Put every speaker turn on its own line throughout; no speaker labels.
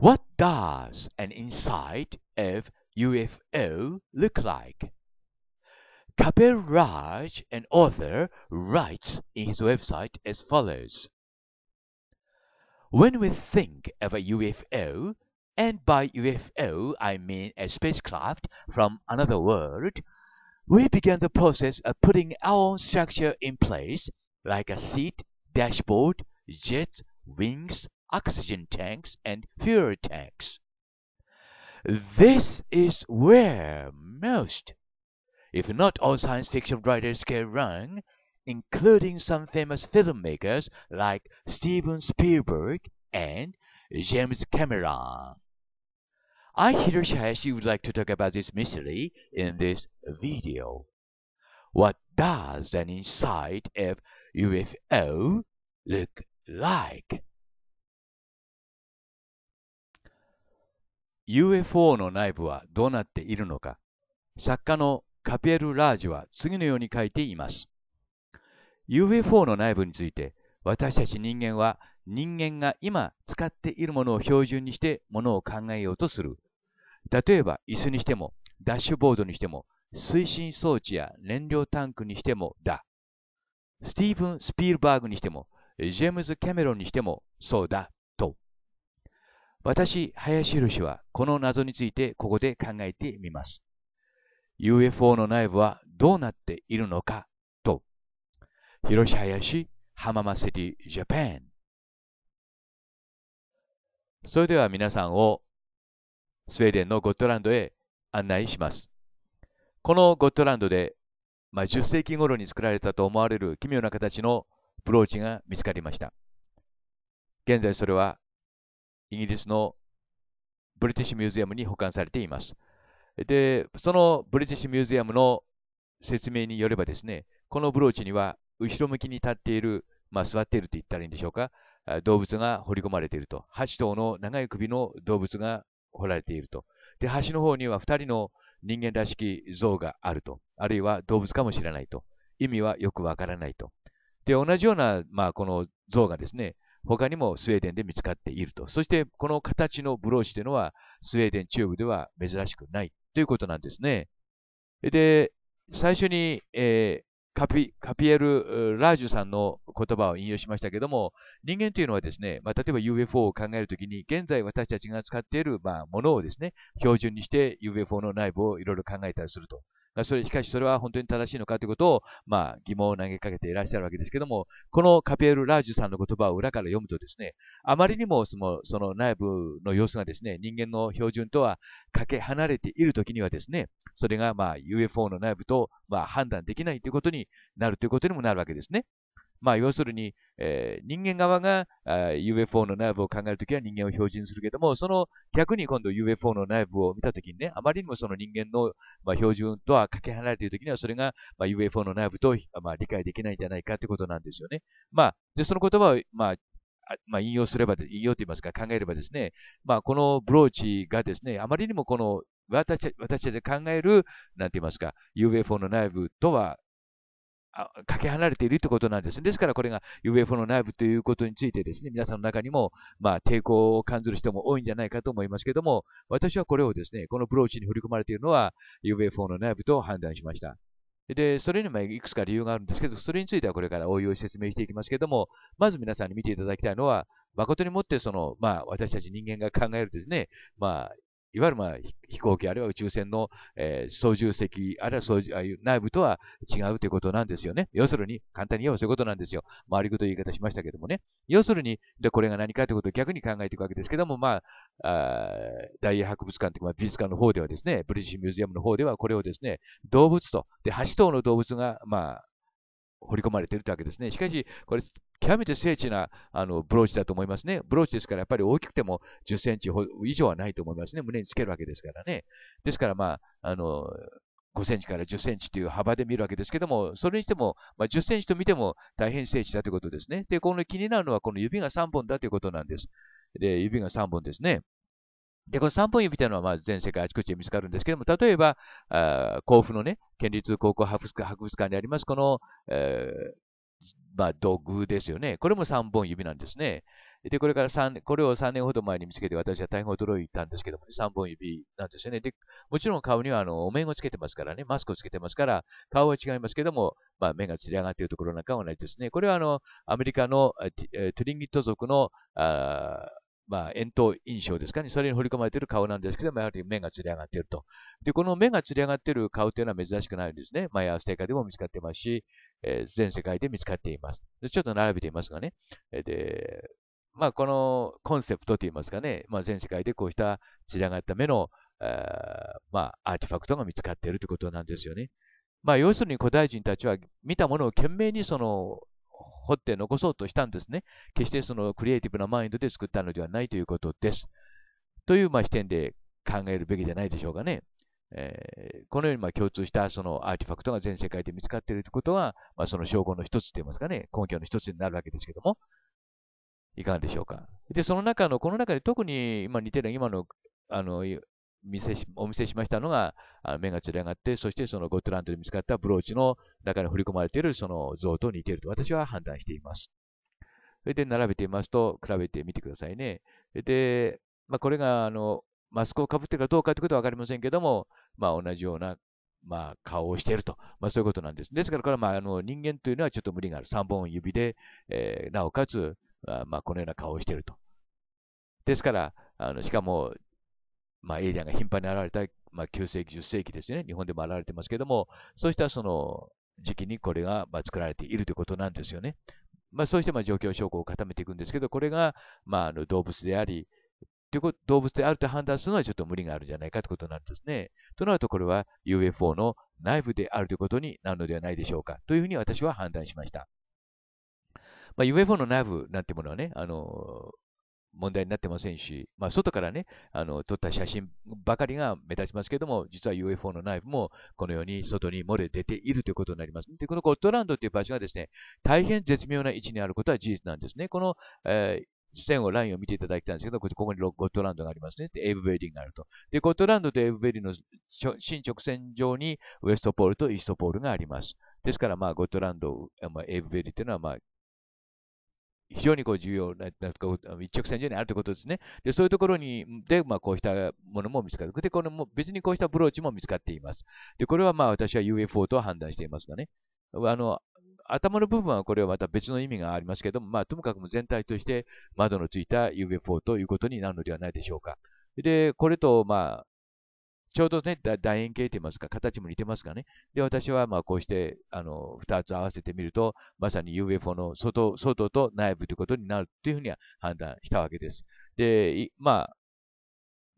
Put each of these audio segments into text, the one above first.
What does an inside of UFO look like? Kapil Raj, an author, writes in his website as follows. When we think of a UFO, and by UFO I mean a spacecraft from another world, we begin the process of putting our own structure in place, like a seat, dashboard, jets, wings, oxygen tanks, and fuel tanks. This is where most, if not all science fiction writers get wrong, including some famous filmmakers like Steven Spielberg and James Cameron. I Hiroshi Hayashi would like to talk about this mystery in this video. What does an inside of UFO look like? UFO の内部はどうなっているのか、作家のカピエル・ラージュは次のように書いています。UFO の内部について、私たち人間は人間が今使っているものを標準にしてものを考えようとする。例えば、椅子にしても、ダッシュボードにしても、推進装置や燃料タンクにしてもだ。スティーブン・スピルバーグにしても、ジェームズ・キャメロンにしてもそうだ。私、林宏はこの謎についてここで考えてみます。UFO の内部はどうなっているのかと、広林浜松シティジャパン。それでは皆さんをスウェーデンのゴットランドへ案内します。このゴットランドで、まあ、10世紀頃に作られたと思われる奇妙な形のブローチが見つかりました。現在それはイギリスのブリティッシュミュージアムに保管されています。で、そのブリティッシュミュージアムの説明によればですね、このブローチには後ろ向きに立っている、まあ、座っていると言ったらいいんでしょうか、動物が彫り込まれていると。8頭の長い首の動物が彫られていると。で、端の方には2人の人間らしき像があると。あるいは動物かもしれないと。意味はよくわからないと。で、同じような、まあ、この像がですね、他にもスウェーデンで見つかっていると。そして、この形のブローチというのは、スウェーデン中部では珍しくないということなんですね。で、最初に、えー、カピ、カピエル・ラージュさんの言葉を引用しましたけども、人間というのはですね、まあ、例えば UFO を考えるときに、現在私たちが使っている、まあ、ものをですね、標準にして UFO の内部をいろいろ考えたりすると。それ、しかしそれは本当に正しいのかということを、まあ、疑問を投げかけていらっしゃるわけですけども、このカピエル・ラージュさんの言葉を裏から読むとですね、あまりにもそのその内部の様子がですね、人間の標準とはかけ離れているときにはですね、それがまあ UFO の内部とまあ判断できないということになるということにもなるわけですね。まあ、要するに、えー、人間側があ UFO の内部を考えるときは人間を標準するけども、その逆に今度 UFO の内部を見たときにね、あまりにもその人間の、まあ、標準とはかけ離れているときには、それが、まあ、UFO の内部と、まあ、理解できないんじゃないかということなんですよね。まあ、で、その言葉を、まあ、まあ、引用すれば、引用と言いますか、考えればですね、まあ、このブローチがですね、あまりにもこの私たち私たちで考える、なんて言いますか、UFO の内部とはかけ離れているということなんです。ですからこれが UFO の内部ということについてですね、皆さんの中にも、まあ、抵抗を感じる人も多いんじゃないかと思いますけども、私はこれをですね、このブローチに振り込まれているのは UFO の内部と判断しました。で、それにもいくつか理由があるんですけど、それについてはこれからお用おい説明していきますけども、まず皆さんに見ていただきたいのは、誠にもってその、まあ、私たち人間が考えるですね、まあ、いわゆる、まあ、飛行機あるいは宇宙船の、えー、操縦席、あるいは操縦内部とは違うということなんですよね。要するに、簡単に言えばそういうことなんですよ。回りくという言い方しましたけどもね。要するに、でこれが何かということを逆に考えていくわけですけども、まあ、あ大英博物館というか、まあ、美術館の方ではですね、ブリティッシュミュージアムの方ではこれをですね、動物と、で、8頭の動物が、まあ、掘り込まれているというわけですね。しかし、これ、極めて精緻なあのブローチだと思いますね。ブローチですから、やっぱり大きくても10センチ以上はないと思いますね。胸につけるわけですからね。ですから、まあ、あの、5センチから10センチという幅で見るわけですけども、それにしても、まあ、10センチと見ても大変精緻だということですね。で、この気になるのは、この指が3本だということなんです。で、指が3本ですね。で、この3本指というのはまあ全世界あちこちで見つかるんですけども、例えば、あ甲府のね、県立高校博物館にあります、この、えー、まあ、土偶ですよね。これも3本指なんですね。で、これからこれを3年ほど前に見つけて私は大変驚いたんですけども、ね、3本指なんですよね。で、もちろん顔にはあの、お面をつけてますからね、マスクをつけてますから、顔は違いますけども、まあ、目がつり上がっているところなんかは同じですね。これはあの、アメリカのトゥリンギット族の、あまあ、円筒印象ですかね、それに彫り込まれている顔なんですけども、やはり目がつり上がっていると。で、この目がつり上がっている顔というのは珍しくないんですね。マイアステカでも見つかってますし、えー、全世界で見つかっています。でちょっと並べていますがね。で、まあ、このコンセプトといいますかね、まあ、全世界でこうしたつり上がった目の、まあ、アーティファクトが見つかっているということなんですよね。まあ、要するに古代人たちは見たものを懸命にその掘って残そうとしたんですね。決してそのクリエイティブなマインドで作ったのではないということです。というま視点で考えるべきじゃないでしょうかね。えー、このようにま共通したそのアーティファクトが全世界で見つかっているということは、まあ、その証拠の一つといいますかね、根拠の一つになるわけですけども、いかがでしょうか。で、その中の、この中で特に今似てる今のあの見せしお見せしましたのが、あの目がつり上がって、そしてそのゴットランドで見つかったブローチの中に振り込まれているその像と似ていると私は判断しています。それで並べてみますと、比べてみてくださいね。で、まあ、これがあのマスクをかぶっているかどうかということは分かりませんけども、まあ、同じような、まあ、顔をしていると、まあ、そういうことなんです。ですから、これはまああの人間というのはちょっと無理がある。3本指で、えー、なおかつ、まあ、このような顔をしていると。ですから、あのしかもまあ、エイリアンが頻繁に現れた、まあ、9世紀、10世紀ですね。日本でも現れてますけども、そうしたその時期にこれが、作られているということなんですよね。まあ、そうしてまあ状況証拠を固めていくんですけど、これが、まあ、あの動物であり、ということ動物であると判断するのはちょっと無理があるんじゃないかということなんですね。となると、これは UFO の内部であるということになるのではないでしょうか。というふうに私は判断しました。まあ、UFO の内部なんてものはね、あの問題になってませんし、まあ、外からね、あの、撮った写真ばかりが目立ちますけども、実は UFO の内部もこのように外に漏れ出ているということになります。で、このゴットランドという場所がですね、大変絶妙な位置にあることは事実なんですね。この、えー線を、ラインを見ていただきたいんですけど、ここにゴットランドがありますね。エイブベリーがあると。で、ゴットランドとエイブベリーの新直線上にウエストポールとイーストポールがあります。ですから、まあ、ゴットランド、まあ、エイブベリーというのは、まあ、非常にこう重要な、一直線上にあるということですね。で、そういうところに、で、まあ、こうしたものも見つかる。で、このも、別にこうしたブローチも見つかっています。で、これはまあ、私は UFO と判断していますがね。あの、頭の部分はこれはまた別の意味がありますけども、まあ、ともかく全体として窓のついた UFO ということになるのではないでしょうか。で、これと、まあ、ちょうどね、楕円形と言いますか、形も似てますかね。で、私はまあこうして、あの、二つ合わせてみると、まさに UFO の外、外と内部ということになるというふうには判断したわけです。で、まあ、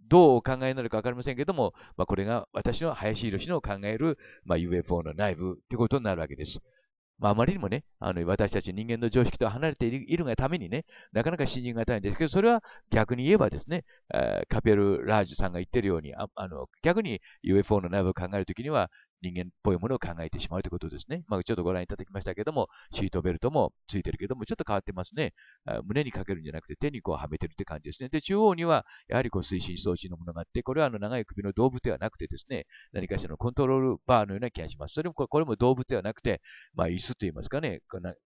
どうお考えになるか分かりませんけども、まあ、これが私の林宏の考える、まあ、UFO の内部ということになるわけです。まあ、あまりにもね、あの、私たち人間の常識と離れているがためにね、なかなか信じがたいんですけど、それは逆に言えばですね、えー、カペル・ラージュさんが言ってるように、ああの、逆に UFO の内部を考えるときには、人間っぽいものを考えてしまうということですね。まあ、ちょっとご覧いただきましたけども、シートベルトもついてるけども、ちょっと変わってますね。胸にかけるんじゃなくて手にこうはめてるって感じですね。で、中央には、やはりこう推進装置のものがあって、これはあの長い首の動物ではなくてですね、何かしらのコントロールバーのような気がします。それもこれも動物ではなくて、まあ、椅子と言いますかね、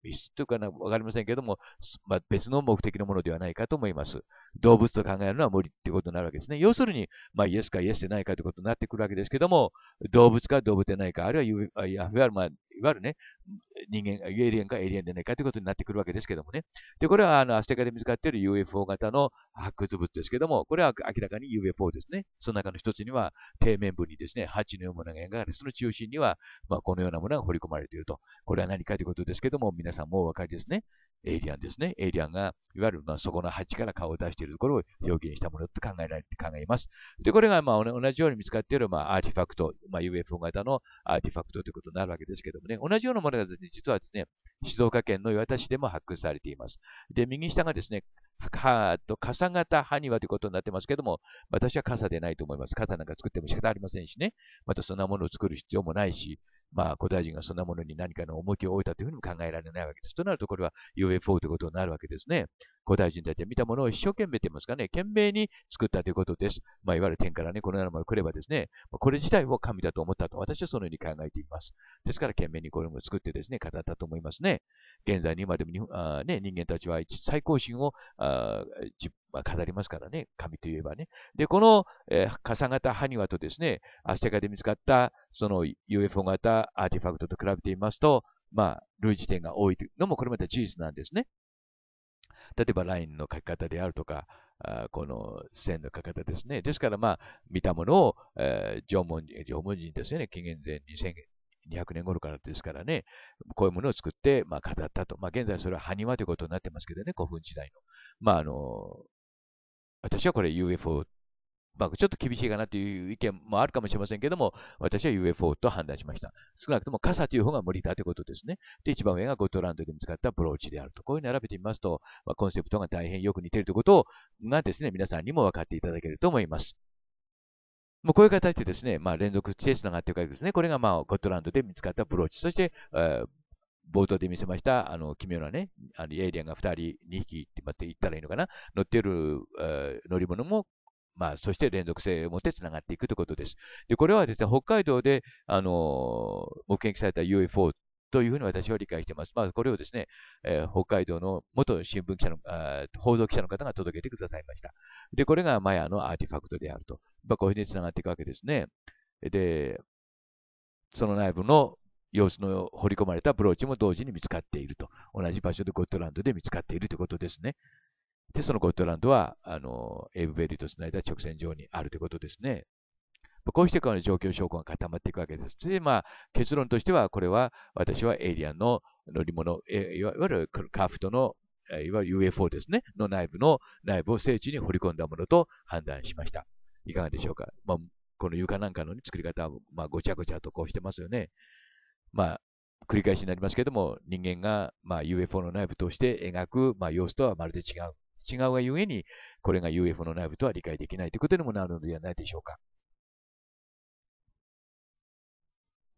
椅子というかな、わかりませんけども、まあ、別の目的のものではないかと思います。動物と考えるのは無理ってことになるわけですね。要するに、まあ、イエスかイエスでないかということになってくるわけですけども、動物か動物 Botanicário, aí a Verma いわゆるね、人間、エイリアンかエイリアンでないかということになってくるわけですけどもね。で、これはあのアステカで見つかっている UFO 型の発掘物ですけども、これは明らかに UFO ですね。その中の一つには、底面部にですね、鉢のようなものが描かれ、その中心には、まあ、このようなものが掘り込まれていると。これは何かということですけども、皆さんもお分かりですね。エイリアンですね。エイリアンが、いわゆる、まあ、そこの鉢から顔を出しているところを表現したものと考えられて考えます。で、これが、まあ、同じように見つかっている、まあ、アーティファクト、まあ、UFO 型のアーティファクトということになるわけですけども、もね、同じようなものがですね、実はですね、静岡県の磐田市でも発掘されています。で、右下がですね、はと傘型埴輪ということになってますけども、私は傘でないと思います。傘なんか作っても仕方ありませんしね。またそんなものを作る必要もないし、まあ、古代人がそんなものに何かの重きを置いたというふうにも考えられないわけです。となると、これは UFO ということになるわけですね。古代人たちは見たものを一生懸命と言いますかね、懸命に作ったということです。まあ、いわゆる天からね、このようなものが来ればですね、これ自体を神だと思ったと、私はそのように考えています。ですから、懸命にこれも作ってですね、語ったと思いますね。現在に今でもあ、ね、人間たちは最高神をあまあ、飾りますからね、紙といえばね。で、この、えー、傘型ハニワとですね、アステカで見つかったその UFO 型アーティファクトと比べてみますと、まあ、類似点が多いというのもこれまた事実なんですね。例えばラインの書き方であるとか、あこの線の書き方ですね。ですからまあ、見たものを、えー、縄文人、縄文人ですね。紀元前2200年頃からですからね、こういうものを作って、まあ、飾ったと。まあ、現在それは埴輪ということになってますけどね、古墳時代の。まあ、あの、私はこれ UFO、まあ、ちょっと厳しいかなという意見もあるかもしれませんけども、私は UFO と判断しました。少なくとも傘という方が無理だということですね。で、一番上がゴットランドで見つかったブローチであると。こういう並べてみますと、まあ、コンセプトが大変よく似ているということがですね、皆さんにも分かっていただけると思います。もうこういう形でですね、まあ、連続してつながっていくわけですね。これがまあゴットランドで見つかったブローチ。そして、えー冒頭で見せました、あの、奇妙なね、あの、エイリアンが2人、2匹って言ったらいいのかな、乗ってる、えー、乗り物も、まあ、そして連続性を持って繋がっていくということです。で、これはですね、北海道で、あの、目撃された UFO というふうに私は理解しています。まあ、これをですね、えー、北海道の元新聞記者のあ、報道記者の方が届けてくださいました。で、これがマヤのアーティファクトであると。まあ、こういうふうに繋がっていくわけですね。で、その内部の様子の掘り込まれたブローチも同時に見つかっていると。同じ場所でゴットランドで見つかっているということですね。で、そのゴットランドは、あの、エイブベリーとつないだ直線上にあるということですね。こうしてこの状況証拠が固まっていくわけです。で、まあ、結論としては、これは私はエイリアンの乗り物、いわゆるカーフトの、いわゆる UFO ですね、の内部の内部を聖地に掘り込んだものと判断しました。いかがでしょうか。まあ、この床なんかの、作り方は、まあ、ごちゃごちゃとこうしてますよね。まあ、繰り返しになりますけども、人間が、まあ、UFO の内部として描く、まあ、様子とはまるで違う。違うがゆえに、これが UFO の内部とは理解できないということにもなるのではないでしょうか。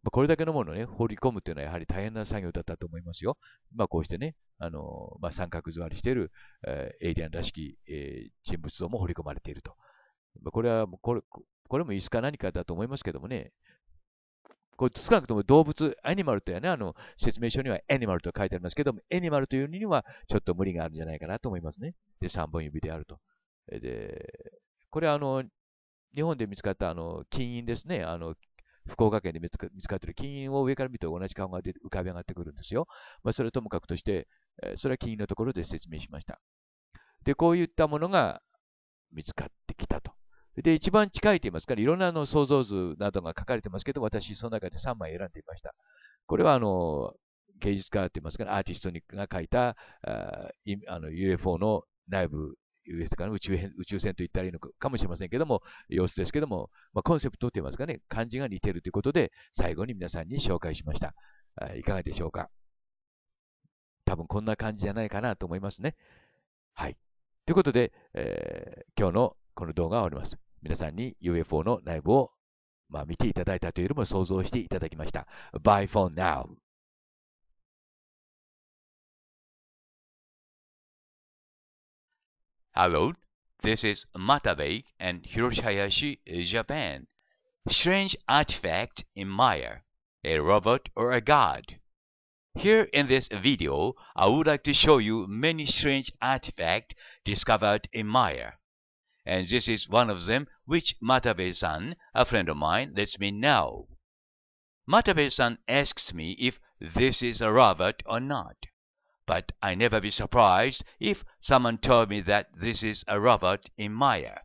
まあ、これだけのものをね、放り込むというのはやはり大変な作業だったと思いますよ。まあ、こうしてね、あのまあ、三角座りしている、えー、エイリアンらしき、えー、人物像も放り込まれていると。まあ、これはこれ、これも椅子か何かだと思いますけどもね、これ少なくとも動物、アニマルというね、あの、説明書にはアニマルと書いてありますけども、アニマルというにはちょっと無理があるんじゃないかなと思いますね。で、3本指であると。で、これはあの、日本で見つかったあの、金印ですね。あの、福岡県で見つかっている金印を上から見ると同じ顔が浮かび上がってくるんですよ。まあ、それともかくとして、それは金印のところで説明しました。で、こういったものが見つかってきたと。で、一番近いと言いますから、いろんなあの想像図などが書かれてますけど、私、その中で3枚選んでいました。これは、あの、芸術家と言いますから、アーティストが書いた、ああの UFO の内部、u から宇宙宇宙船と言ったらいいのかもしれませんけども、様子ですけども、まあ、コンセプトと言いますかね、漢字が似てるということで、最後に皆さんに紹介しました。あいかがでしょうか多分こんな感じじゃないかなと思いますね。はい。ということで、えー、今日のこの動画は終わります。皆さんに UFO のライブを、まあ、見ていただいたというよりも想像していただきました。Bye for now! Hello, this is Matabe and Hiroshiyashi, Japan. Strange artifact in Maya, a robot or a god. Here in this video, I would like to show you many strange artifacts discovered in Maya and this is one of them which Matabe-san, a friend of mine, lets me know. Matabe-san asks me if this is a robot or not, but I never be surprised if someone told me that this is a robot in Maya.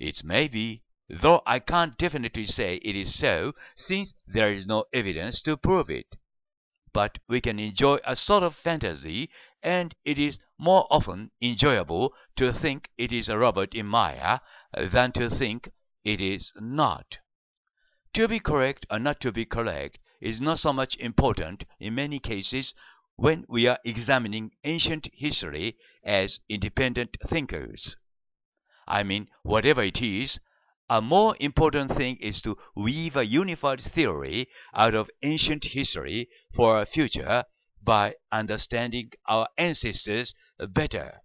It's maybe, though I can't definitely say it is so, since there is no evidence to prove it. But we can enjoy a sort of fantasy and it is more often enjoyable to think it is a Robert in Maya than to think it is not. To be correct or not to be correct is not so much important in many cases when we are examining ancient history as independent thinkers. I mean, whatever it is, a more important thing is to weave a unified theory out of ancient history for our future by understanding our ancestors better.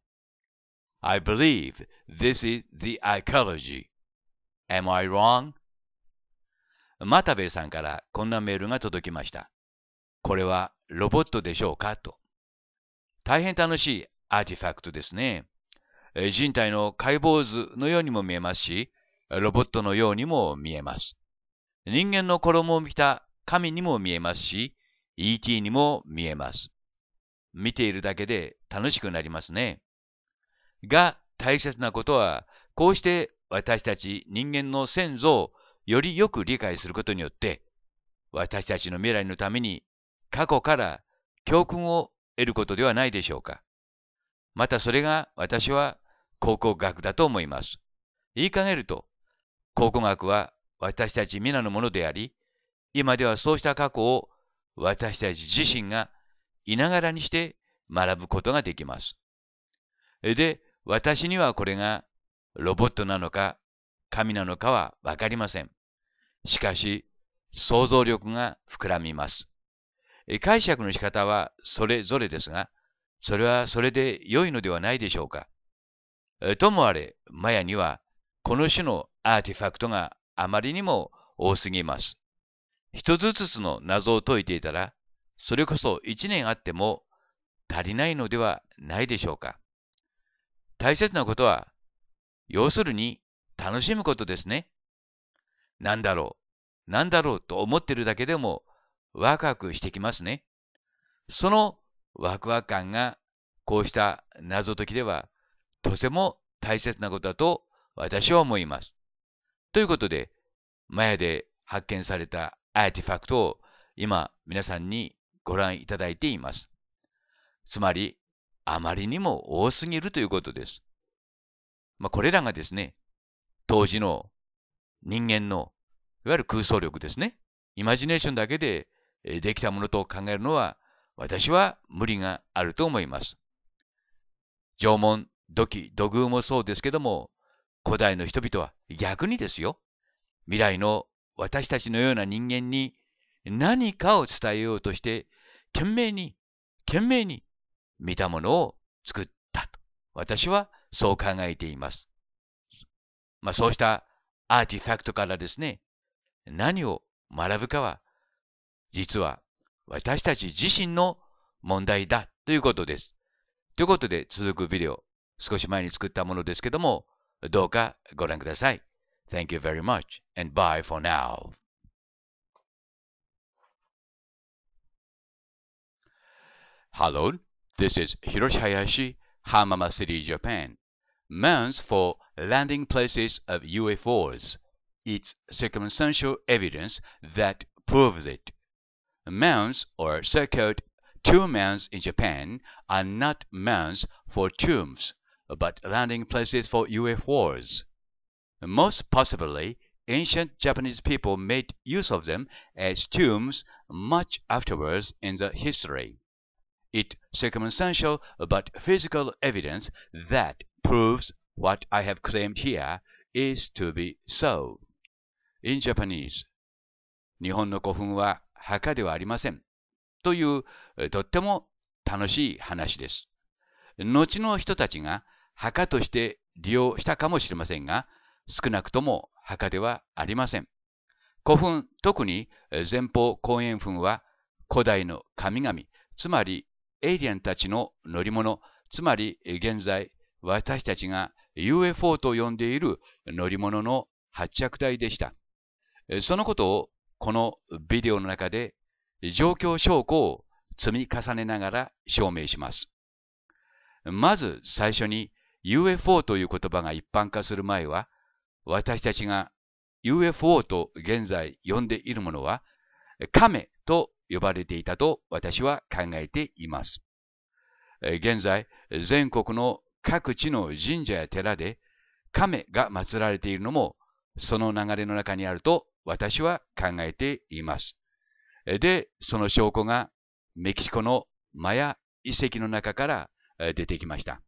I believe this is the ecology. Am I wrong? マタベさんからこんなメールが届きました。これはロボットでしょうかと。大変楽しいアーティファクトですね。人体の解剖図のようにも見えますし、ロボットのようにも見えます。人間の衣を着た神にも見えますし、ET にも見えます。見ているだけで楽しくなりますね。が、大切なことは、こうして私たち人間の先祖をよりよく理解することによって、私たちの未来のために過去から教訓を得ることではないでしょうか。またそれが私は考古学だと思います。言い換えると、考古学は私たち皆のものであり、今ではそうした過去を私たち自身がいながらにして学ぶことができます。で、私にはこれがロボットなのか神なのかはわかりません。しかし、想像力が膨らみます。解釈の仕方はそれぞれですが、それはそれで良いのではないでしょうか。ともあれ、マヤにはこの種のアーティファクトがあまりにも多すぎます。一つずつの謎を解いていたら、それこそ一年あっても足りないのではないでしょうか。大切なことは、要するに楽しむことですね。なんだろう、なんだろうと思ってるだけでもワクワクしてきますね。そのワクワク感がこうした謎解きではとても大切なことだと私は思います。ということで、マヤで発見されたアーティファクトを今皆さんにご覧いただいています。つまり、あまりにも多すぎるということです。まあ、これらがですね、当時の人間のいわゆる空想力ですね、イマジネーションだけでできたものと考えるのは、私は無理があると思います。縄文、土器、土偶もそうですけども、古代の人々は逆にですよ、未来の私たちのような人間に何かを伝えようとして、懸命に、懸命に、見たものを作ったと。私はそう考えています。まあ、そうしたアーティファクトからですね、何を学ぶかは、実は私たち自身の問題だということです。ということで続くビデオ、少し前に作ったものですけども、どうかご覧ください。Thank you very much and bye for now. Hello, this is Hiroshi Hayashi, Hamama City, Japan. Mounts for landing places of UFOs. It's circumstantial evidence that proves it. Mounts or so-called tomb mounds in Japan are not mounds for tombs, but landing places for UFOs. Most possibly, ancient Japanese people made use of them as tombs much afterwards in the history. It circumstantial but physical evidence that proves what I have claimed here is to be so. In Japanese, 日本の古墳は墓ではありません。というとっても楽しい話です。後の人たちが墓として利用したかもしれませんが、少なくとも墓ではありません。古墳、特に前方後円墳は古代の神々、つまりエイリアンたちの乗り物、つまり現在私たちが UFO と呼んでいる乗り物の発着台でした。そのことをこのビデオの中で状況証拠を積み重ねながら証明します。まず最初に UFO という言葉が一般化する前は私たちが UFO と現在呼んでいるものは、亀と呼ばれていたと私は考えています。現在、全国の各地の神社や寺で亀が祀られているのも、その流れの中にあると私は考えています。で、その証拠がメキシコのマヤ遺跡の中から出てきました。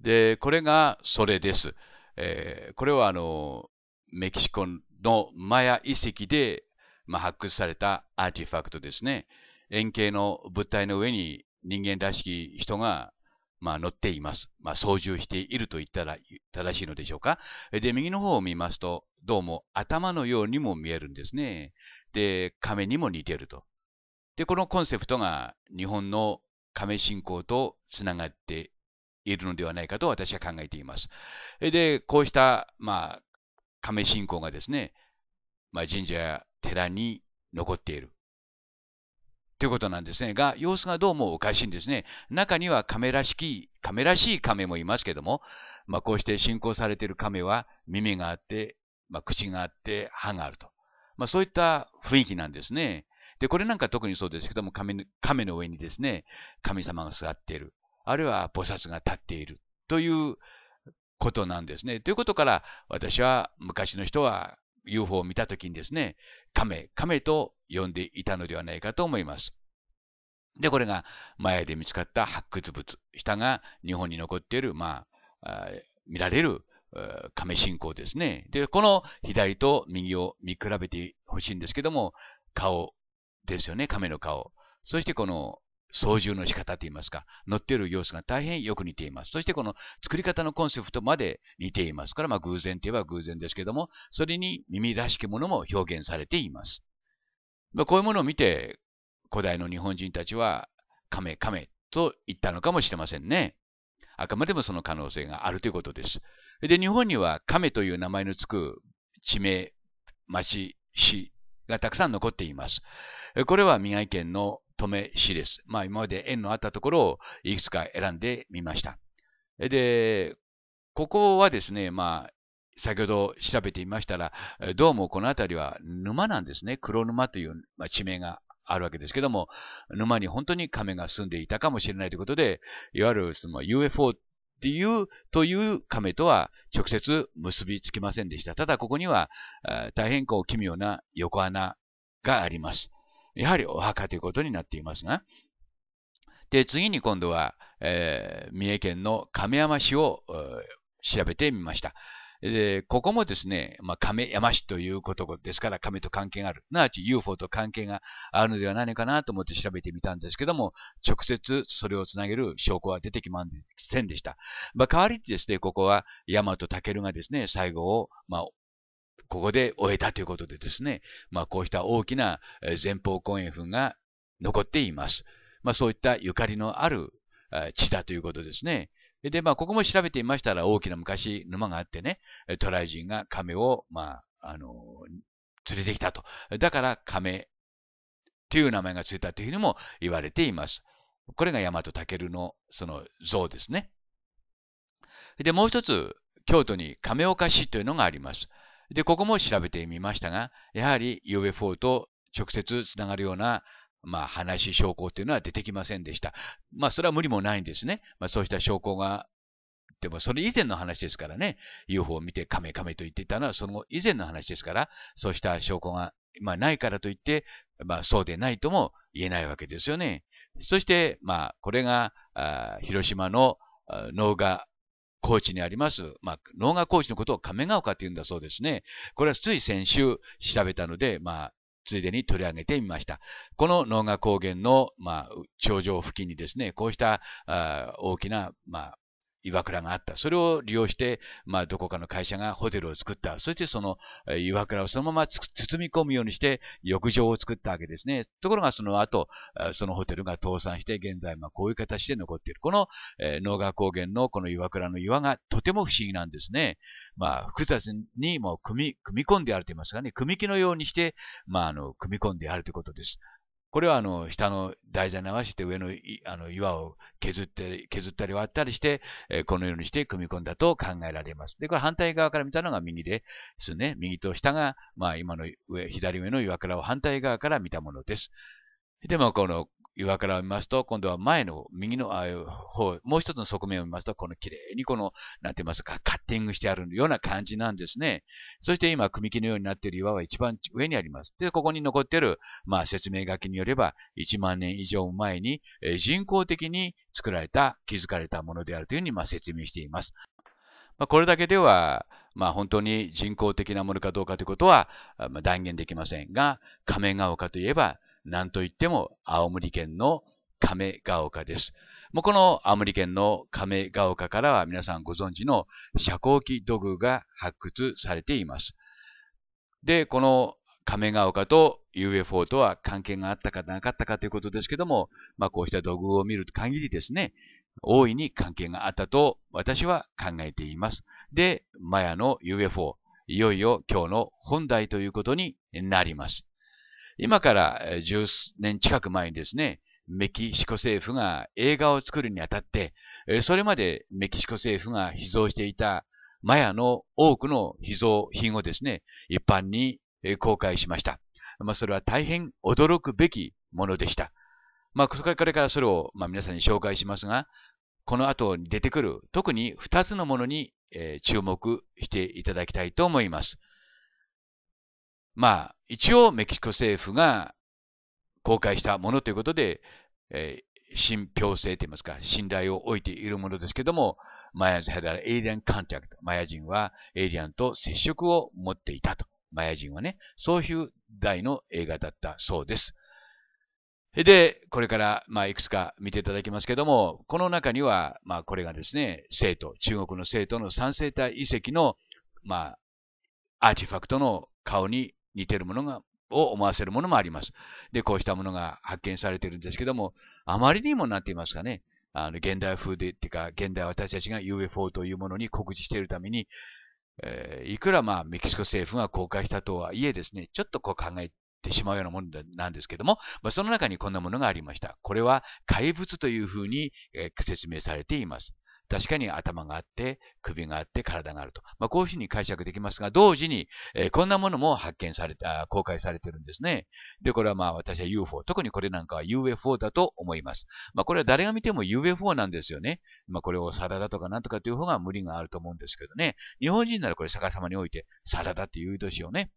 で、これがそれです。えー、これはあのメキシコのマヤ遺跡で、まあ、発掘されたアーティファクトですね。円形の物体の上に人間らしき人が、まあ、乗っています。まあ、操縦していると言ったら正しいのでしょうか。で、右の方を見ますと、どうも頭のようにも見えるんですね。で、亀にも似てると。で、このコンセプトが日本の亀信仰とつながっているのではないかと私は考えています。で、こうした、まあ、亀信仰がですね、まあ、神社や寺に残っている。ということなんですね。が、様子がどうもおかしいんですね。中には亀らしき、亀らしい亀もいますけども、まあ、こうして信仰されている亀は耳があって、まあ、口があって歯があると。まあ、そういった雰囲気なんですね。で、これなんか特にそうですけども、亀の上にですね、神様が座っている。あるいは菩薩が立っているということなんですね。ということから、私は昔の人は UFO を見たときにですね、亀、亀と呼んでいたのではないかと思います。で、これが前で見つかった発掘物。下が日本に残っている、まあ、あ見られる亀信仰ですね。で、この左と右を見比べてほしいんですけども、顔ですよね、亀の顔。そしてこの操縦の仕方といいますか、乗っている様子が大変よく似ています。そしてこの作り方のコンセプトまで似ていますから、まあ偶然といえば偶然ですけども、それに耳らしきものも表現されています。まあ、こういうものを見て、古代の日本人たちは、亀亀と言ったのかもしれませんね。あくまでもその可能性があるということです。で、日本には亀という名前のつく地名、町、市がたくさん残っています。これは宮城県の止め詞です。まあ、今まで縁のあったところをいくつか選んでみました。で、ここはですね、まあ、先ほど調べてみましたら、どうもこの辺りは沼なんですね。黒沼という地名があるわけですけども、沼に本当に亀が住んでいたかもしれないということで、いわゆるその UFO っていう、という亀とは直接結びつきませんでした。ただここには、大変こう奇妙な横穴があります。やはりお墓ということになっていますが、で、次に今度は、えー、三重県の亀山市を、調べてみました。で、ここもですね、まあ、亀山市ということですから、亀と関係がある。なあち UFO と関係があるのではないのかなと思って調べてみたんですけども、直接それをつなげる証拠は出てきませんでした。まあ、代わりにですね、ここは、大和健がですね、最後を、まあ、ここで終えたということでですね、まあ、こうした大きな前方後円墳が残っています。まあ、そういったゆかりのある地だということですね。で、まあ、ここも調べてみましたら、大きな昔沼があってね、渡来人が亀を、まあ、あの、連れてきたと。だから亀という名前がついたというふうにも言われています。これが大和武のその像ですね。で、もう一つ、京都に亀岡市というのがあります。で、ここも調べてみましたが、やはり UFO と直接つながるようなまあ、話、証拠っていうのは出てきませんでした。まあ、それは無理もないんですね。まあ、そうした証拠が、でもそれ以前の話ですからね、UFO を見てカメカメと言っていたのはその以前の話ですから、そうした証拠が、まあ、ないからといって、まあ、そうでないとも言えないわけですよね。そして、まあ、これが、あ広島の農家高知にあります、まあ、農学高知のことを亀ヶ丘って言うんだそうですね。これはつい先週調べたので、まあ、ついでに取り上げてみました。この農河高原の、まあ、頂上付近にですね、こうしたあ大きな、まあ、岩倉があった。それを利用して、まあ、どこかの会社がホテルを作った。そしてその岩倉をそのまま包み込むようにして、浴場を作ったわけですね。ところがその後、そのホテルが倒産して、現在、まあ、こういう形で残っている。この、えー、能川高原のこの岩倉の岩がとても不思議なんですね。まあ、複雑にもう組み、組み込んであると言いますかね、組木のようにして、まあ、あの、組み込んであるということです。これはあの下の台座流して上のあの岩を削って削ったり割ったりして、えこのようにして組み込んだと考えられます。で、これ反対側から見たのが右ですね。右と下が、まあ、今の上、左上の岩倉を反対側から見たものです。でも、この岩から見ますと、今度は前の右の方、もう一つの側面を見ますと、この綺麗にこの、なんて言いますか、カッティングしてあるような感じなんですね。そして今、組木のようになっている岩は一番上にあります。で、ここに残っている、まあ説明書きによれば、1万年以上前に人工的に作られた、築かれたものであるというふうに、まあ説明しています。まあ、これだけでは、まあ、本当に人工的なものかどうかということは、まあ、断言できませんが、仮面が丘といえばなんといっても青森県の亀ヶ丘です。もうこの青森県の亀ヶ丘からは皆さんご存知の遮光器土偶が発掘されています。で、この亀ヶ丘と UFO とは関係があったかなかったかということですけども、まあこうした土偶を見る限りですね、大いに関係があったと私は考えています。で、マヤの UFO、いよいよ今日の本題ということになります。今から10年近く前にですね、メキシコ政府が映画を作るにあたって、それまでメキシコ政府が秘蔵していたマヤの多くの秘蔵品をですね、一般に公開しました。まあ、それは大変驚くべきものでした。まあ、これからそれを、まあ、皆さんに紹介しますが、この後に出てくる特に2つのものに、注目していただきたいと思います。まあ、一応メキシコ政府が公開したものということで、えー、信憑性といいますか、信頼を置いているものですけども、マヤ人はエイリアンカンタクト。マヤ人はエイリアンと接触を持っていたと。マヤ人はね、そういう題の映画だったそうです。で、これから、まあ、いくつか見ていただきますけども、この中には、まあ、これがですね、生徒、中国の生徒の三生体遺跡の、まあ、アーティファクトの顔に似てるものが、を思わせるものもあります。で、こうしたものが発見されているんですけども、あまりにもなて言いますかね、あの、現代風で、っていうか、現代私たちが UFO というものに酷似しているために、えー、いくらまあ、メキシコ政府が公開したとはいえですね、ちょっとこう考えてしまうようなものなんですけども、まあ、その中にこんなものがありました。これは怪物というふうに、えー、説明されています。確かに頭があって、首があって、体があると。まあ、こういうふうに解釈できますが、同時に、えー、こんなものも発見された、公開されてるんですね。で、これはまあ私は UFO、特にこれなんかは UFO だと思います。まあ、これは誰が見ても UFO なんですよね。まあ、これをサラダとかなんとかという方が無理があると思うんですけどね。日本人ならこれ逆さまにおいて、サラダって言うとしようね。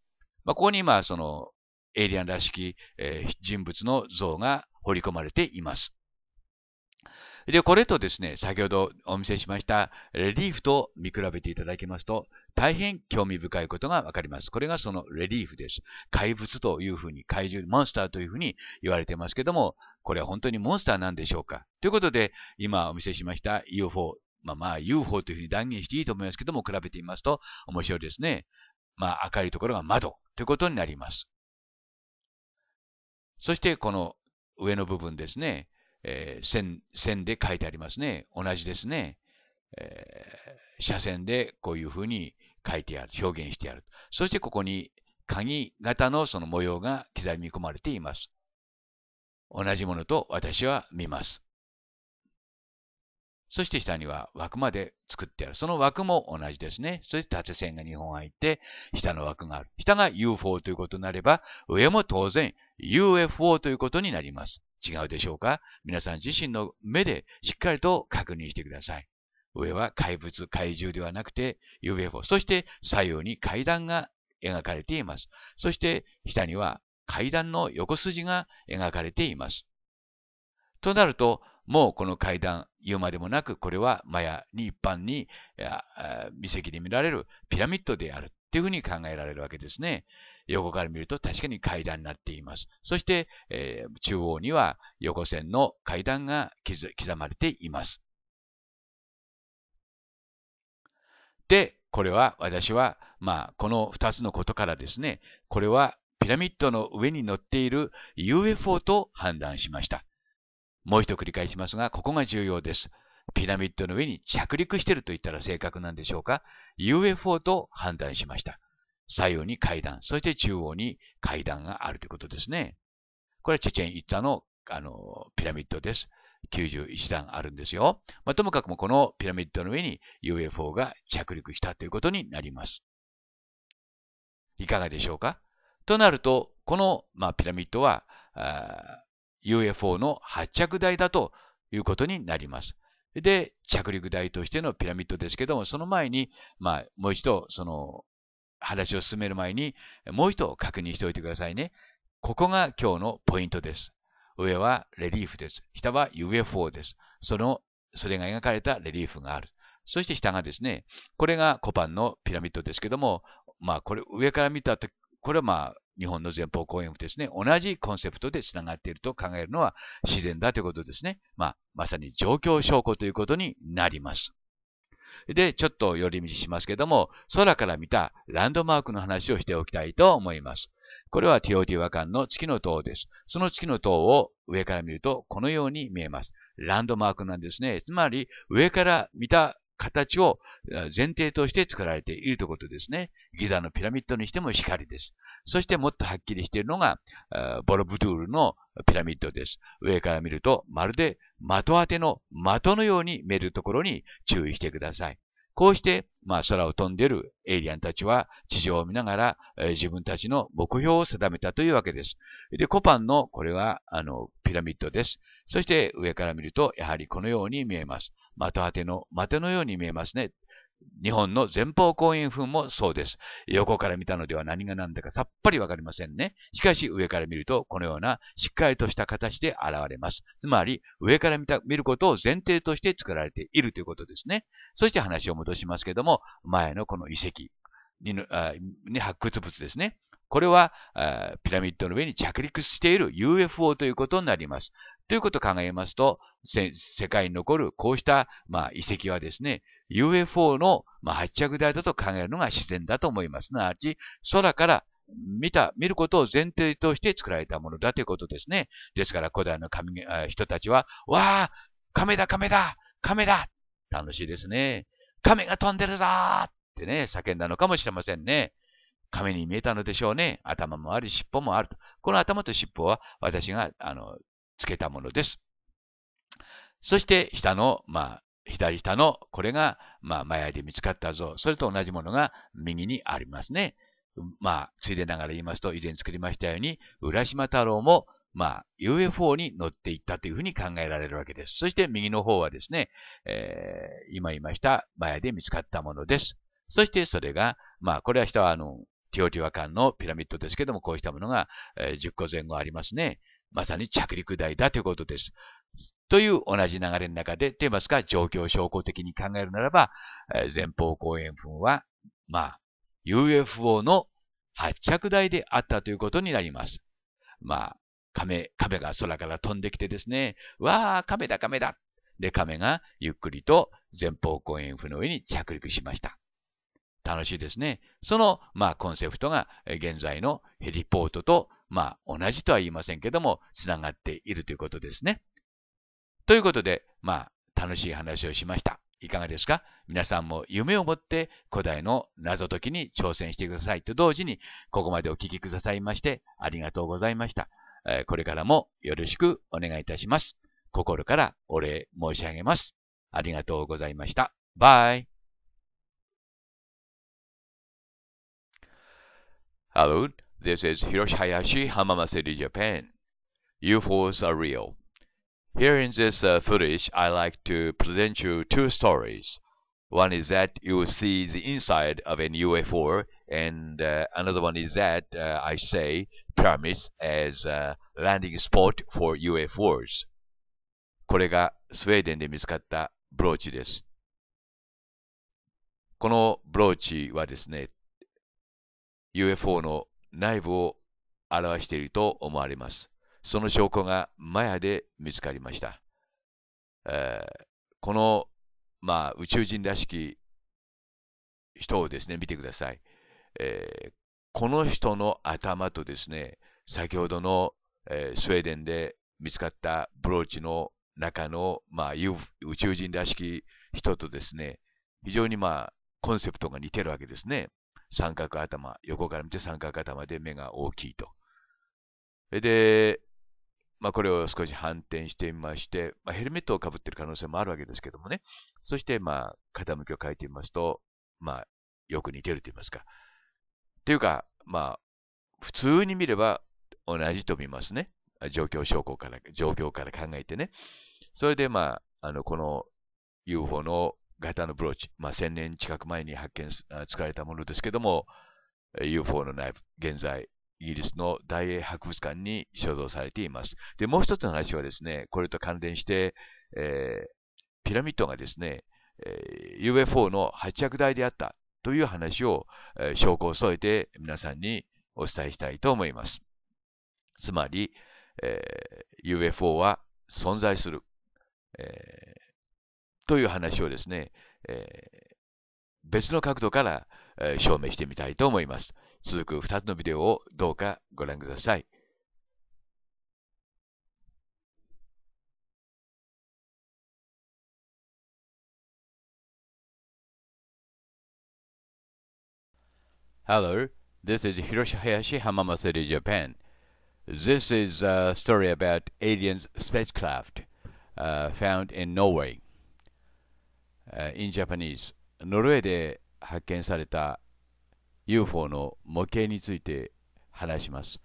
まあ、ここに今、その、エイリアンらしき、えー、人物の像が彫り込まれています。で、これとですね、先ほどお見せしましたレリーフと見比べていただきますと、大変興味深いことがわかります。これがそのレリーフです。怪物というふうに、怪獣、モンスターというふうに言われてますけども、これは本当にモンスターなんでしょうかということで、今お見せしました UFO、まあまあ UFO というふうに断言していいと思いますけども、比べてみますと面白いですね。まあ明るいところが窓ということになります。そしてこの上の部分ですね。えー、線、線で書いてありますね。同じですね。えー、斜線でこういうふうに書いてある、表現してある。そしてここに鍵型のその模様が刻み込まれています。同じものと私は見ます。そして下には枠まで作ってある。その枠も同じですね。そして縦線が2本入って、下の枠がある。下が UFO ということになれば、上も当然 UFO ということになります。違うでしょうか皆さん自身の目でしっかりと確認してください。上は怪物、怪獣ではなくて UFO。そして左右に階段が描かれています。そして下には階段の横筋が描かれています。となると、もうこの階段、言うまでもなく、これはマヤに一般に遺跡で見られるピラミッドである。っていうふうに考えられるわけですね。横から見ると確かに階段になっています。そして、えー、中央には横線の階段が刻まれています。で、これは私は、まあ、この2つのことからですね、これはピラミッドの上に乗っている UFO と判断しました。もう一度繰り返しますが、ここが重要です。ピラミッドの上に着陸していると言ったら正確なんでしょうか ?UFO と判断しました。左右に階段、そして中央に階段があるということですね。これはチェチェン・イッツァのあのピラミッドです。91段あるんですよ。まあ、ともかくもこのピラミッドの上に UFO が着陸したということになります。いかがでしょうかとなると、この、まあ、ピラミッドは UFO の発着台だということになります。で、着陸台としてのピラミッドですけども、その前に、まあ、もう一度、その、話を進める前に、もう一度確認しておいてくださいね。ここが今日のポイントです。上はレリーフです。下は UFO です。その、それが描かれたレリーフがある。そして下がですね、これがコパンのピラミッドですけども、まあ、これ上から見たとこれはまあ、日本の前方後円墳ですね、同じコンセプトでつながっていると考えるのは自然だということですね。まあ、まさに状況証拠ということになります。で、ちょっと寄り道しますけども、空から見たランドマークの話をしておきたいと思います。これは TOT 和漢の月の塔です。その月の塔を上から見るとこのように見えます。ランドマークなんですね。つまり上から見た形を前提として作られているということですね。ギザのピラミッドにしても光です。そしてもっとはっきりしているのが、ボロブドゥールのピラミッドです。上から見ると、まるで的当ての的のように見えるところに注意してください。こうして、まあ、空を飛んでいるエイリアンたちは地上を見ながら、えー、自分たちの目標を定めたというわけです。で、コパンのこれはあのピラミッドです。そして上から見るとやはりこのように見えます。的当ての的のように見えますね。日本の前方後円墳もそうです。横から見たのでは何が何だかさっぱりわかりませんね。しかし上から見るとこのようなしっかりとした形で現れます。つまり上から見た見ることを前提として作られているということですね。そして話を戻しますけども、前のこの遺跡に発掘物ですね。これはピラミッドの上に着陸している UFO ということになります。ということを考えますと、世界に残るこうした、まあ、遺跡はですね、UFO の、まあ、発着台だと考えるのが自然だと思います。なあち、空から見た、見ることを前提として作られたものだということですね。ですから古代の神人たちは、わあ亀だ亀だ亀だ楽しいですね。亀が飛んでるぞってね、叫んだのかもしれませんね。亀に見えたのでしょうね。頭もあり、尻尾もあると。この頭と尻尾は私が、あの、つけたものです。そして、下の、まあ、左下の、これが、まあ、前で見つかった像。それと同じものが右にありますね。まあ、ついでながら言いますと、以前作りましたように、浦島太郎も、まあ、UFO に乗っていったというふうに考えられるわけです。そして右の方はですね、えー、今言いました、前で見つかったものです。そしてそれが、まあ、これは人は、あの、ティオティワカンのピラミッドですけども、こうしたものが、10個前後ありますね。まさに着陸台だということです。という同じ流れの中で、と言いますか、状況証拠的に考えるならば、前方後円墳は、まあ、UFO の発着台であったということになります。まあ、亀、亀が空から飛んできてですね、わあ、亀だ亀だ。で、亀がゆっくりと前方後円墳の上に着陸しました。楽しいですね。その、まあ、コンセプトが現在のヘリポートと、まあ、同じとは言いませんけども、つながっているということですね。ということで、まあ、楽しい話をしました。いかがですか皆さんも夢を持って古代の謎解きに挑戦してくださいと同時に、ここまでお聞きくださいまして、ありがとうございました。これからもよろしくお願いいたします。心からお礼申し上げます。ありがとうございました。バイ。Hello, this is Hiroshi Hayashi, Hamama Japan. UFOs are real. Here in this uh, footage, I like to present you two stories. One is that you see the inside of an UFO, and uh, another one is that uh, I say pyramids as a landing spot for UFOs. これがスウェーデンで見つかったブローチです。このブローチはですね、UFO の内部を表していると思われます。その証拠がマヤで見つかりました。えー、この、まあ、宇宙人らしき人をですね、見てください。えー、この人の頭とですね、先ほどの、えー、スウェーデンで見つかったブローチの中の、まあ、宇宙人らしき人とですね、非常にまあ、コンセプトが似てるわけですね。三角頭、横から見て三角頭で目が大きいと。で、まあ、これを少し反転してみまして、まあ、ヘルメットをかぶってる可能性もあるわけですけどもね。そして、まあ、傾きを変えてみますと、まあ、よく似てると言いますか。というか、まあ、普通に見れば同じと見ますね。状況証拠から、状況から考えてね。それで、まあ、あの、この UFO のガエタブローチ、まあ、1000年近く前に発見作られたものですけども、UFO の内部、現在、イギリスの大英博物館に所蔵されています。で、もう一つの話はですね、これと関連して、えー、ピラミッドがですね、え UFO の発着台であったという話を、え証拠を添えて皆さんにお伝えしたいと思います。つまり、えー、UFO は存在する、えーという話をですね、えー、別の角度から、えー、証明してみたいと思います。続く2つのビデオをどうかご覧ください。Hello, this is Hiroshi Hayashi, Hamama City, Japan. This is a story about aliens spacecraft uh, found in Norway. in Japanese ノルウェーで発見された UFO の模型について話します。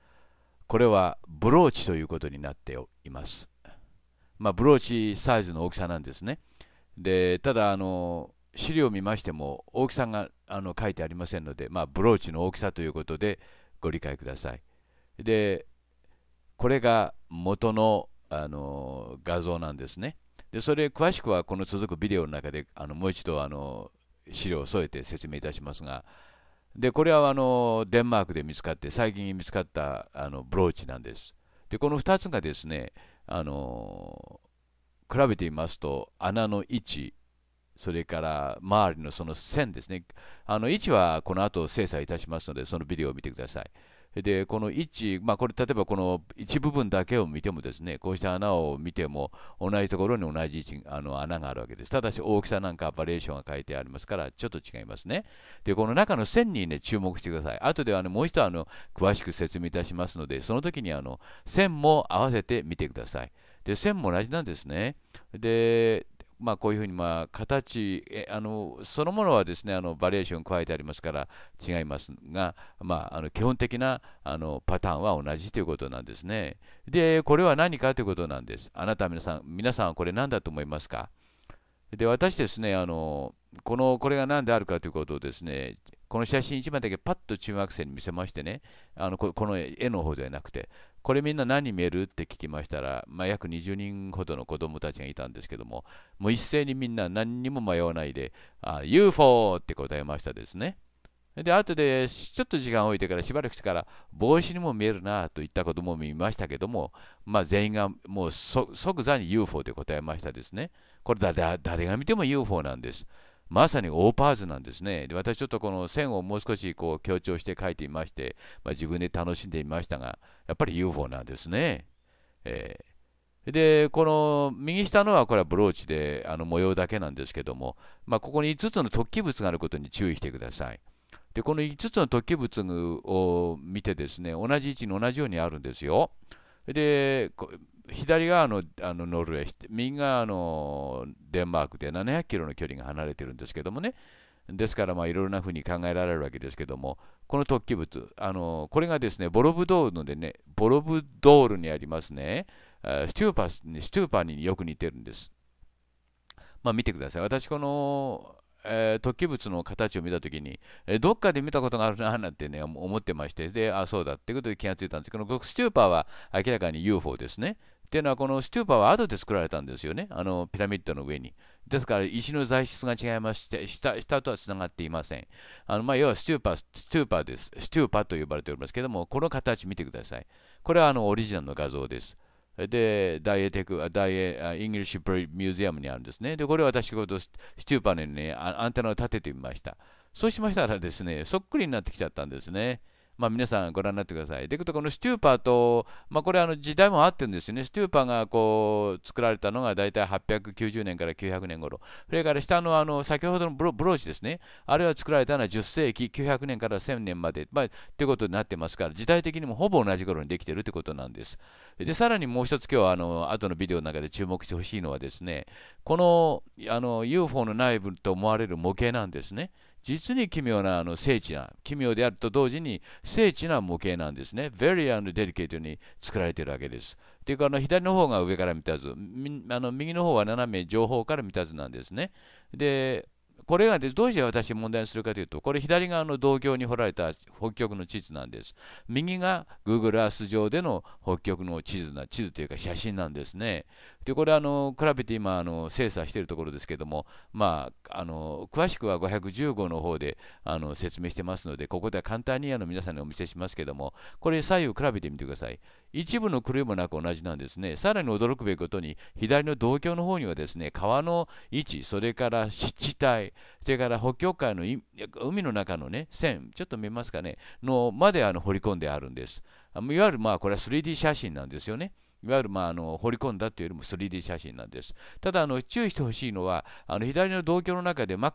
これはブローチということになっています。まあ、ブローチサイズの大きさなんですね。でただあの資料を見ましても大きさがあの書いてありませんので、まあ、ブローチの大きさということでご理解ください。でこれが元のあの画像なんですね。でそれ詳しくはこの続くビデオの中であのもう一度あの資料を添えて説明いたしますがでこれはあのデンマークで見つかって最近見つかったあのブローチなんです。でこの2つがですねあの比べてみますと穴の位置それから周りのその線ですねあの位置はこの後精査いたしますのでそのビデオを見てください。でこの位置、まあ、これ例えばこの一部分だけを見てもですねこうした穴を見ても同じところに同じ位置あの穴があるわけですただし大きさなんかバリエーションが書いてありますからちょっと違いますねでこの中の線にね注目してください後では、ね、もう一度あの詳しく説明いたしますのでその時にあの線も合わせてみてくださいで線も同じなんですねでまあ、こういうふうにまあ形えあのそのものはですねあのバリエーション加えてありますから違いますが、まあ、あの基本的なあのパターンは同じということなんですね。でこれは何かということなんです。あなた皆さん皆さんはこれ何だと思いますかで私ですねあのこのこれが何であるかということをですねこの写真1枚だけパッと中学生に見せましてねあのこの絵の方ではなくてこれみんな何見えるって聞きましたら、まあ、約20人ほどの子供たちがいたんですけども、もう一斉にみんな何にも迷わないで、あ UFO って答えましたですね。で、後でちょっと時間を置いてからしばらくしてから帽子にも見えるなといったことも見ましたけども、まあ、全員がもう即座に UFO って答えましたですね。これ誰が見ても UFO なんです。まさにオーパーズなんですね。で私ちょっとこの線をもう少しこう強調して書いてみまして、まあ、自分で楽しんでみましたが、やっぱり UFO なんですね。えー、で、この右下のはこれはブローチであの模様だけなんですけども、まあ、ここに5つの突起物があることに注意してください。で、この5つの突起物を見てですね、同じ位置に同じようにあるんですよ。で、左側のあのノルウェー右側のデンマークで700キロの距離が離れてるんですけどもねですからまあいろいろなふうに考えられるわけですけどもこの突起物あのこれがですねボロブドールのでねボロブドールにありますねスチューパススチューパーによく似てるんですまあ見てください私このえー、突起物の形を見た時に、えー、どっかで見たことがあるななんてね思ってましてであそうだってことで気がついたんですけどこのスチューパーは明らかに UFO ですねっていうのは、このストゥーパーは後で作られたんですよね、あのピラミッドの上に。ですから、石の材質が違いまして、下下とはつながっていません。あのまあ、要はストゥーパー、ストゥーパーです。ストゥーパーと呼ばれておりますけども、この形見てください。これはあのオリジナルの画像です。で、ダイエテク、ダイエ、イングリッシュミュージアムにあるんですね。で、これ私、ごとスチューパーにね、アンテナを立ててみました。そうしましたらですね、そっくりになってきちゃったんですね。まあ、皆さんご覧になってください。で、このスチューパーと、まあ、これあの時代もあってるんですよね。スチューパーがこう作られたのが大体890年から900年頃。それから下のあの先ほどのブローチですね。あれは作られたのは10世紀900年から1000年まで、まあ、ということになってますから、時代的にもほぼ同じ頃にできてるということなんです。で、さらにもう一つ今日あの後のビデオの中で注目してほしいのはですね、このあの UFO の内部と思われる模型なんですね。実に奇妙なあの精緻な、奇妙であると同時に精緻な模型なんですね。very and delicate に作られているわけです。というかあの左の方が上から見た図、あの右の方は斜め上方から見た図なんですね。で、これがですどうして私問題にするかというと、これ左側の同郷に掘られた北極の地図なんです。右が Google Earth 上での北極の地図な、地図というか写真なんですね。でこれあの比べて今あの精査しているところですけども、まあ、あの詳しくは510号の方であの説明してますのでここでは簡単にあの皆さんにお見せしますけどもこれ左右比べてみてください一部の狂いもなく同じなんですねさらに驚くべきことに左の同鏡の方にはですね川の位置それから湿地帯それから北極海の海の中のね線ちょっと見えますかねのまであの掘り込んであるんですいわゆるまあこれは 3D 写真なんですよねいわゆる、まあ、あの彫り込んだというよりも 3D 写真なんです。ただあの注意してほしいのはあの左の同居の中で、ま、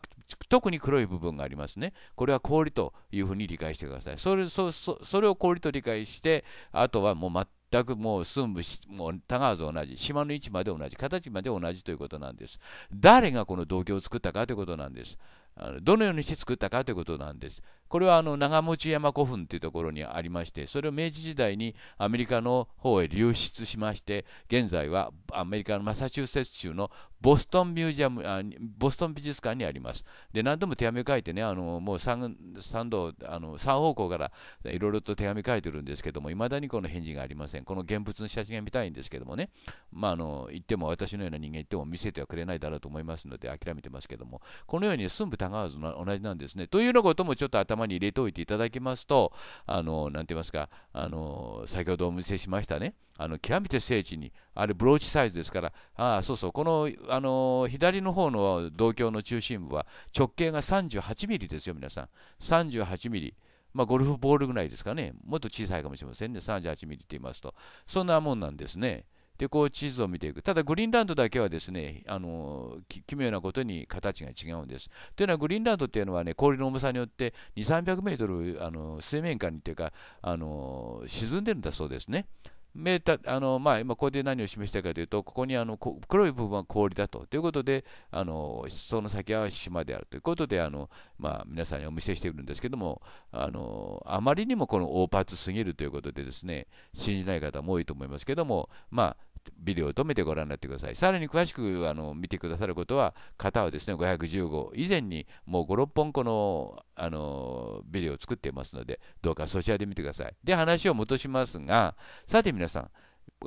特に黒い部分がありますね。これは氷というふうに理解してください。それそそれを氷と理解してあとはもう全くもう寸部もう田川同じ島の位置まで同じ形まで同じということなんです誰がこの同居を作ったかということなんですあのどのようにして作ったかということなんですこれはあの長持山古墳というところにありましてそれを明治時代にアメリカの方へ流出しまして現在はアメリカのマサチューセッツ州のボストンミュージアムあボストン美術館にあります。で何度も手紙を書いてねあのもう 3, 3, 度あの3方向からいろいろと手紙書いてるんですけどもいまだにこの返事がありません。この現物の写真が見たいんですけどもね、まあ、あの言っても私のような人間言っても見せてはくれないだろうと思いますので諦めてますけどもこのように寸部たがわず同じなんですね。というようなこともちょっと頭頭に入れておいていただきますと、あの、なて言いますか、あの、先ほどお見せしましたね、あの、極めて精緻に、あれ、ブローチサイズですから、ああ、そうそう、この、あの、左の方の銅鏡の中心部は、直径が38ミリですよ、皆さん。38ミリ。まあ、ゴルフボールぐらいですかね。もっと小さいかもしれませんね。38ミリって言いますと。そんなもんなんですね。でこう地図を見ていくただグリーンランドだけはですねあの奇妙なことに形が違うんですというのはグリーンランドっていうのはね氷の重さによって2 3 0 0メートルあの水面下にというかあの沈んでるんだそうですねメータあのまあ、今ここで何を示したかというと、ここにあの黒い部分は氷だと。ということで、あのその先は島であるということで、あのまあ、皆さんにお見せしているんですけどもあの、あまりにもこの大パーツすぎるということでですね、信じない方も多いと思いますけども、まあ、ビデオを止めてご覧になってください。さらに詳しくあの見てくださることは、型はですね、515以前にもう5、6本このあのビデオを作っていますので、どうかそちらで見てください。で、話を戻しますが、さて皆さん、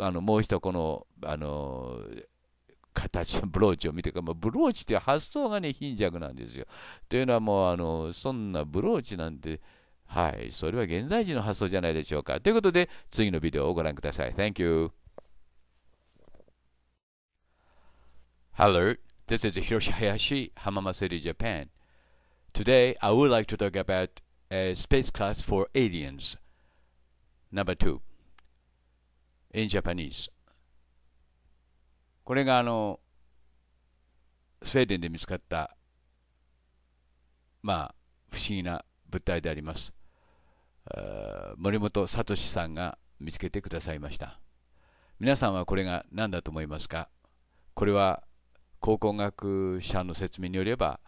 あのもう一度この、あの形のブローチを見てださい。ブローチっていう発想がね、貧弱なんですよ。というのはもう、あのそんなブローチなんて、はい、それは現在時の発想じゃないでしょうか。ということで、次のビデオをご覧ください。Thank you. Hello, this is Hiroshi Hayashi, Hamama City, Japan. Today, I would like to talk about a space class for aliens. Number two, in Japanese. これがあの、スウェーデンで見つかった、まあ、不思議な物体であります。森本聡さんが見つけてくださいました。皆さんはこれが何だと思いますかこれは考古学者の説明によれば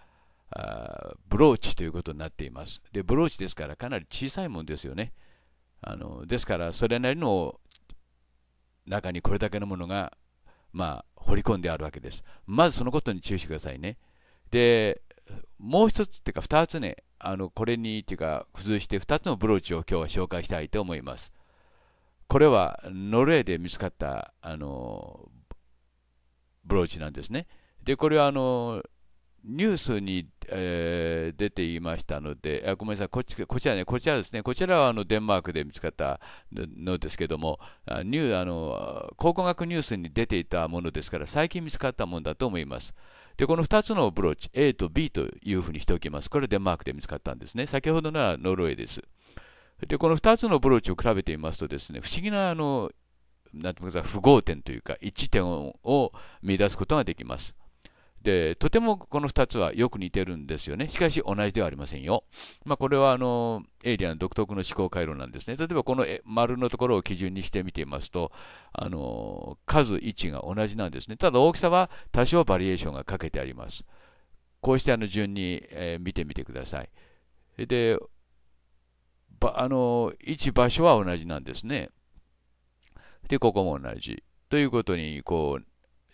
ブローチということになっていますでブローチですからかなり小さいもんですよねあのですからそれなりの中にこれだけのものがまあ掘り込んであるわけですまずそのことに注意してくださいねでもう一つっていうか2つねあのこれにっていうか付随して2つのブローチを今日は紹介したいと思いますこれはノルウェーで見つかったあのブローチなんですね。で、これはあのニュースに、えー、出ていましたので、あごめんなさい、こっちこちらね、こちらですね、こちらはあのデンマークで見つかったのですけども、ニュあの考古学ニュースに出ていたものですから、最近見つかったものだと思います。で、この2つのブローチ、A と B というふうにしておきます。これデンマークで見つかったんですね。先ほどのはノルウェーです。で、この2つのブローチを比べてみますとですね、不思議なあのなんていうか不合点というか、一致点を見出すことができます。でとてもこの2つはよく似てるんですよね。しかし同じではありませんよ。まあ、これはあのエイリアン独特の思考回路なんですね。例えばこの丸のところを基準にしてみていますとあの数位置が同じなんですね。ただ大きさは多少バリエーションがかけてあります。こうしてあの順に、え見てみてください。であの位置場所は同じなんですね。でここも同じ。ということにこう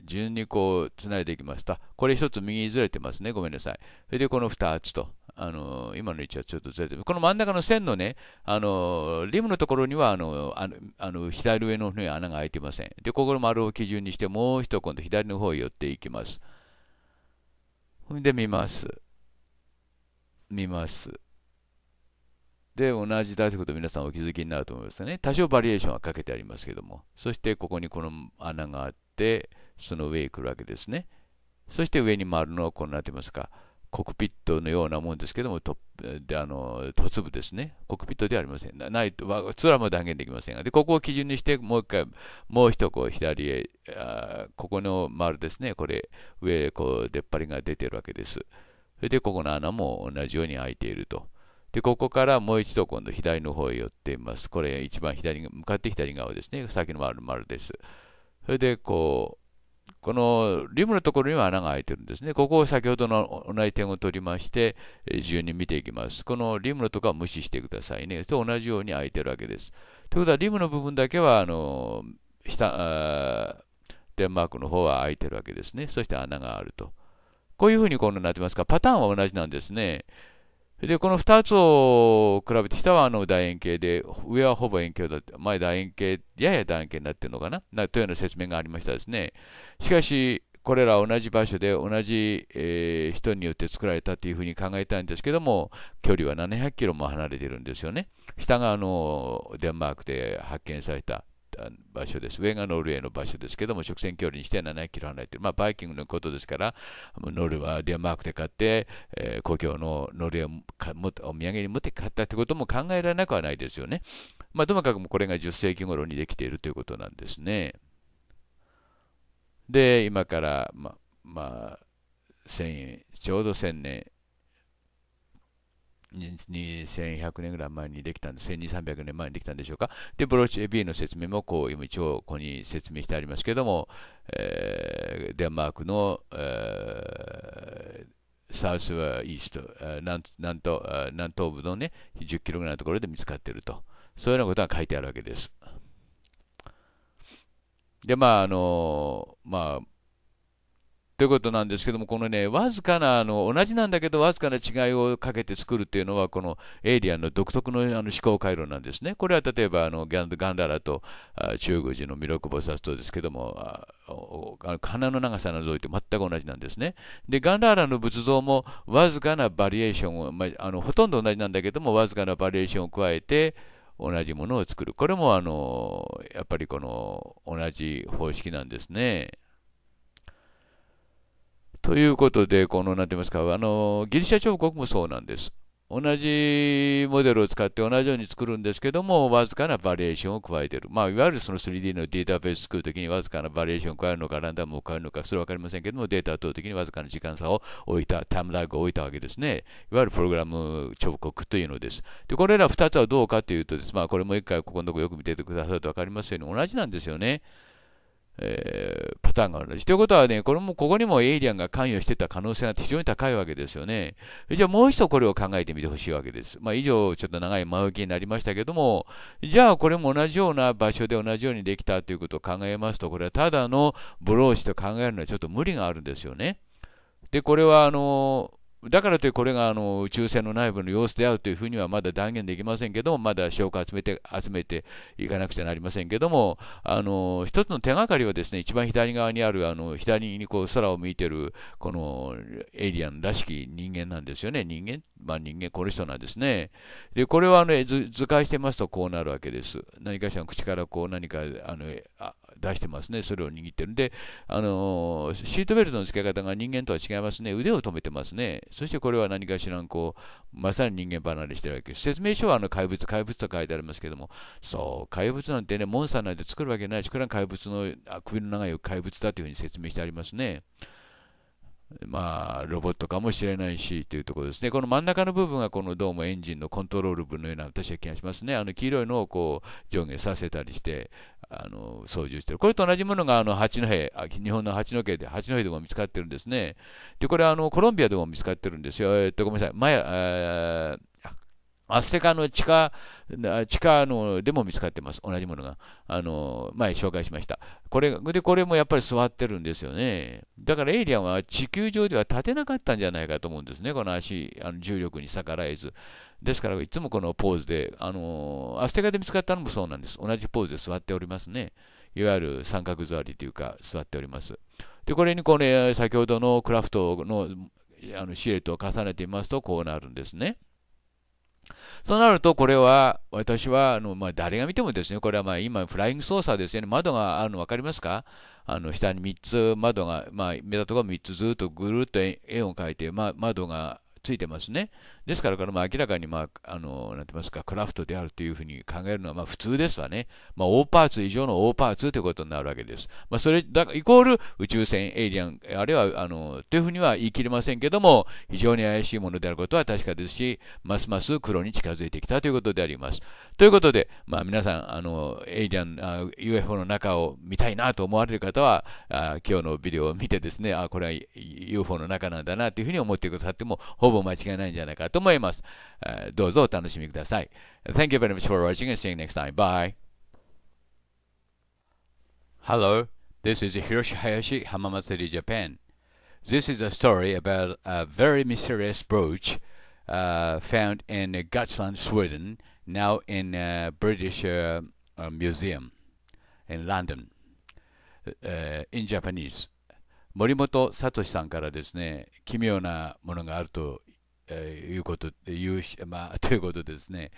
順にこうつないでいきますと、これ1つ右にずれてますね、ごめんなさい。それでこの2つと、あの今の位置はちょっとずれてる。この真ん中の線のね、あのリムのところにはあのあの左上の方に穴が開いてません。で、ここの丸を基準にして、もう一度今度左の方へ寄っていきます。ほんで見ます。見ます。で、同じだということ皆さんお気づきになると思いますね。多少バリエーションはかけてありますけども。そして、ここにこの穴があって、その上へ来るわけですね。そして上に回るのはこうなってますか。コクピットのようなもんですけども、トあの突部ですね。コクピットではありません。ないと、まあ、ツアーも断言できませんが、で、ここを基準にして、もう一回、もう一個左へあ、ここの丸ですね、これ、上へこう出っ張りが出てるわけです。それで、ここの穴も同じように開いていると。で、ここからもう一度今度左の方へ寄っています。これ、一番左、向かって左側ですね。先の丸丸です。それで、こう、このリムのところには穴が開いてるんですね。ここを先ほどの同じ点を取りまして、順に見ていきます。このリムのところは無視してくださいね。と同じように開いてるわけです。ということは、リムの部分だけは、あの、下、デンマークの方は開いてるわけですね。そして穴があると。こういうふうにこのなってますか。パターンは同じなんですね。で、この2つを比べて、下はあの楕円形で、上はほぼ円形だって、前楕円形、やや楕円形になってるのかななというような説明がありましたですね。しかし、これら同じ場所で同じ、えー、人によって作られたというふうに考えたいんですけども、距離は700キロも離れてるんですよね。下があのデンマークで発見された場所です。上がノルウェーの場所ですけども、直線距離にして7キロ離れてる。まあ、バイキングのことですから、ノルウェー、デンマークで買って、えー、故郷のノルウェーをもお土産に持って買ったってことも考えられなくはないですよね。まあ、ともかくこれが10世紀頃にできているということなんですね。で、今から、ま、まあ、1000円、ちょうど1000年、2100年ぐらい前にできたんで、1200、300年前にできたんでしょうか。で、ブローチ ABA の説明もこう、今一応ここに説明してありますけども、えー、デンマークの、えーサウスはイースト、南南東南東部のね、10キロぐらいのところで見つかっていると。そういうようなことが書いてあるわけです。で、まあ、あの、まあ、ということなんですけども、このね、わずかな、あの同じなんだけど、わずかな違いをかけて作るっていうのは、このエイリアンの独特のあの思考回路なんですね。これは例えば、あのガンダラと中宮寺の弥勒菩薩とですけども、花の長さの像いて全く同じなんですね。で、ガンダーラの仏像もわずかなバリエーションを、まあ、あのほとんど同じなんだけども、わずかなバリエーションを加えて、同じものを作る。これも、あの、やっぱりこの同じ方式なんですね。ということで、この、なんて言いますか、あの、ギリシャ彫刻もそうなんです。同じモデルを使って同じように作るんですけども、わずかなバリエーションを加えている。まあ、いわゆるその 3D のデータベース作るときにわずかなバリエーションを加えるのか、ランダムを加えるのか、それは分かりませんけども、データを取るときにわずかな時間差を置いた、タイムラグを置いたわけですね。いわゆるプログラム彫刻というのです。で、これら2つはどうかというとです、まあ、これも一回ここのところよく見ててくださると分かりますように、同じなんですよね。えー、パターンがあるんです。ということはね、これもここにもエイリアンが関与してた可能性が非常に高いわけですよね。じゃあもう一度これを考えてみてほしいわけです。まあ、以上、ちょっと長い前置きになりましたけども、じゃあこれも同じような場所で同じようにできたということを考えますと、これはただのブローシと考えるのはちょっと無理があるんですよね。で、これはあのーだからといってこれがあの宇宙船の内部の様子であるというふうにはまだ断言できませんけどもまだ証拠を集めて集めていかなくちゃなりませんけどもあの一つの手がかりはですね一番左側にあるあの左にこう空を向いてるこのエイリアンらしき人間なんですよね人間まあ人間この人なんですねでこれはあの図解してますとこうなるわけです何かしら口からこう何かあの出してますね、それを握ってる。で、あのシートベルトの付け方が人間とは違いますね、腕を止めてますね、そしてこれは何かしらこう、まさに人間離れしてるわけです。説明書はあの怪物、怪物と書いてありますけども、そう、怪物なんてね、モンスターなんて作るわけないし、これは怪物の、あ首の長い怪物だというふうに説明してありますね。まあ、ロボットかもしれないしというところですね。この真ん中の部分がこのどうもエンジンのコントロール部のような私は気がしますね。あの黄色いのをこう上下させたりしてあの操縦してる。これと同じものがあの八戸、日本の八戸で八戸でも見つかってるんですね。で、これあのコロンビアでも見つかってるんですよ。えー、っと、ごめんなさい。前えーアステカの地下、地下のでも見つかってます。同じものが。あの、前紹介しました。これ、で、これもやっぱり座ってるんですよね。だからエイリアンは地球上では立てなかったんじゃないかと思うんですね。この足、あの重力に逆らえず。ですから、いつもこのポーズで、あの、アステカで見つかったのもそうなんです。同じポーズで座っておりますね。いわゆる三角座りというか、座っております。で、これにこれ、ね、先ほどのクラフトのあのシルエットを重ねてみますと、こうなるんですね。となると、これは私はあの、まあ、誰が見てもですね、これはまあ今、フライング操作ですよね、窓があるの分かりますかあの下に3つ窓が、まあ、目立とが3つずっとぐるっと円を描いて、まあ、窓がついてますね。ですから、これも明らかに、まあ、あの、なんて言いますか、クラフトであるというふうに考えるのは、まあ、普通ですわね。まあ、大パーツ以上の大パーツということになるわけです。まあ、それ、だイコール宇宙船、エイリアン、あるいは、あの、というふうには言い切れませんけども、非常に怪しいものであることは確かですし、ますます黒に近づいてきたということであります。ということで、まあ、皆さん、あの、エイリアン、あ UFO の中を見たいなと思われる方は、あ今日のビデオを見てですね、あ、これは UFO の中なんだなというふうに思ってくださっても、ほぼ間違いないんじゃないかと思います。どうぞお楽しみください。Thank you very much for watching and see you next time. Bye. Hello, this is Hiroshi Hayashi Hamamatsu r i Japan. This is a story about a very mysterious brooch uh, found in Gotland, Sweden, now in a uh, British museum in London, in Japanese. 森本聡さんからですね奇妙なものがあるとえいうこと、いうまあ、ということですね、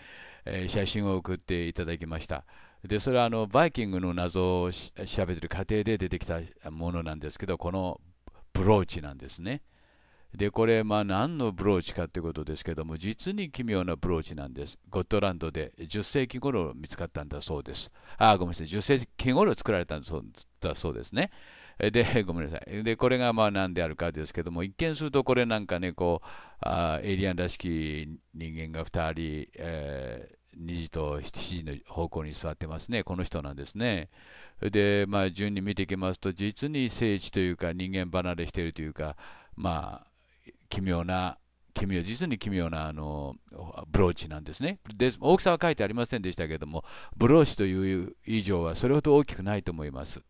えー、写真を送っていただきました。で、それはあのバイキングの謎を調べてる過程で出てきたものなんですけど、このブローチなんですね。で、これ、まあ、何のブローチかということですけども、実に奇妙なブローチなんです。ゴットランドで10世紀頃見つかったんだそうです。あ、ごめんなさい、10世紀頃作られたんだそうですね。で、ごめんなさい。で、これがまあ何であるかですけども、一見するとこれなんかね、こう、あエイリアンらしき人間が2人、えー、2時と7時の方向に座ってますね。この人なんですね。で、まあ、順に見ていきますと、実に聖地というか、人間離れしているというか、まあ、奇妙な奇妙実に奇妙なあのブローチなんですねで大きさは書いてありませんでしたけどもブローチという以上はそれほど大きくないと思います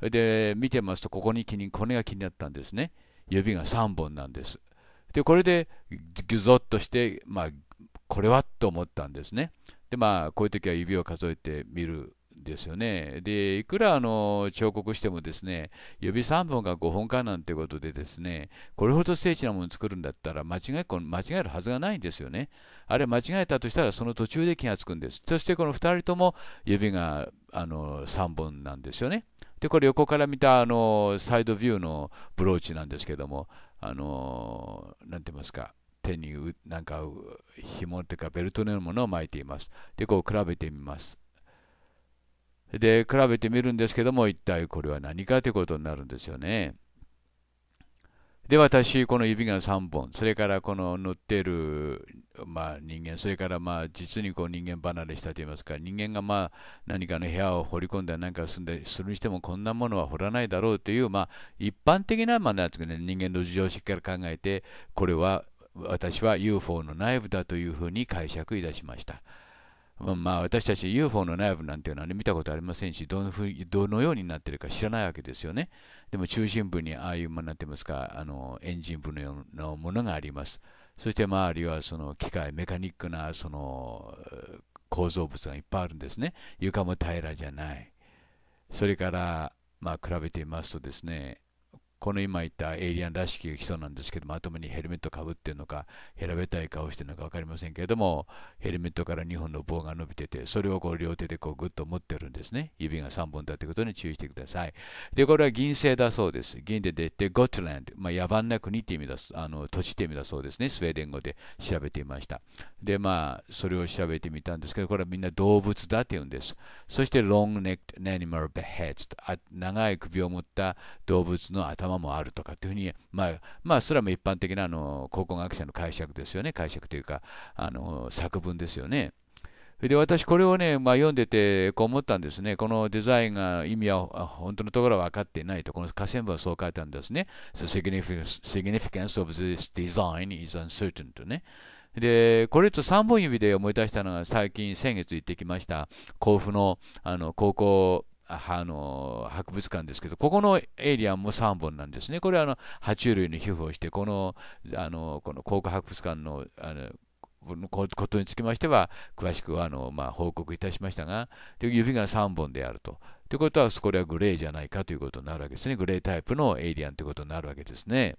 で見てますとここに気にこれが気になったんですね指が3本なんですでこれでギュゾッとして、まあ、これはと思ったんですねでまあこういう時は指を数えてみるんですよね。で、いくらあの彫刻してもですね、指3本が5本かなんてことでですね、これほど精緻なものを作るんだったら間違え間違えるはずがないんですよね。あれ間違えたとしたらその途中で気がつくんです。そしてこの2人とも指があの3本なんですよね。で、これ横から見たあのサイドビューのブローチなんですけども、あのー、なんて言いますか、手になんか紐というかベルトのようなものを巻いています。で、こう比べてみます。で、比べてみるんですけども、一体これは何かということになるんですよね。で私この指が3本それからこの塗ってる、まあ、人間それからまあ実にこう人間離れしたといいますか人間がまあ何かの部屋を掘り込んだり何かすんでするにしてもこんなものは掘らないだろうというまあ一般的なまあなんかね人間の事情をしっかり考えてこれは私は UFO の内部だというふうに解釈いたしました。まあ、私たち UFO の内部なんていうのは、ね、見たことありませんしどのふどのようになっているか知らないわけですよね。でも中心部にああいうものになってますかあのエンジン部のようなものがありますそして周りはその機械メカニックなその構造物がいっぱいあるんですね床も平らじゃないそれからまあ比べてみますとですねこの今言ったエイリアンらしき人なんですけども、頭にヘルメットかぶってるのか、ラべたい顔してるのか分かりませんけれども、ヘルメットから2本の棒が伸びてて、それをこう両手でこうグッと持ってるんですね。指が3本だってことに注意してください。で、これは銀製だそうです。銀で出て、ゴットランド、まあ、野蛮な国って意味だ、あの土地って意味だそうですね。スウェーデン語で調べてみました。で、まあ、それを調べてみたんですけど、これはみんな動物だって言うんです。そして、ロングネック、l ニマル、ベヘ d s 長い首を持った動物の頭仲もあるとかっていうふうに、まあ、まあ、それはも一般的なあの考古学者の解釈ですよね、解釈というか、あの作文ですよね。で私これをね、まあ、読んでてこう思ったんですね。このデザインが意味は本当のところは分かっていないと。この下線部はそう書いてあるんですね。The significance of this design is uncertain とね。で、これと3本指で思い出したのが最近先月行ってきました甲府のあの高校あの博物館ですけど、ここのエイリアンも3本なんですね。これはあの爬虫類の皮膚をして、このあのこの考古博物館のあのことにつきましては、詳しくはあの、まあ、報告いたしましたが、で指が3本であると。ということは、これはグレーじゃないかということになるわけですね。グレータイプのエイリアンということになるわけですね。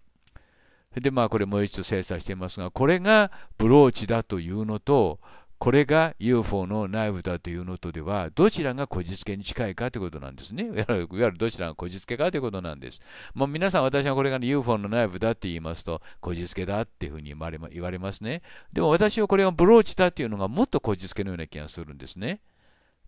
で、まあ、これもう一度精査していますが、これがブローチだというのと、これが UFO の内部だというのとでは、どちらがこじつけに近いかということなんですね。いわゆるどちらがこじつけかということなんです。まあ、皆さん、私はこれが、ね、UFO の内部だって言いますと、こじつけだっていうふうに言われますね。でも私はこれがブローチだっていうのがもっとこじつけのような気がするんですね。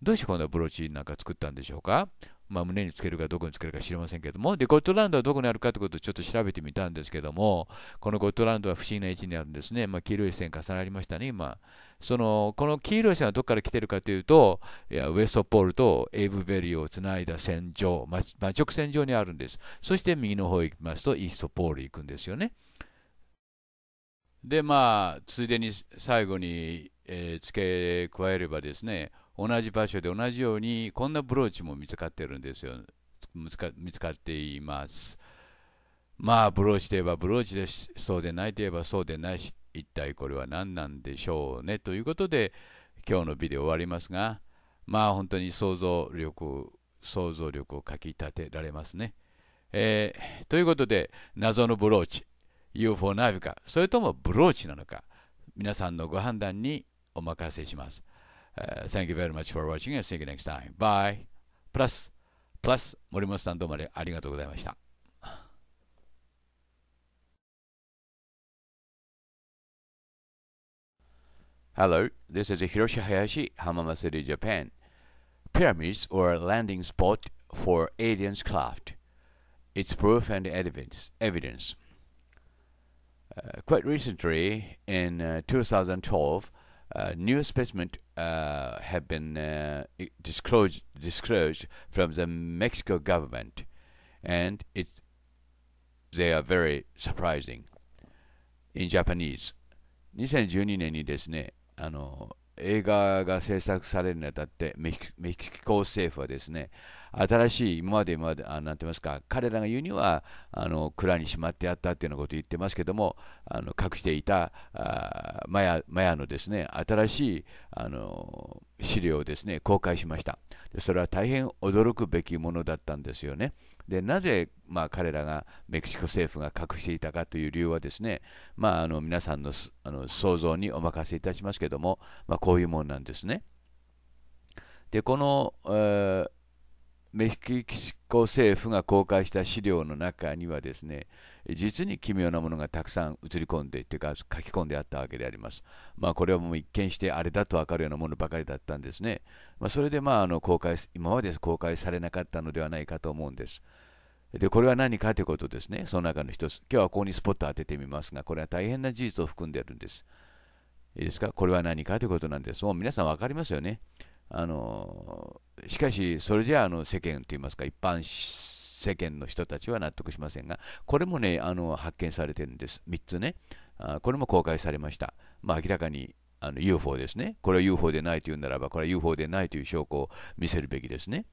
どうしてこのブローチなんか作ったんでしょうかまあ、胸につけるかどこにつけるか知りませんけども、で、ゴットランドはどこにあるかということをちょっと調べてみたんですけども、このゴットランドは不思議な位置にあるんですね。まあ、黄色い線重なりましたね、今。その、この黄色い線はどこから来てるかというと、いやウエストポールとエイブベリーをつないだ線上、まあ、直線上にあるんです。そして右の方へ行きますと、イーストポール行くんですよね。で、まあ、ついでに最後に、えー、付け加えればですね、同じ場所で同じようにこんなブローチも見つかってるんですよ見つかっていますまあブローチといえばブローチですそうでないといえばそうでないし一体これは何なんでしょうねということで今日のビデオ終わりますがまあ本当に想像力想像力をかき立てられますね、えー、ということで謎のブローチ UFO ナビかそれともブローチなのか皆さんのご判断にお任せします Uh, thank you very much for watching and see you next time. Bye. Plus, plus. プラス、プラス、森本さんどうもありがとうございました。Hello, this is Hiroshi Hayashi, Hamama City, Japan. Pyramids were a landing spot for aliens craft. It's proof and evidence. evidence. Uh, quite recently, in uh, 2012, uh, new specimens uh, have been uh, disclosed, disclosed from the Mexico government, and it's, they are very surprising in Japanese. 2012年にですね、あの映画が制作されるにあたってメキシコ政府はですね新しい今まで今まであなんて言いますか彼らが言うにはあの蔵にしまってやったっていうようなことを言ってますけどもあの隠していたあマヤマヤのですね新しいあの資料をですね公開しましたでそれは大変驚くべきものだったんですよね。でなぜ、まあ、彼らがメキシコ政府が隠していたかという理由はですね、まあ、あの皆さんのあの想像にお任せいたしますけども、まあ、こういうもんなんですね。でこの、えー、メキシコ政府が公開した資料の中にはですね実に奇妙なものがたくさん映り込んでというか書き込んであったわけであります。まあ、これはもう一見してあれだと分かるようなものばかりだったんですね。まあ、それでまああの公開今まで公開されなかったのではないかと思うんです。で、これは何かということですね。その中の一つ。今日はここにスポットを当ててみますが、これは大変な事実を含んでるんです。いいですかこれは何かということなんです。もう皆さん分かりますよね。あのしかし、それじゃあの世間といいますか、一般世間の人たちは納得しませんが、これもね、あの発見されてるんです。3つね。あこれも公開されました。まあ、明らかにあの UFO ですね。これは UFO でないというならば、これは UFO でないという証拠を見せるべきですね。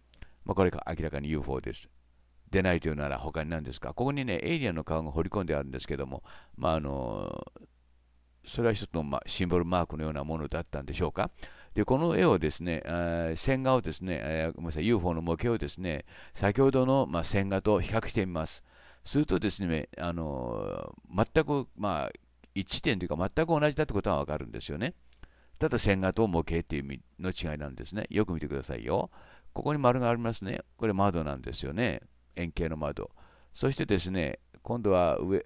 まあ、これが明らかに UFO です。でないというなら他に何ですかここにね、エイリアンの顔が彫り込んであるんですけども、まあ、あのそれは一つの、まシンボルマークのようなものだったんでしょうか。で、この絵をですね、線画をですね、ごめんなさい、UFO の模型をですね、先ほどの、ま線画と比較してみます。するとですね、あの全く、まあ、一点というか全く同じだってことはわかるんですよね。ただ線画と模型っていう意味の違いなんですね。よく見てくださいよ。ここに丸がありますね。これ窓なんですよね。円形の窓。そしてですね、今度は上、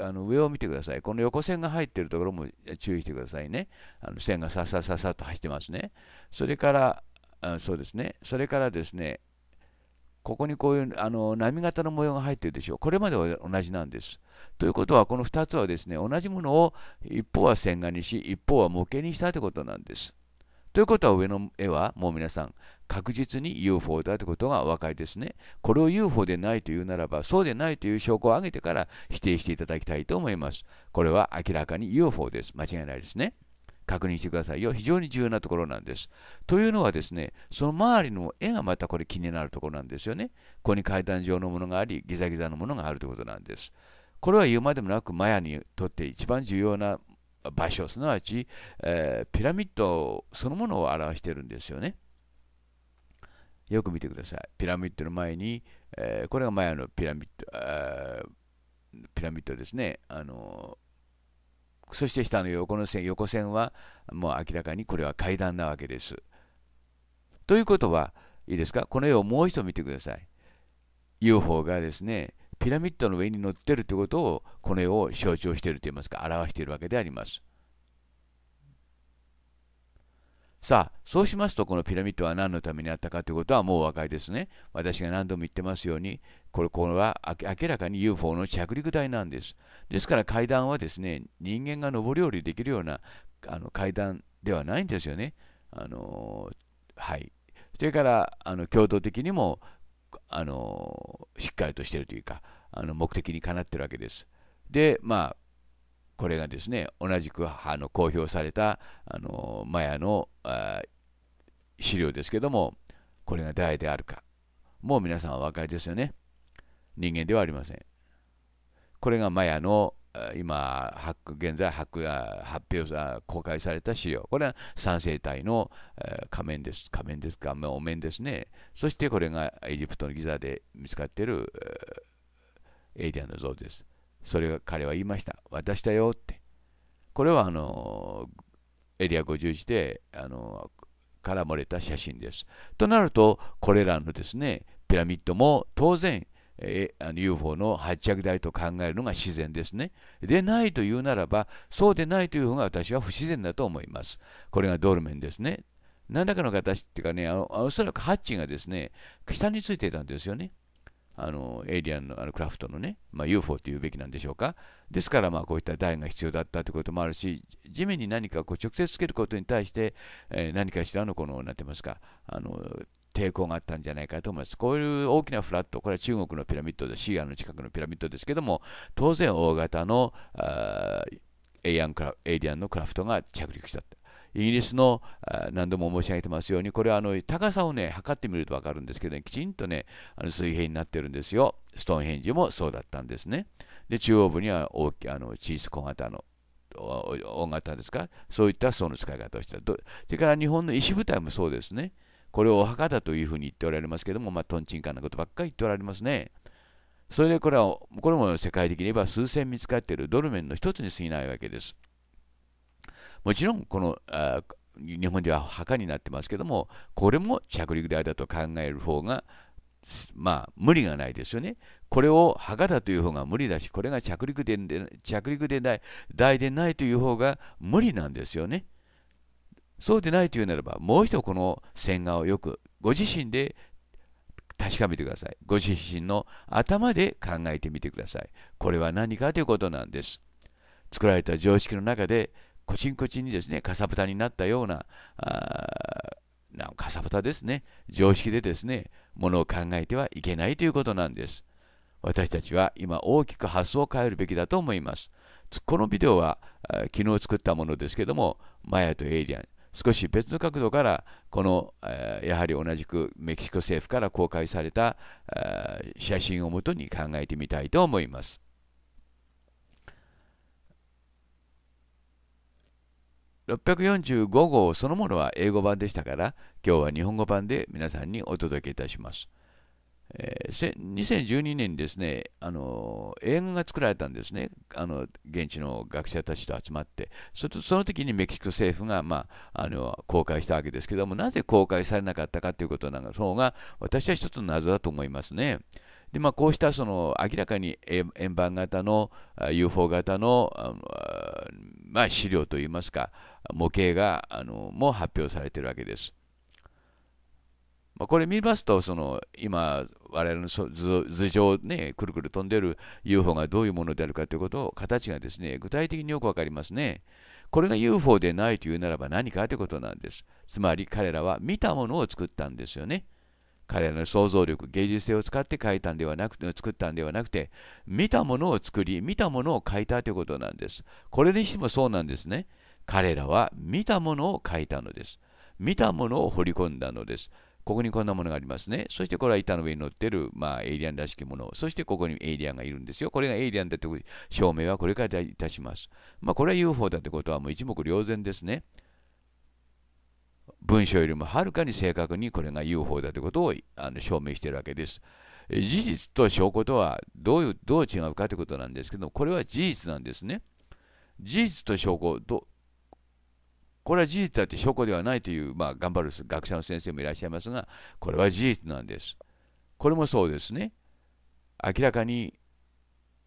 あの上を見てください。この横線が入ってるところも注意してくださいね。あの線がささささっと走ってますね。それから、あそうですね。それからですね、ここにこういうあの波形の模様が入ってるでしょう。これまでは同じなんです。ということは、この2つはですね、同じものを一方は線画にし、一方は模型にしたということなんです。ということは上の絵はもう皆さん確実に UFO だということがお分かりですね。これを UFO でないというならば、そうでないという証拠を挙げてから否定していただきたいと思います。これは明らかに UFO です。間違いないですね。確認してくださいよ。非常に重要なところなんです。というのはですね、その周りの絵がまたこれ気になるところなんですよね。ここに階段状のものがあり、ギザギザのものがあるということなんです。これは言うまでもなく、マヤにとって一番重要な場所、すなわち、えー、ピラミッドそのものを表してるんですよね。よく見てください。ピラミッドの前に、えー、これが前のピラミッド、ピラミッドですね。あのー、そして下の横の線、横線はもう明らかにこれは階段なわけです。ということは、いいですかこの絵をもう一度見てください。UFO がですね、ピラミッドの上に乗ってるということを、この絵を象徴しているといいますか、表しているわけであります。さあ、そうしますと、このピラミッドは何のためにあったかということはもうお分かりですね。私が何度も言ってますように、これこれは明らかに UFO の着陸台なんです。ですから階段はですね、人間が上り下りできるようなあの階段ではないんですよね。あのはい。それから、あの共同的にも、あのしっかりとしているというか、あの目的にかなっているわけです。で、まあ、これがですね同じくあの公表されたあのマヤの資料ですけどもこれが誰であるかもう皆さんお分かりですよね人間ではありませんこれがマヤの今現在発表公開された資料これは三星体の仮面です仮面ですかお面ですねそしてこれがエジプトのギザで見つかっているエイリアンの像ですそれが彼は言いました。私だよって。これはあのエリア51であのから漏れた写真です。となると、これらのですね、ピラミッドも当然、えあの UFO の発着台と考えるのが自然ですね。でないというならば、そうでないという方が私は不自然だと思います。これがドルメンですね。何らかの形っていうかね、あのおそらくハッチがですね、下についていたんですよね。あのエイリアンのあのクラフトのね、まあ、UFO と言うべきなんでしょうか。ですから、まこういった台が必要だったということもあるし、地面に何かこう直接つけることに対して、えー、何かしらのこの、なんて言いますか、あの抵抗があったんじゃないかと思います。こういう大きなフラット、これは中国のピラミッドで、シーアの近くのピラミッドですけども、当然大型のエイアンエイリアンのクラフトが着陸した。イギリスの何度も申し上げてますように、これはあの高さをね、測ってみると分かるんですけど、ね、きちんとね、あの水平になってるんですよ。ストーンヘンジもそうだったんですね。で、中央部には大きあの小さ小型の大型ですか、そういった層の使い方をしたそれから日本の石舞台もそうですね。これをお墓だというふうに言っておられますけども、まあ、トンチンカンなことばっかり言っておられますね。それでこれは、これも世界的に言えば数千見つかっているドルメンの一つに過ぎないわけです。もちろんこの日本では墓になってますけどもこれも着陸台だと考える方がまあ無理がないですよね。これを墓だという方が無理だしこれが着陸で着陸でない台でないという方が無理なんですよね。そうでないというならばもう一度この線画をよくご自身で確かめてください。ご自身の頭で考えてみてください。これは何かということなんです。作られた常識の中でこちんこちンにですね、かさぶたになったような、あなんかさぶたですね、常識でですね、ものを考えてはいけないということなんです。私たちは今大きく発想を変えるべきだと思います。このビデオは昨日作ったものですけども、マヤとエイリアン、少し別の角度から、このやはり同じくメキシコ政府から公開された写真をもとに考えてみたいと思います。645号そのものは英語版でしたから、今日は日本語版で皆さんにお届けいたします。えー、2012年にですね、あの映画が作られたんですねあの、現地の学者たちと集まって、そその時にメキシコ政府が、まあ、あの公開したわけですけども、なぜ公開されなかったかということなの方が、私は一つの謎だと思いますね。でまあ、こうしたその明らかに円盤型の UFO 型のまあ、資料といいますか模型があのも発表されているわけです。まあ、これ見ますとその今我々の頭上ねくるくる飛んでる UFO がどういうものであるかということを形がですね具体的によく分かりますね。これが UFO でないというならば何かということなんです。つまり彼らは見たものを作ったんですよね。彼らの想像力、芸術性を使って書いたんではなくて、作ったんではなくて、見たものを作り、見たものを書いたということなんです。これにしてもそうなんですね。彼らは見たものを書いたのです。見たものを彫り込んだのです。ここにこんなものがありますね。そしてこれは板の上に乗ってる、まあ、エイリアンらしきもの。そしてここにエイリアンがいるんですよ。これがエイリアンだという証明はこれからいたします。まあ、これは UFO だということはもう一目瞭然ですね。文章よりもはるかに正確にこれが UFO だということをあの証明しているわけです。事実と証拠とはどういうどう違うかということなんですけどこれは事実なんですね。事実と証拠とこれは事実だって証拠ではないという、まあ、頑張る学者の先生もいらっしゃいますがこれは事実なんです。これもそうですね。明らかに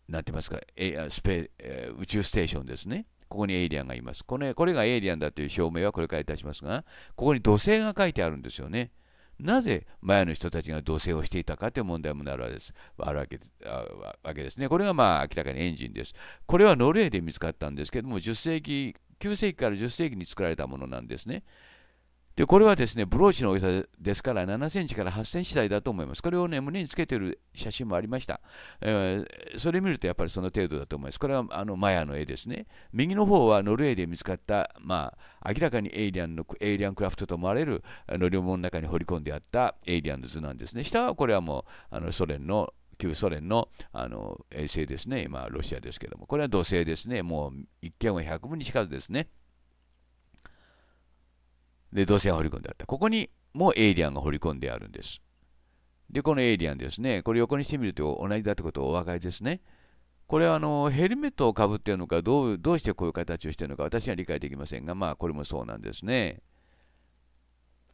なってますか、えスペ宇宙ステーションですね。ここにエイリアンがいます。これこれがエイリアンだという証明はこれからいたしますが、ここに土星が書いてあるんですよね。なぜ前の人たちが土星をしていたかという問題もなるわけですあるわけわけですね。これがまあ明らかにエンジンです。これはノルウェーで見つかったんですけども、10世紀、9世紀から10世紀に作られたものなんですね。でこれはですねブローチの大きさですから7センチから8センチ台だと思います。これをね胸につけてる写真もありました。えー、それ見るとやっぱりその程度だと思います。これはあのマヤの絵ですね。右の方はノルウェーで見つかった、まあ、明らかにエイリアンのエイリアンクラフトと思われる乗り物の中に掘り込んであったエイリアンの図なんですね。下はこれはもうあのソ連の旧ソ連のあの衛星ですね、今ロシアですけども、これは土星ですね、もう一見は100分に近かずですね。で、土星が掘り込んであった。ここにもエイリアンが掘り込んであるんです。で、このエイリアンですね、これ横にしてみると同じだってことをお分かりですね。これはあのヘルメットをかぶっているのかどう、どうしてこういう形をしているのか私は理解できませんが、まあこれもそうなんですね。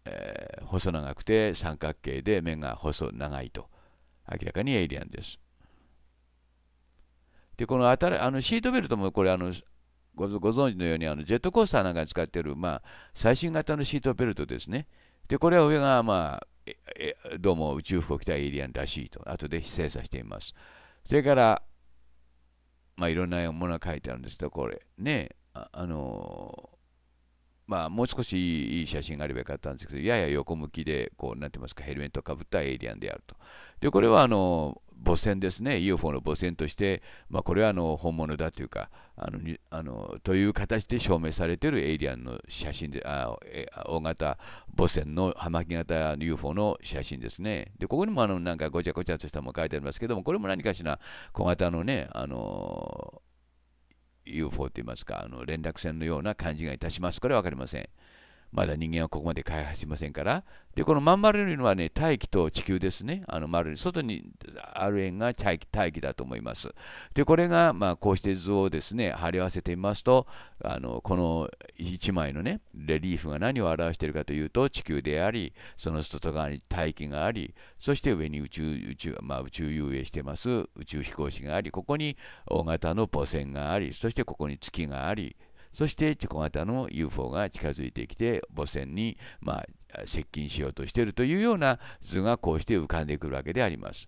えー、細長くて三角形で目が細長いと明らかにエイリアンです。でこのあたあのシートベルトもこれあのご存知のようにあのジェットコースターなんかに使っている、まあ、最新型のシートベルトですね。で、これは上が、まあ、どうも宇宙服を着たエイリアンらしいと、後で精査しています。それから、まあ、いろんなものが書いてあるんですけど、これね、あ、あのー、まあ、もう少しいい写真があればよかったんですけど、やや横向きで、こう、なんて言いますか、ヘルメットをかぶったエイリアンであると。で、これは、あの母船ですね UFO の母船として、まあ、これはあの本物だというかあのあのという形で証明されているエイリアンの写真であ大型母船の葉巻型 UFO の写真ですねでここにもあのなんかごちゃごちゃとしたも書いてありますけどもこれも何かしら小型のねあの UFO といいますかあの連絡船のような感じがいたしますこれは分かりません。まだ人間はここまで開発しませんから。で、このまん丸いのはね、大気と地球ですね。あの丸に、外にある円が大気大気だと思います。で、これが、まあ、こうして図をですね、貼り合わせてみますと、あのこの1枚のね、レリーフが何を表しているかというと、地球であり、その外側に大気があり、そして上に宇宙、宇宙、まあ、宇宙遊泳してます宇宙飛行士があり、ここに大型の母船があり、そしてここに月があり、そしてチェコ型の UFO が近づいてきて母船に、まあ、接近しようとしているというような図がこうして浮かんでくるわけであります。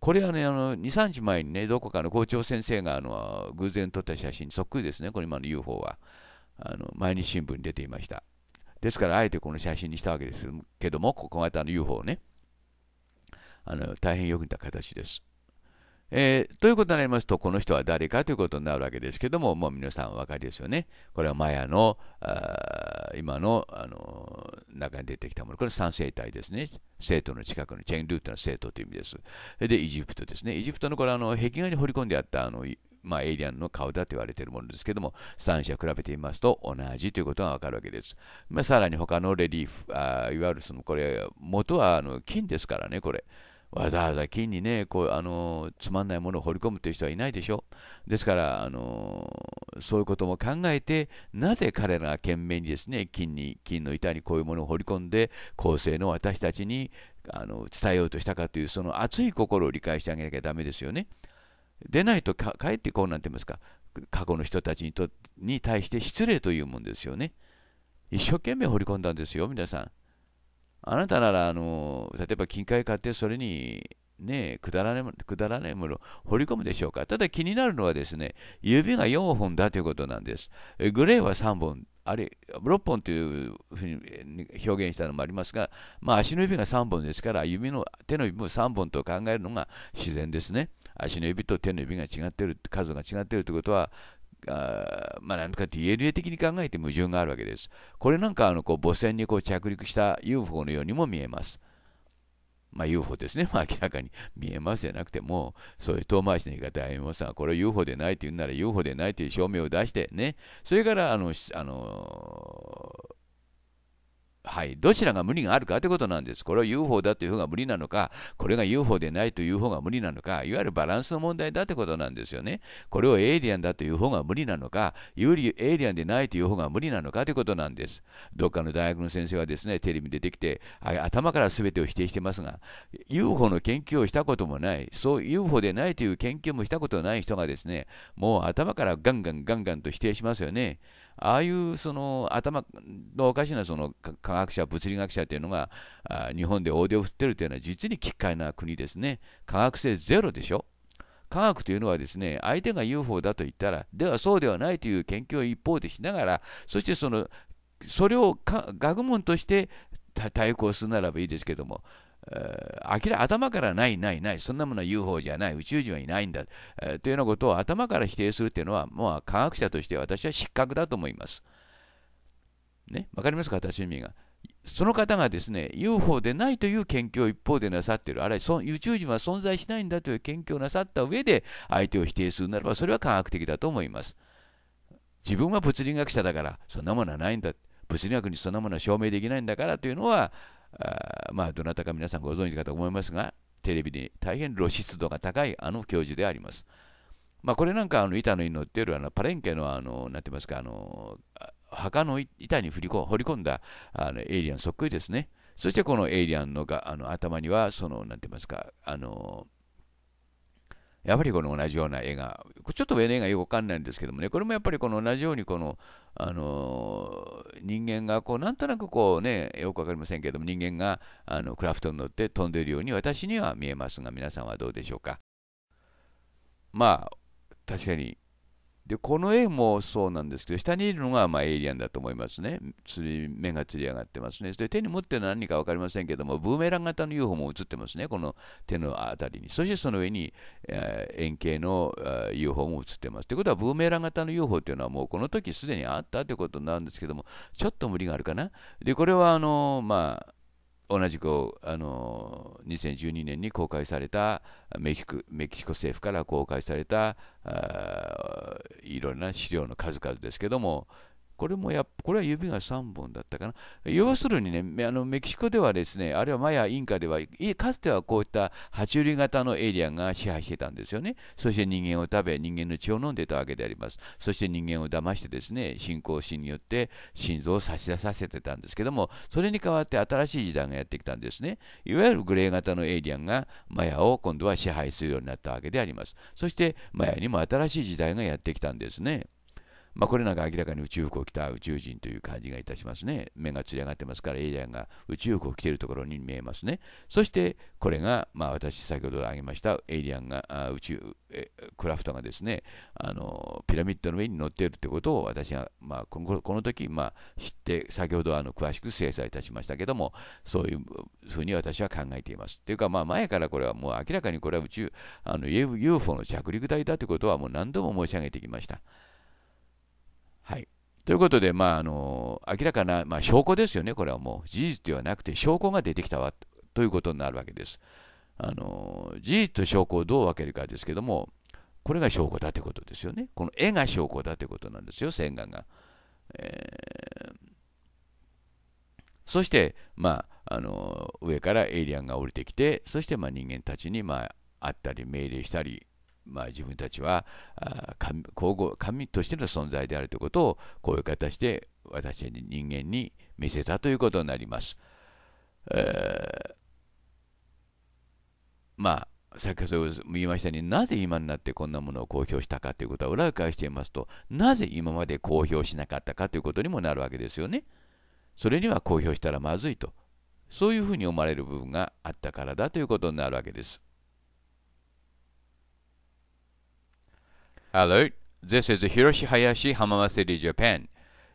これはね、あの2、3日前にね、どこかの校長先生があの偶然撮った写真そっくりですね、これ今の UFO は。あの毎日新聞に出ていました。ですから、あえてこの写真にしたわけですけども、ここ型の UFO ね、あの大変よく似た形です。えー、ということになりますと、この人は誰かということになるわけですけども、もう皆さんお分かりですよね。これはマヤの今の、あのー、中に出てきたもの、これ三生体ですね。生徒の近くのチェーンルートの生徒という意味です。で、エジプトですね。エジプトのこれあの壁画に彫り込んであったあのまあ、エイリアンの顔だと言われているものですけども、3者比べてみますと同じということがわかるわけです。まあ、さらに他のレリーフ、あいわゆるそのこれ、元はあの金ですからね、これ。わざわざ金にね、こうあのつまんないものを掘り込むという人はいないでしょ。ですから、あのそういうことも考えて、なぜ彼らが懸命にですね、金に、金の板にこういうものを掘り込んで、後世の私たちにあの伝えようとしたかという、その熱い心を理解してあげなきゃだめですよね。でないとか、かえってこうなんて言いますか、過去の人たちにとに対して失礼というもんですよね。一生懸命掘り込んだんですよ、皆さん。あなたなら、あの、例えば金塊買って、それに、ね、くだらないくだらものを掘り込むでしょうか。ただ気になるのはですね、指が4本だということなんです。グレーは3本、あれ、6本というふうに表現したのもありますが、まあ、足の指が3本ですから、指の手の指も3本と考えるのが自然ですね。足の指と手の指が違っている、数が違っているということは、あまあ、かんか DNA 的に考えて矛盾があるわけです。これなんかあのこう母船にこう着陸した UFO のようにも見えます。まあ、UFO ですね、まあ、明らかに見えますじゃなくても、そういう遠回しの言い方はやめますが、これ UFO でないって言うなら UFO でないという証明を出してね、それからあの、あのはい、どちらが無理があるかということなんです。これは UFO だという方が無理なのか、これが UFO でないという方が無理なのか、いわゆるバランスの問題だということなんですよね。これをエイリアンだという方が無理なのか、有利エイリアンでないという方が無理なのかということなんです。どっかの大学の先生はですね、テレビに出てきて、頭から全てを否定してますが、UFO の研究をしたこともない、そう UFO でないという研究もしたことない人がですね、もう頭からガンガンガンガンと否定しますよね。ああいうその頭のおかしなその科学者、物理学者というのが日本で大手を振ってるというのは実に奇怪な国ですね。科学性ゼロでしょ。科学というのはですね、相手が UFO だと言ったら、ではそうではないという研究を一方でしながら、そしてそのそれを学問として対抗するならばいいですけども、明ら頭からないないないそんなものは UFO じゃない宇宙人はいないんだ、えー、というようなことを頭から否定するっていうのはもう科学者として私は失格だと思います。ね、わかりますか私意味が。その方がですね UFO でないという研究を一方でなさっているあるいは宇宙人は存在しないんだという研究をなさった上で相手を否定するならばそれは科学的だと思います。自分は物理学者だからそんなものはないんだ物理学にそんなものは証明できないんだからというのはあまあ、どなたか皆さんご存知かと思いますが、テレビに大変露出度が高いあの教授であります。まあ、これなんかあの板の乗っているあのパレンケのあのなて言いますかあの墓の板に振りこ掘り込んだあのエイリアンそっくりですね。そしてこのエイリアンのがあの頭にはそのなて言いますかあのやっぱりこの同じような絵が、ちょっと上の絵がよくわかんないんですけどもね、これもやっぱりこの同じようにこのあの人間がこうなんとなくこうねよく分かりませんけども人間があのクラフトに乗って飛んでいるように私には見えますが皆さんはどうでしょうかまあ確かにでこの絵もそうなんですけど下にいるのがまエイリアンだと思いますね釣り目がつり上がってますねで、手に持ってるのは何か分かりませんけどもブーメラン型の UFO も映ってますねこの手の辺りにそしてその上に、え円形の UFO も映ってますということはブーメラン型の UFO っていうのはもうこの時すでにあったということなんですけどもちょっと無理があるかなでこれはあのまあ同じくあの2012年に公開されたメキメキシコ政府から公開されたいろんな資料の数々ですけどもこれもやこれは指が3本だったかな。要するにね、あのメキシコではですね、あるいはマヤ、インカでは、かつてはこういった爬虫類型のエイリアンが支配してたんですよね。そして人間を食べ、人間の血を飲んでたわけであります。そして人間を騙してですね、信仰心によって心臓を差し出させてたんですけども、それに代わって新しい時代がやってきたんですね。いわゆるグレー型のエイリアンがマヤを今度は支配するようになったわけであります。そしてマヤにも新しい時代がやってきたんですね。まあ、これなんか明らかに宇宙服を着た宇宙人という感じがいたしますね。目がつり上がってますから、エイリアンが宇宙服を着ているところに見えますね。そして、これが、まあ、私、先ほど挙げました、エイリアンが、宇宙クラフトがですね、あのピラミッドの上に乗っているということを、私が、まあ、このこの時、まあ、知って、先ほどあの詳しく精査いたしましたけども、そういうふうに私は考えています。というか、まあ、前からこれはもう明らかにこれは宇宙、あの UFO の着陸台だということはもう何度も申し上げてきました。はい。ということで、まあ、あの明らかな、まあ、証拠ですよね、これはもう事実ではなくて証拠が出てきたわということになるわけです。あの事実と証拠をどう分けるかですけども、これが証拠だということですよね。この絵が証拠だということなんですよ、洗顔が。えー、そして、まあ、あの上からエイリアンが降りてきて、そしてまあ人間たちにまあ会ったり命令したりまあ、自分たちは神神としての存在であるということをこういう形で私人間に見せたということになります。えー、まあ先ほど言いましたようになぜ今になってこんなものを公表したかということは裏返していますとなぜ今まで公表しなかったかということにもなるわけですよね。それには公表したらまずいとそういうふうに思われる部分があったからだということになるわけです。Hello, this is Hiroshi Hayashi, Hamama City, Japan.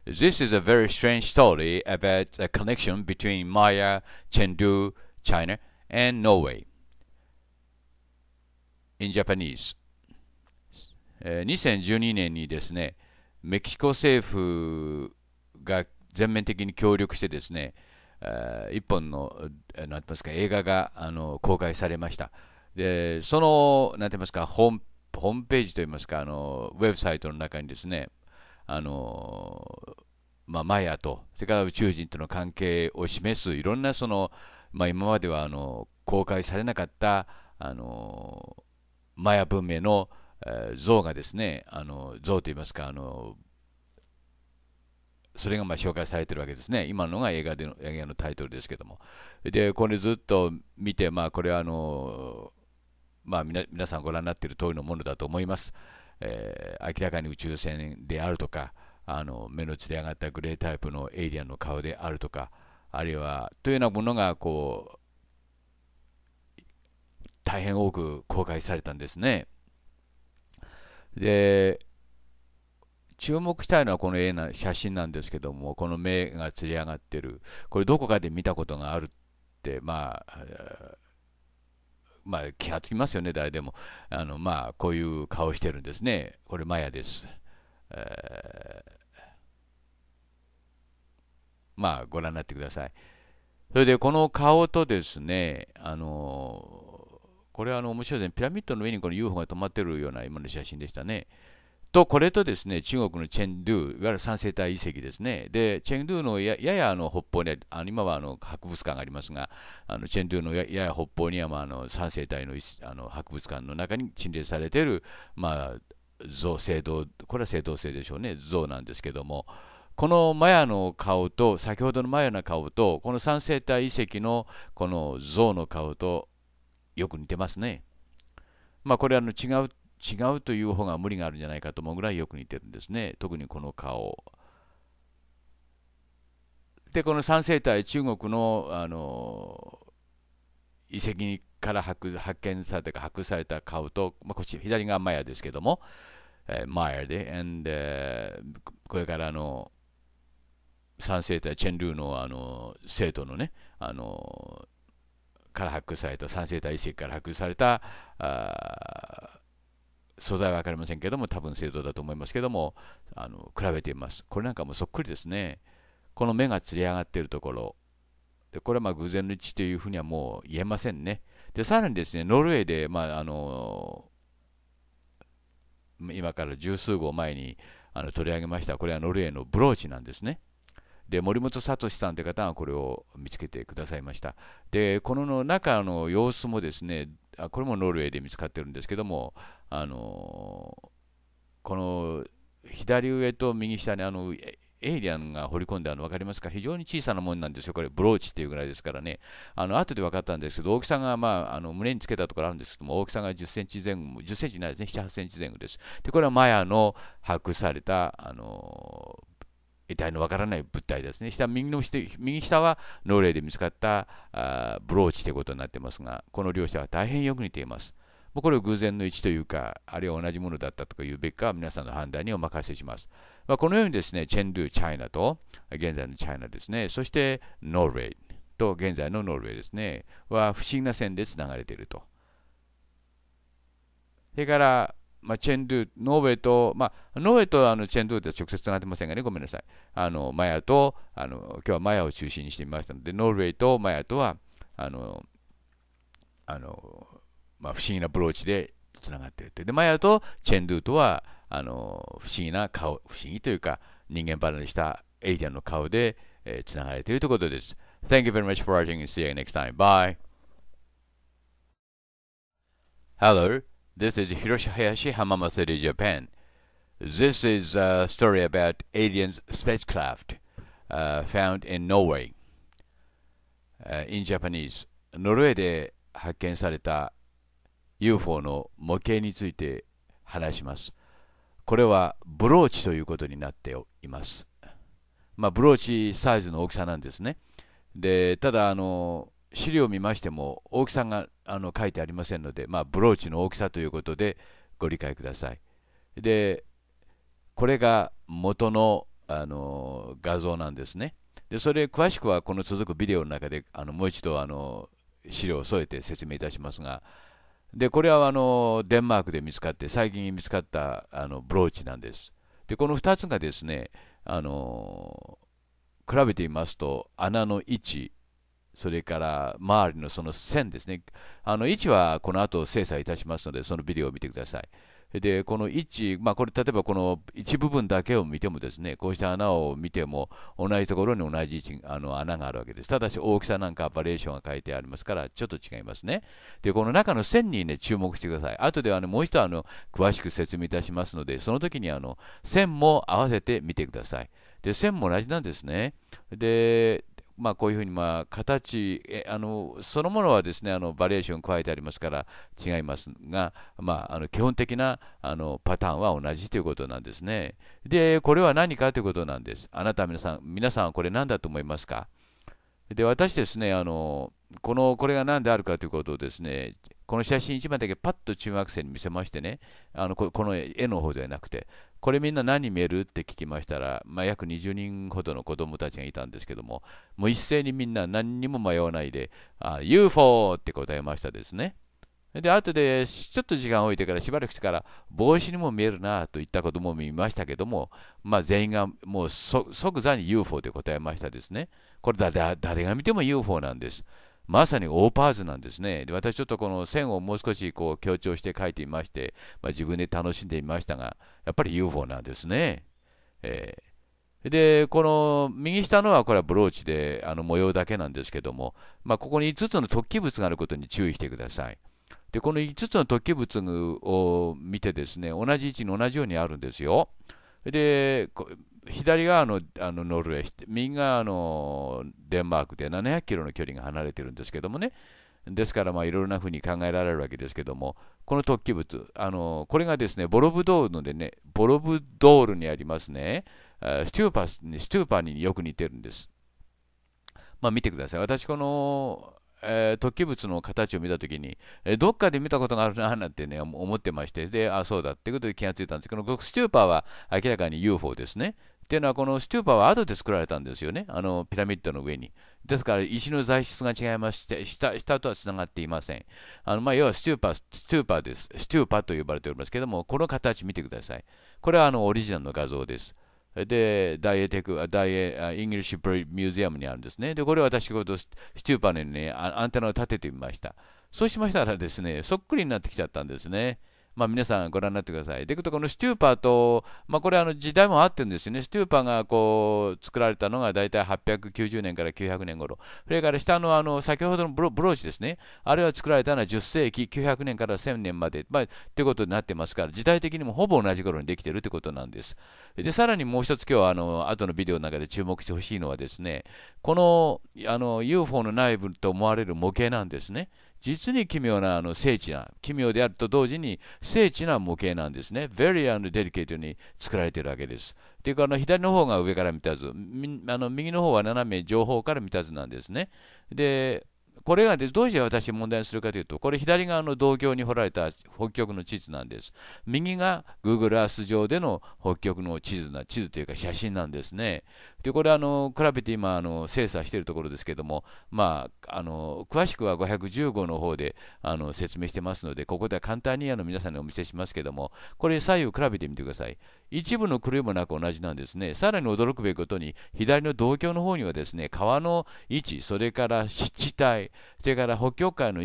This is a very strange story about a connection between Maya, Chengdu, China, and Norway. In Japanese. 2012年にですね、メキシコ政府が全面的に協力してですね、一本のなんてますか映画があの公開されました。で、そのなんていますかホー本ホームページといいますか、あのウェブサイトの中にですね、あのまあ、マヤと、それから宇宙人との関係を示すいろんなその、まあ、今まではあの公開されなかったあのマヤ文明の、えー、像がですね、あの像といいますか、あのそれがまあ紹介されてるわけですね。今のが映画での映画のタイトルですけども。で、これずっと見て、まあ、これはあのまあ、皆さんご覧になっている通りのものだと思います。えー、明らかに宇宙船であるとか、あの目の血で上がったグレータイプのエイリアンの顔であるとか、あるいはというようなものがこう大変多く公開されたんですね。で注目したいのはこの絵な写真なんですけどもこの目がつり上がってるこれどこかで見たことがあるってまあまあ、気がつきますよね、誰でも。あのまあ、こういう顔してるんですね。これ、マヤです。えー、まあ、ご覧になってください。それで、この顔とですね、あのこれはあの面白いですね。ピラミッドの上にこの UFO が止まってるような今の写真でしたね。と、これとですね、中国のチェンドゥ、いわゆる三世帯遺跡ですね。で、チェンドゥのややあの北方にあの今はあの博物館がありますが、あのチェンドゥのやや北方には、まあ、あの三世帯のあの博物館の中に陳列されている、まあ、像、聖堂、これは聖堂制でしょうね、像なんですけども、このマヤの顔と、先ほどのマヤの顔と、この三世帯遺跡のこの像の顔とよく似てますね。まあ、これはあの違う違うという方が無理があるんじゃないかと思うぐらいよく似てるんですね特にこの顔でこの三世帯中国のあの遺跡から発見されたか発掘された顔と、まあ、こっち左がマヤですけども、えー、マヤで、and, これからの三世帯チェンルーのあの生徒のねあのから発掘された三世帯遺跡から発掘されたあ素材は分かりませんけども、多分製造だと思いますけども、あの比べてみます。これなんかもそっくりですね。この目がつり上がっているところ、でこれはま偶然の一致というふうにはもう言えませんね。で、さらにですね、ノルウェーで、まあ、あの今から十数号前にあの取り上げました、これはノルウェーのブローチなんですね。で、森本聡さんという方がこれを見つけてくださいました。で、この中の様子もですね、あこれもノルウェーで見つかってるんですけども、あのこの左上と右下にあのエイリアンが掘り込んであるの分かりますか非常に小さなもんなんですよ、これ、ブローチっていうぐらいですからね、あの後で分かったんですけど、大きさが、まあ、あの胸につけたところあるんですけども、大きさが10センチ前後、10センチないですね、7、8センチ前後です。で、これはマヤの発された、あの得体のわからない物体ですね。下右の右下は農霊で見つかったあブローチということになってますが、この両者は大変よく似ています。もうこれを偶然の位置というか、あるいは同じものだったとかいうべきか、皆さんの判断にお任せします。まあ、このようにですね、チェンドゥ・チャイナと、現在のチャイナですね、そしてノルウェイと現在のノルウェイですね、は不思議な線でつながれていると。それから、まあ、チェンドゥ、ノーウェイと、まあ、ノーウェイとあのチェンドゥでは直接つながってませんがね、ごめんなさい。あのマヤとあの、今日はマヤを中心にしてみましたので、ノーウェイとマヤとは、あの、あのまあ、不思議なブローチでつながっているで、マヤとチェンドゥとは、あの不思議な顔、不思議というか、人間離れしたエイリアンの顔で、えー、つながれているということです。Thank you very much for watching and see you next time. Bye! Hello! This is Hiroshi Hayashi Hamama s i t y Japan. This is a story about alien spacecraft uh, found in Norway. Uh, in Japanese, ノルウェーで発見された UFO の模型について話します。これはブローチということになっています。まあ、ブローチサイズの大きさなんですね。で、ただ、あの、資料を見ましても大きさがあの書いてありませんので、まあ、ブローチの大きさということでご理解ください。でこれが元のあの画像なんですね。でそれ詳しくはこの続くビデオの中であのもう一度あの資料を添えて説明いたしますがでこれはあのデンマークで見つかって最近見つかったあのブローチなんです。でこの2つがですねあの比べてみますと穴の位置それから周りのその線ですね。あの置はこの後精査いたしますので、そのビデオを見てください。で、この位置、まあ、これ例えばこの一部分だけを見てもですね、こうした穴を見ても同じところに同じ位置あの穴があるわけです。ただし大きさなんかバリエーションが書いてありますから、ちょっと違いますね。で、この中の線にね、注目してください。後では、ね、もう一度あの詳しく説明いたしますので、その時にあの線も合わせてみてください。で、線も同じなんですね。で、まあ、こういうふうにまあ形えあのそのものはですねあのバリエーション加えてありますから違いますが、まあ、あの基本的なあのパターンは同じということなんですね。でこれは何かということなんです。あなた皆さん皆さんはこれ何だと思いますかで私ですねあのこのこれが何であるかということをですねこの写真1枚だけパッと中学生に見せましてねあのこの絵の方ではなくてこれみんな何見えるって聞きましたら、まあ、約20人ほどの子供たちがいたんですけども、もう一斉にみんな何にも迷わないで、UFO って答えましたですね。で、後でちょっと時間を置いてからしばらくしてから帽子にも見えるなといった子供も見ましたけども、まあ、全員がもう即座に UFO って答えましたですね。これだ誰が見ても UFO なんです。まさにオーパーズなんですね。で私ちょっとこの線をもう少しこう強調して書いていまして、まあ、自分で楽しんでみましたが、やっぱり UFO なんですね。えー、で、この右下のはこれはブローチであの模様だけなんですけども、まあ、ここに5つの突起物があることに注意してください。で、この5つの突起物を見てですね、同じ位置に同じようにあるんですよ。で、左側のあのノルウェー、右側のデンマークで700キロの距離が離れてるんですけどもね、ですから、まあ、いろいろなふうに考えられるわけですけども、この突起物、あのこれがですね、ボロブドールのでね、ボロブドールにありますね、スチューパスに、スチューパーによく似てるんです。まあ、見てください。私、この、えー、突起物の形を見たときに、えー、どっかで見たことがあるななんてね、思ってまして、で、あ、そうだってことで気がついたんですけど、スチューパーは明らかに UFO ですね。っていうのはこのストゥーパーは後で作られたんですよねあのピラミッドの上にですから石の材質が違いまして下下とはつながっていませんあの、まあ、要はストゥーパーストゥーパーですストゥーパーと呼ばれておりますけどもこの形見てくださいこれはあのオリジナルの画像ですで、ダイエテク、ダイエ、イングリッシュミュージアムにあるんですね。で、これ私、とスチューパーにね、アンテナを立ててみました。そうしましたらですね、そっくりになってきちゃったんですね。まあ、皆さんご覧になってください。で、このステューパーと、まあ、これあの時代も合ってるんですよね。ステューパーがこう作られたのが大体890年から900年頃。それから下のあの先ほどのブローチですね。あれは作られたのは10世紀900年から1000年まで、まあ、いうことになってますから、時代的にもほぼ同じ頃にできてるってことなんです。で、さらにもう一つ今日あの後のビデオの中で注目してほしいのはですね、このあの UFO の内部と思われる模型なんですね。実に奇妙なあの精緻な、奇妙であると同時に精緻な模型なんですね。very and delicate に作られているわけです。ていうかあの左の方が上から見た図あの右の方は斜め上方から見た図なんですね。でこれがですどうして私問題にするかというとこれ左側の同郷に掘られた北極の地図なんです右が Google Earth 上での北極の地図な地図というか写真なんですねでこれあの比べて今あの精査しているところですけどもまああの詳しくは515の方であの説明してますのでここでは簡単にあの皆さんにお見せしますけどもこれ左右比べてみてください一部の狂いもなく同じなんですね。さらに驚くべきことに、左の同橋の方にはですね、川の位置、それから湿地帯、それから北極海の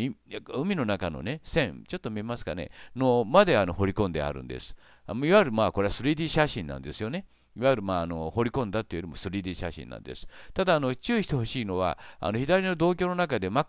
海の中のね、線、ちょっと見えますかね、のまであの掘り込んであるんです。いわゆるまあこれは 3D 写真なんですよね。いわゆるまああの彫り込んだというよりも 3D 写真なんです。ただあの注意してほしいのはあの左の道橋の中で、ま、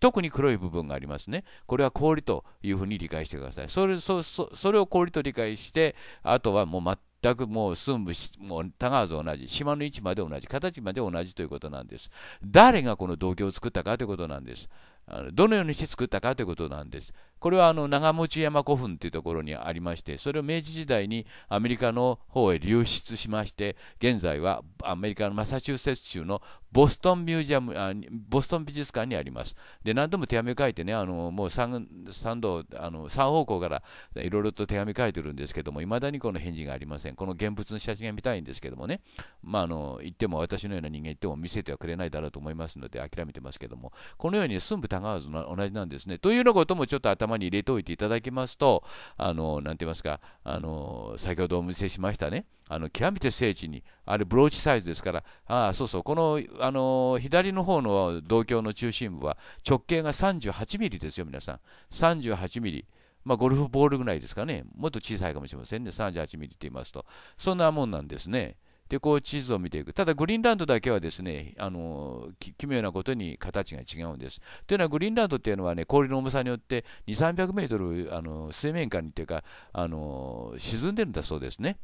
特に黒い部分がありますね。これは氷というふうに理解してください。それそそそれを氷と理解してあとはもう全くもう寸部もう田川と同じ島の位置まで同じ形まで同じということなんです。誰がこの道橋を作ったかということなんです。あのどのようにして作ったかということなんです。これはあの長持山古墳というところにありましてそれを明治時代にアメリカの方へ流出しまして現在はアメリカのマサチューセッツ州のボストンミュージアムあボストン美術館にあります。で何度も手紙書いてねあのもう 3, 3度あの3方向からいろいろと手紙書いてるんですけどもいまだにこの返事がありませんこの現物の写真が見たいんですけどもねまああの言っても私のような人間言っても見せてはくれないだろうと思いますので諦めてますけどもこのように寸部がわず同じなんですねというようなこともちょっと頭に入れておいていただきますと、あの、なて言いますか、あの、先ほどお見せしましたね、あの、極めて精緻に、あれ、ブローチサイズですから、ああ、そうそう、この、あの、左の方の銅鏡の中心部は、直径が38ミリですよ、皆さん。38ミリ。まあ、ゴルフボールぐらいですかね。もっと小さいかもしれませんね。38ミリって言いますと。そんなもんなんですね。でこう地図を見ていくただグリーンランドだけはですねあの奇妙なことに形が違うんですというのはグリーンランドっていうのはね氷の重さによって2 3 0 0メートルあの水面下にというかあの沈んでるんだそうですね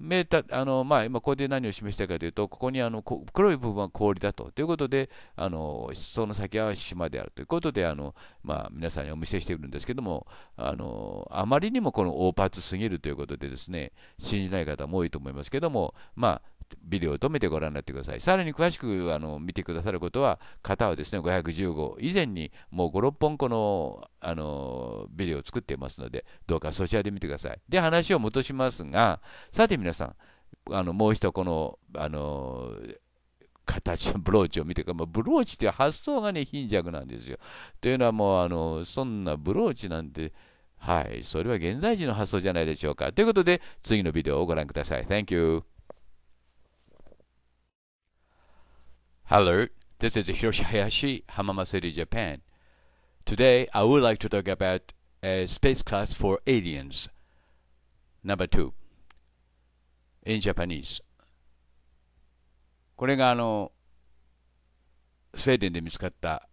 メータあのまあ、今ここで何を示したかというと、ここにあの黒い部分は氷だと。ということで、あのその先は島であるということで、あのまあ、皆さんにお見せしているんですけども、あのあまりにもこの大パツすぎるということでですね、信じない方も多いと思いますけども、まあ、ビデオを止めてご覧になってください。さらに詳しくあの見てくださることは、型はですね、515以前にもう5、6本このあのビデオを作っていますので、どうかそちらで見てください。で、話を戻しますが、さて皆さん、あのもう一度この、あの形のブローチを見てか、まブローチっていう発想がね、貧弱なんですよ。というのはもう、あの、そんなブローチなんて、はい、それは現在時の発想じゃないでしょうか。ということで、次のビデオをご覧ください。Thank you. Hello, this is Hiroshi Hayashi, Hamama City, Japan. Today, I would like to talk about a space class for aliens. Number two, in Japanese. これがあの、スウェーデンで見つかった、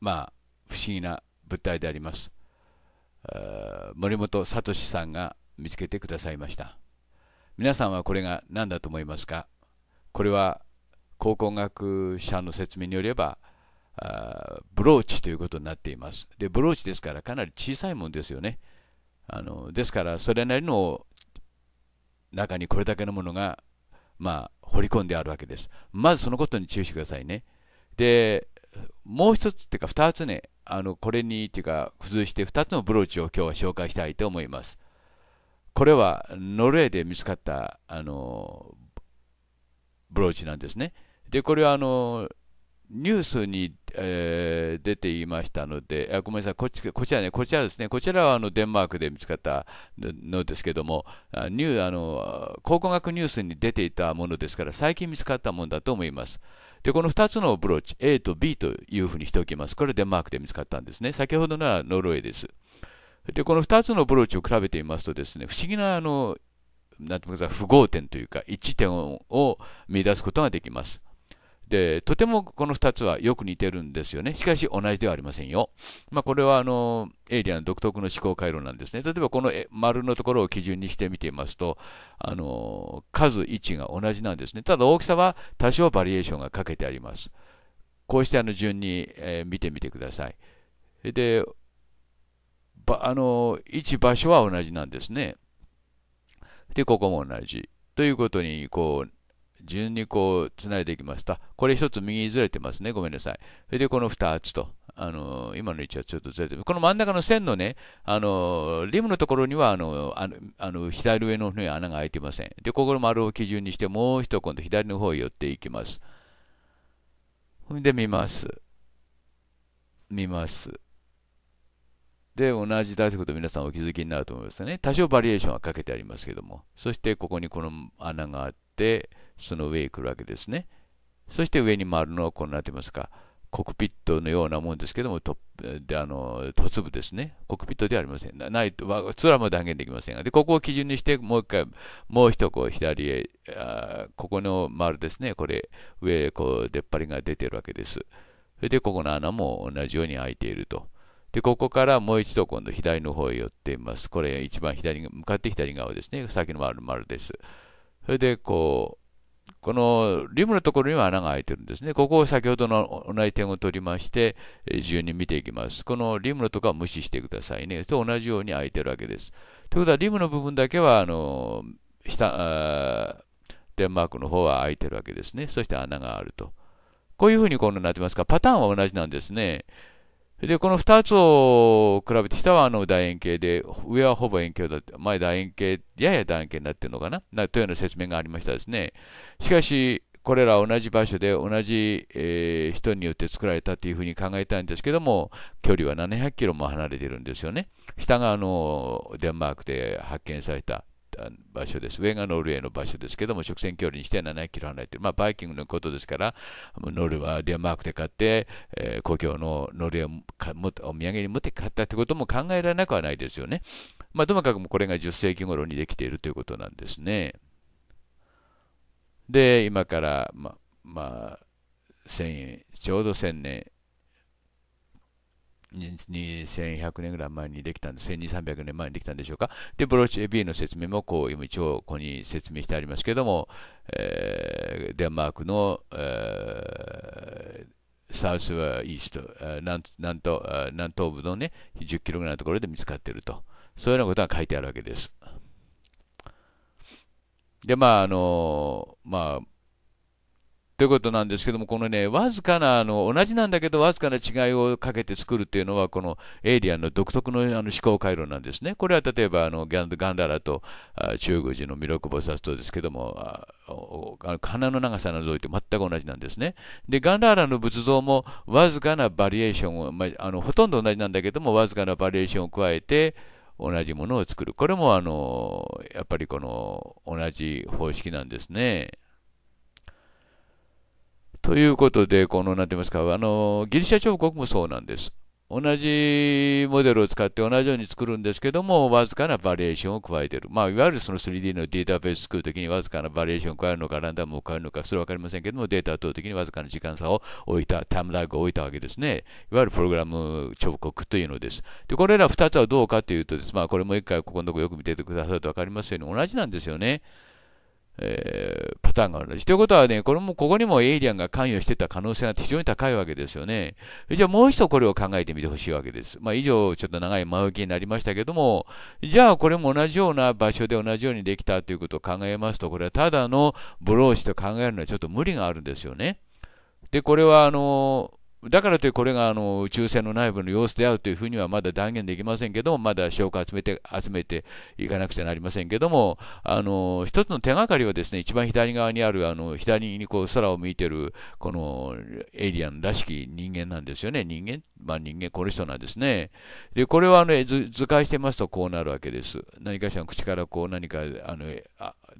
まあ、不思議な物体であります。森本聡さんが見つけてくださいました。皆さんはこれが何だと思いますかこれは考古学者の説明によればあブローチということになっていますでブローチですからかなり小さいもんですよねあのですからそれなりの中にこれだけのものがまあ掘り込んであるわけですまずそのことに注意してくださいねでもう一つっていうか2つねあのこれにっていうか付随して2つのブローチを今日は紹介したいと思いますこれはノルウェーで見つかったあのブローチなんですね。で、これはあのニュースに、えー、出ていましたので、あごめんなさい、こっちこちらね、こちらですね、こちらはあのデンマークで見つかったのですけども、ニュあの考古学ニュースに出ていたものですから、最近見つかったものだと思います。で、この2つのブローチ、A と B というふうにしておきます。これデンマークで見つかったんですね。先ほどのはノルウェーです。で、この2つのブローチを比べてみますとですね、不思議なあのなんていうか、不合点というか、一致点を見出すことができます。で、とてもこの2つはよく似てるんですよね。しかし同じではありませんよ。まあ、これはあのエイリアン独特の思考回路なんですね。例えばこの丸のところを基準にしてみてみますと、あの数、位置が同じなんですね。ただ大きさは多少バリエーションがかけてあります。こうしてあの順に、え見てみてください。で、あの位置、場所は同じなんですね。で、ここも同じ。ということに、こう、順にこう、つないでいきますと、これ1つ右にずれてますね。ごめんなさい。それで、この2つと。あの今の位置はちょっとずれてる。この真ん中の線のね、あのリムのところにはあのあの左上の方に穴が開いてません。で、ここの丸を基準にして、もう一度今度左の方へ寄っていきます。ほんで、見ます。見ます。で、同じ大したこと皆さんお気づきになると思いますね。多少バリエーションはかけてありますけども。そして、ここにこの穴があって、その上へ来るわけですね。そして上に回るのはこうなってますか。コクピットのようなもんですけども、トであの突部ですね。コクピットではありません。ないと、まあ、空も断言できませんが。で、ここを基準にして、もう一回、もう一個左へあ、ここの丸ですね。これ、上へこう出っ張りが出てるわけです。それで、ここの穴も同じように開いていると。で、ここからもう一度今度左の方へ寄ってみます。これ一番左向かって左側ですね。先の丸々です。それで、こう、このリムのところには穴が開いてるんですね。ここを先ほどの同じ点を取りまして、順に見ていきます。このリムのところは無視してくださいね。と同じように開いてるわけです。ということは、リムの部分だけは、あの、下、デンマークの方は開いてるわけですね。そして穴があると。こういうふうにこんななってますから、パターンは同じなんですね。で、この2つを比べて、下はあの楕円形で、上はほぼ円形だって、前楕円形、やや楕円形になってるのかななというような説明がありましたですね。しかし、これら同じ場所で同じ、えー、人によって作られたというふうに考えたいんですけども、距離は700キロも離れてるんですよね。下があのデンマークで発見された場所です。上がノルウェーの場所ですけども、直線距離にして7キロ離れている。まあ、バイキングのことですから、ノルウェー、デンマークで買って、えー、故郷のノルウェーをお土産に持って買ったってことも考えられなくはないですよね。まあ、ともかくこれが10世紀頃にできているということなんですね。で、今から、ま、まあ、1000円、ちょうど1000年、2100年ぐらい前にできたんで、1200、300年前にできたんでしょうか。で、ブローチ AB の説明もこう、今一応ここに説明してありますけども、えー、デンマークの、えー、サウスはイースト、南南東南東部のね、10キロぐらいのところで見つかっていると。そういうようなことが書いてあるわけです。で、まあ、あの、まあ、ということなんですけども、このね、わずかな、あの、同じなんだけど、わずかな違いをかけて作るっていうのは、このエイリアンの独特のあの思考回路なんですね。これは例えば、あの、ガンダラと中国人の弥勒菩薩とですけども、あの長さの除いて全く同じなんですね。で、ガンダラの仏像もわずかなバリエーションを、まあ、あのほとんど同じなんだけども、わずかなバリエーションを加えて、同じものを作る。これも、あの、やっぱりこの同じ方式なんですね。ということで、この、なんて言いますか、あの、ギリシャ彫刻もそうなんです。同じモデルを使って同じように作るんですけども、わずかなバリエーションを加えている。まあ、いわゆるその 3D のデータベース作るときにわずかなバリエーションを加えるのか、ランダムを加えるのか、それはわかりませんけども、データを取るときにわずかな時間差を置いた、タイムラグを置いたわけですね。いわゆるプログラム彫刻というのです。で、これら2つはどうかというとです、まあ、これも一回ここのところよく見ててくださるとわかりますように、同じなんですよね。えー、パターンがあるということはね、これもここにもエイリアンが関与してた可能性が非常に高いわけですよね。じゃあもう一度これを考えてみてほしいわけです。まあ以上、ちょっと長い前置きになりましたけども、じゃあこれも同じような場所で同じようにできたということを考えますと、これはただのブローシと考えるのはちょっと無理があるんですよね。で、これはあのーだからといってこれがあの宇宙船の内部の様子であるというふうにはまだ断言できませんけども、まだ証拠を集めて集めていかなくちゃなりませんけども、あの一つの手がかりはですね、一番左側にある、あの左にこう空を見てるこのエイリアンらしき人間なんですよね。人間、まあ、人間、この人なんですね。で、これはあの図解してますとこうなるわけです。何かしら口からこう何かあの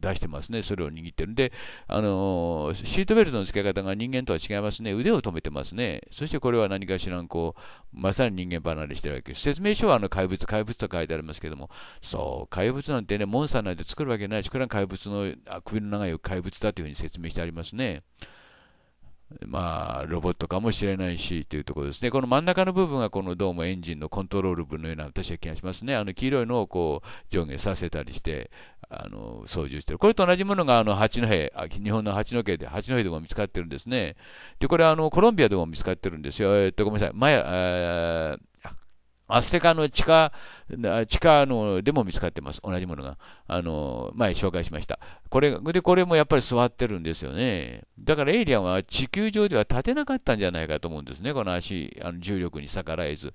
出してますね、それを握ってるんで、あのシートベルトの付け方が人間とは違いますね、腕を止めてますね、そしてこれは何かしらこう、まさに人間離れしてるわけです。説明書はあの怪物、怪物と書いてありますけども、そう、怪物なんてね、モンスターなんて作るわけないし、これは怪物の、あ首の長い怪物だというふうに説明してありますね。まあ、ロボットかもしれないしというところですね。この真ん中の部分がこのどうもエンジンのコントロール部のような私は気がしますね。あの黄色いのをこう上下させたりして、あの操縦してる。これと同じものがあの八戸、日本の八戸で、八戸でも見つかってるんですね。で、これあのコロンビアでも見つかってるんですよ。えー、っと、ごめんなさい。前、えー、アステカの地下、地下のでも見つかってます。同じものが。あの、前紹介しました。これ、で、これもやっぱり座ってるんですよね。だからエイリアンは地球上では立てなかったんじゃないかと思うんですね。この足、あの重力に逆らえず。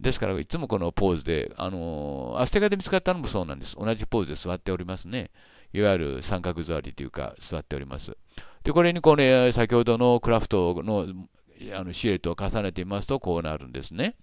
ですから、いつもこのポーズで、あの、アステカで見つかったのもそうなんです。同じポーズで座っておりますね。いわゆる三角座りというか、座っております。で、これにこれ、先ほどのクラフトのあのシルエットを重ねてみますと、こうなるんですね。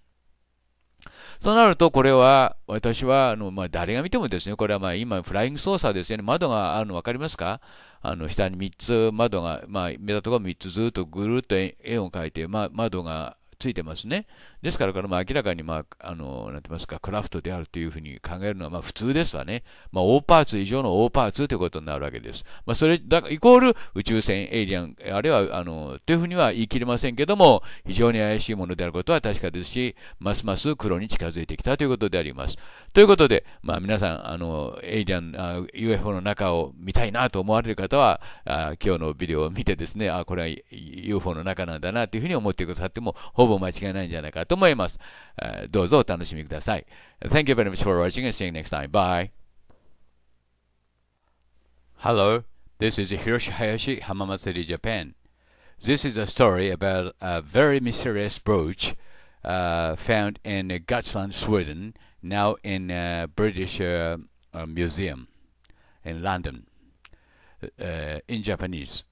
となると、これは私はあの、まあ、誰が見てもですね、これはまあ今、フライング操作ですよね、窓があるの分かりますかあの下に3つ窓が、まあ、目立ところ3つずっとぐるっと円を描いて、まあ、窓がついてますね。ですから、これも明らかに、まあ、あの、なんて言いますか、クラフトであるというふうに考えるのは、まあ、普通ですわね。まあ、大パーツ以上の大パーツということになるわけです。まあ、それ、だイコール宇宙船、エイリアン、あるいは、あの、というふうには言い切れませんけども、非常に怪しいものであることは確かですし、ますます黒に近づいてきたということであります。ということで、まあ、皆さん、あのエイリアンあ、UFO の中を見たいなと思われる方は、あ今日のビデオを見てですね、あこれは UFO の中なんだなというふうに思ってくださっても、ほぼ間違いないんじゃないかと思います。どうぞお楽しみください。Thank you very much for watching and see you next time. Bye. Hello, this is Hiroshi Hayashi, Hamamatsu, Japan. This is a story about a very mysterious brooch uh, found in Gotland, Sweden. now in a British uh, museum in London in Japanese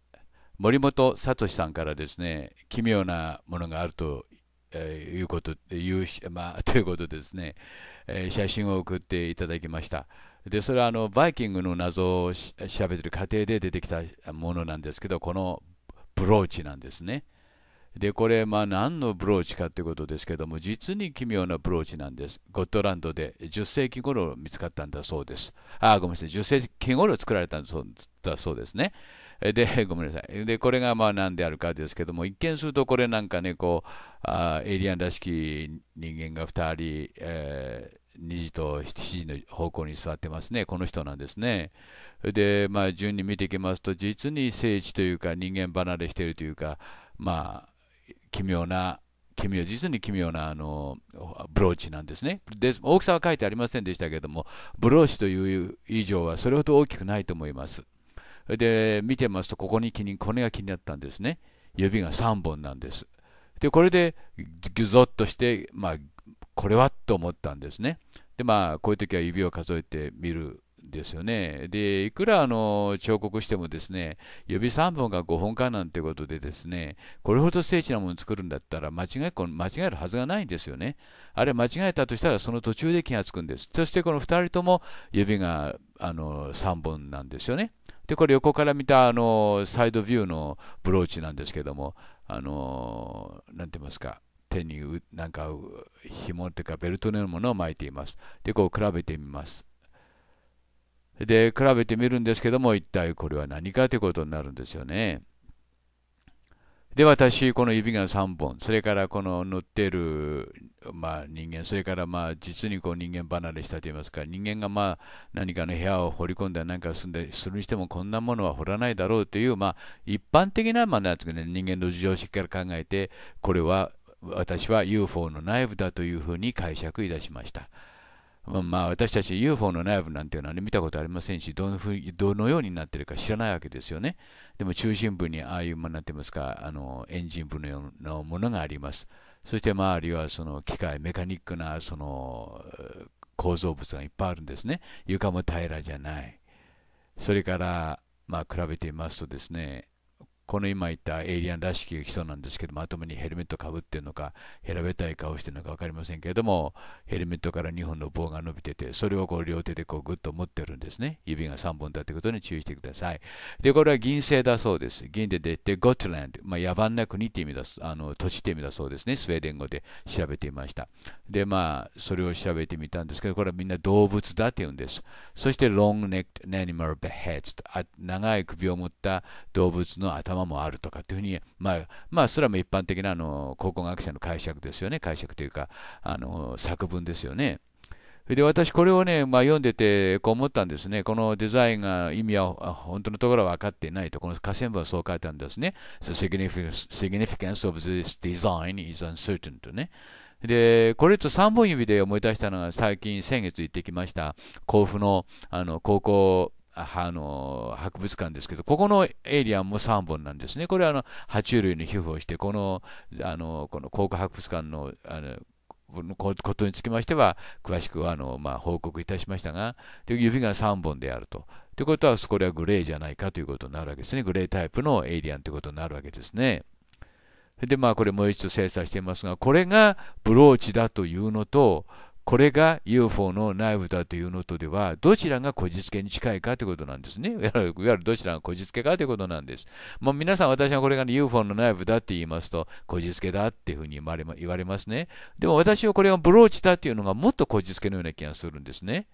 森本聡さんからですね奇妙なものがあるというこというまあ、ということですね、えー、写真を送っていただきました。でそれはあのバイキングの謎を調べてる過程で出てきたものなんですけどこのブローチなんですね。で、これ、まあ、何のブローチかということですけども、実に奇妙なブローチなんです。ゴットランドで10世紀頃見つかったんだそうです。あ、ごめんなさい。10世紀頃作られたんだそうですね。で、ごめんなさい。で、これがまあ何であるかですけども、一見するとこれなんかね、こう、あエイリアンらしき人間が2人、えー、2時と7時の方向に座ってますね。この人なんですね。で、まあ順に見ていきますと、実に聖地というか人間離れしているというか、まあ、奇妙な奇妙実に奇妙なあのブローチなんですねで大きさは書いてありませんでしたけれどもブローチという以上はそれほど大きくないと思いますで見てますとここに気にこれが気になったんですね指が3本なんですでこれでギュゾッとしてまあこれはと思ったんですねでまあこういう時は指を数えてみるですよね。で、いくらあの彫刻してもですね、指3本が5本かなんてことでですね、これほど精緻なものを作るんだったら間違え間違えるはずがないんですよね。あれ間違えたとしたらその途中で気がつくんです。そしてこの2人とも指があの3本なんですよね。で、これ横から見たあのサイドビューのブローチなんですけども、あの、なて言いますか。手になんか紐っていうかベルトのようなものを巻いています。で、こう比べてみます。で比べてみるんですけども一体これは何かということになるんですよね。で私この指が3本それからこの塗ってる、まあ、人間それからまあ実にこう人間離れしたといいますか人間がまあ何かの部屋を掘り込んだ何かすんでするにしてもこんなものは掘らないだろうというまあ一般的なまあなんですかね人間の事情をしっかり考えてこれは私は UFO の内部だというふうに解釈いたしました。まあ、私たち UFO の内部なんていうのは、ね、見たことありませんしどのふどのようになってるか知らないわけですよね。でも中心部にああいうものなってますかあのエンジン部のようなものがあります。そして周りはその機械メカニックなその構造物がいっぱいあるんですね。床も平らじゃない。それから、まあ、比べてみますとですねこの今言ったエイリアンらしき人なんですけども、にヘルメットかぶってるのか、平べたい顔してるのか分かりませんけれども、ヘルメットから2本の棒が伸びてて、それをこう両手でこうグッと持ってるんですね。指が3本だってことに注意してください。で、これは銀製だそうです。銀で出て、ゴットランド、まあ、野蛮な国って意味だ、あの土地って意味だそうですね。スウェーデン語で調べてみました。で、まあ、それを調べてみたんですけど、これはみんな動物だって言うんです。そして、ロングネック、アニマル、ベヘッド、長い首を持った動物の頭山もあるとかっていうふうに、まあ、まあ、それはも一般的なあの考古学者の解釈ですよね。解釈というか、あの作文ですよね。で私これをね、まあ、読んでてこう思ったんですね。このデザインが意味は本当のところは分かっていないと。この下線部はそう書いてあるんですね。The significance of this design is uncertain とね。で、これと3本指で思い出したのが最近先月行ってきました甲府のあの高校あの博物館ですけど、ここのエイリアンも3本なんですね。これはあの爬虫類の皮膚をして、このあのこの考古博物館のあのことにつきましては、詳しくあの、まあ、報告いたしましたが、で指が3本であると。ということは、これはグレーじゃないかということになるわけですね。グレータイプのエイリアンということになるわけですね。で、まあ、これもう一度精査していますが、これがブローチだというのと、これが UFO の内部だというのとでは、どちらがこじつけに近いかということなんですね。いわゆるどちらがこじつけかということなんです。もう皆さん、私はこれが、ね、UFO の内部だって言いますと、こじつけだっていうふうに言われ言われますね。でも私はこれがブローチだっていうのがもっとこじつけのような気がするんですね。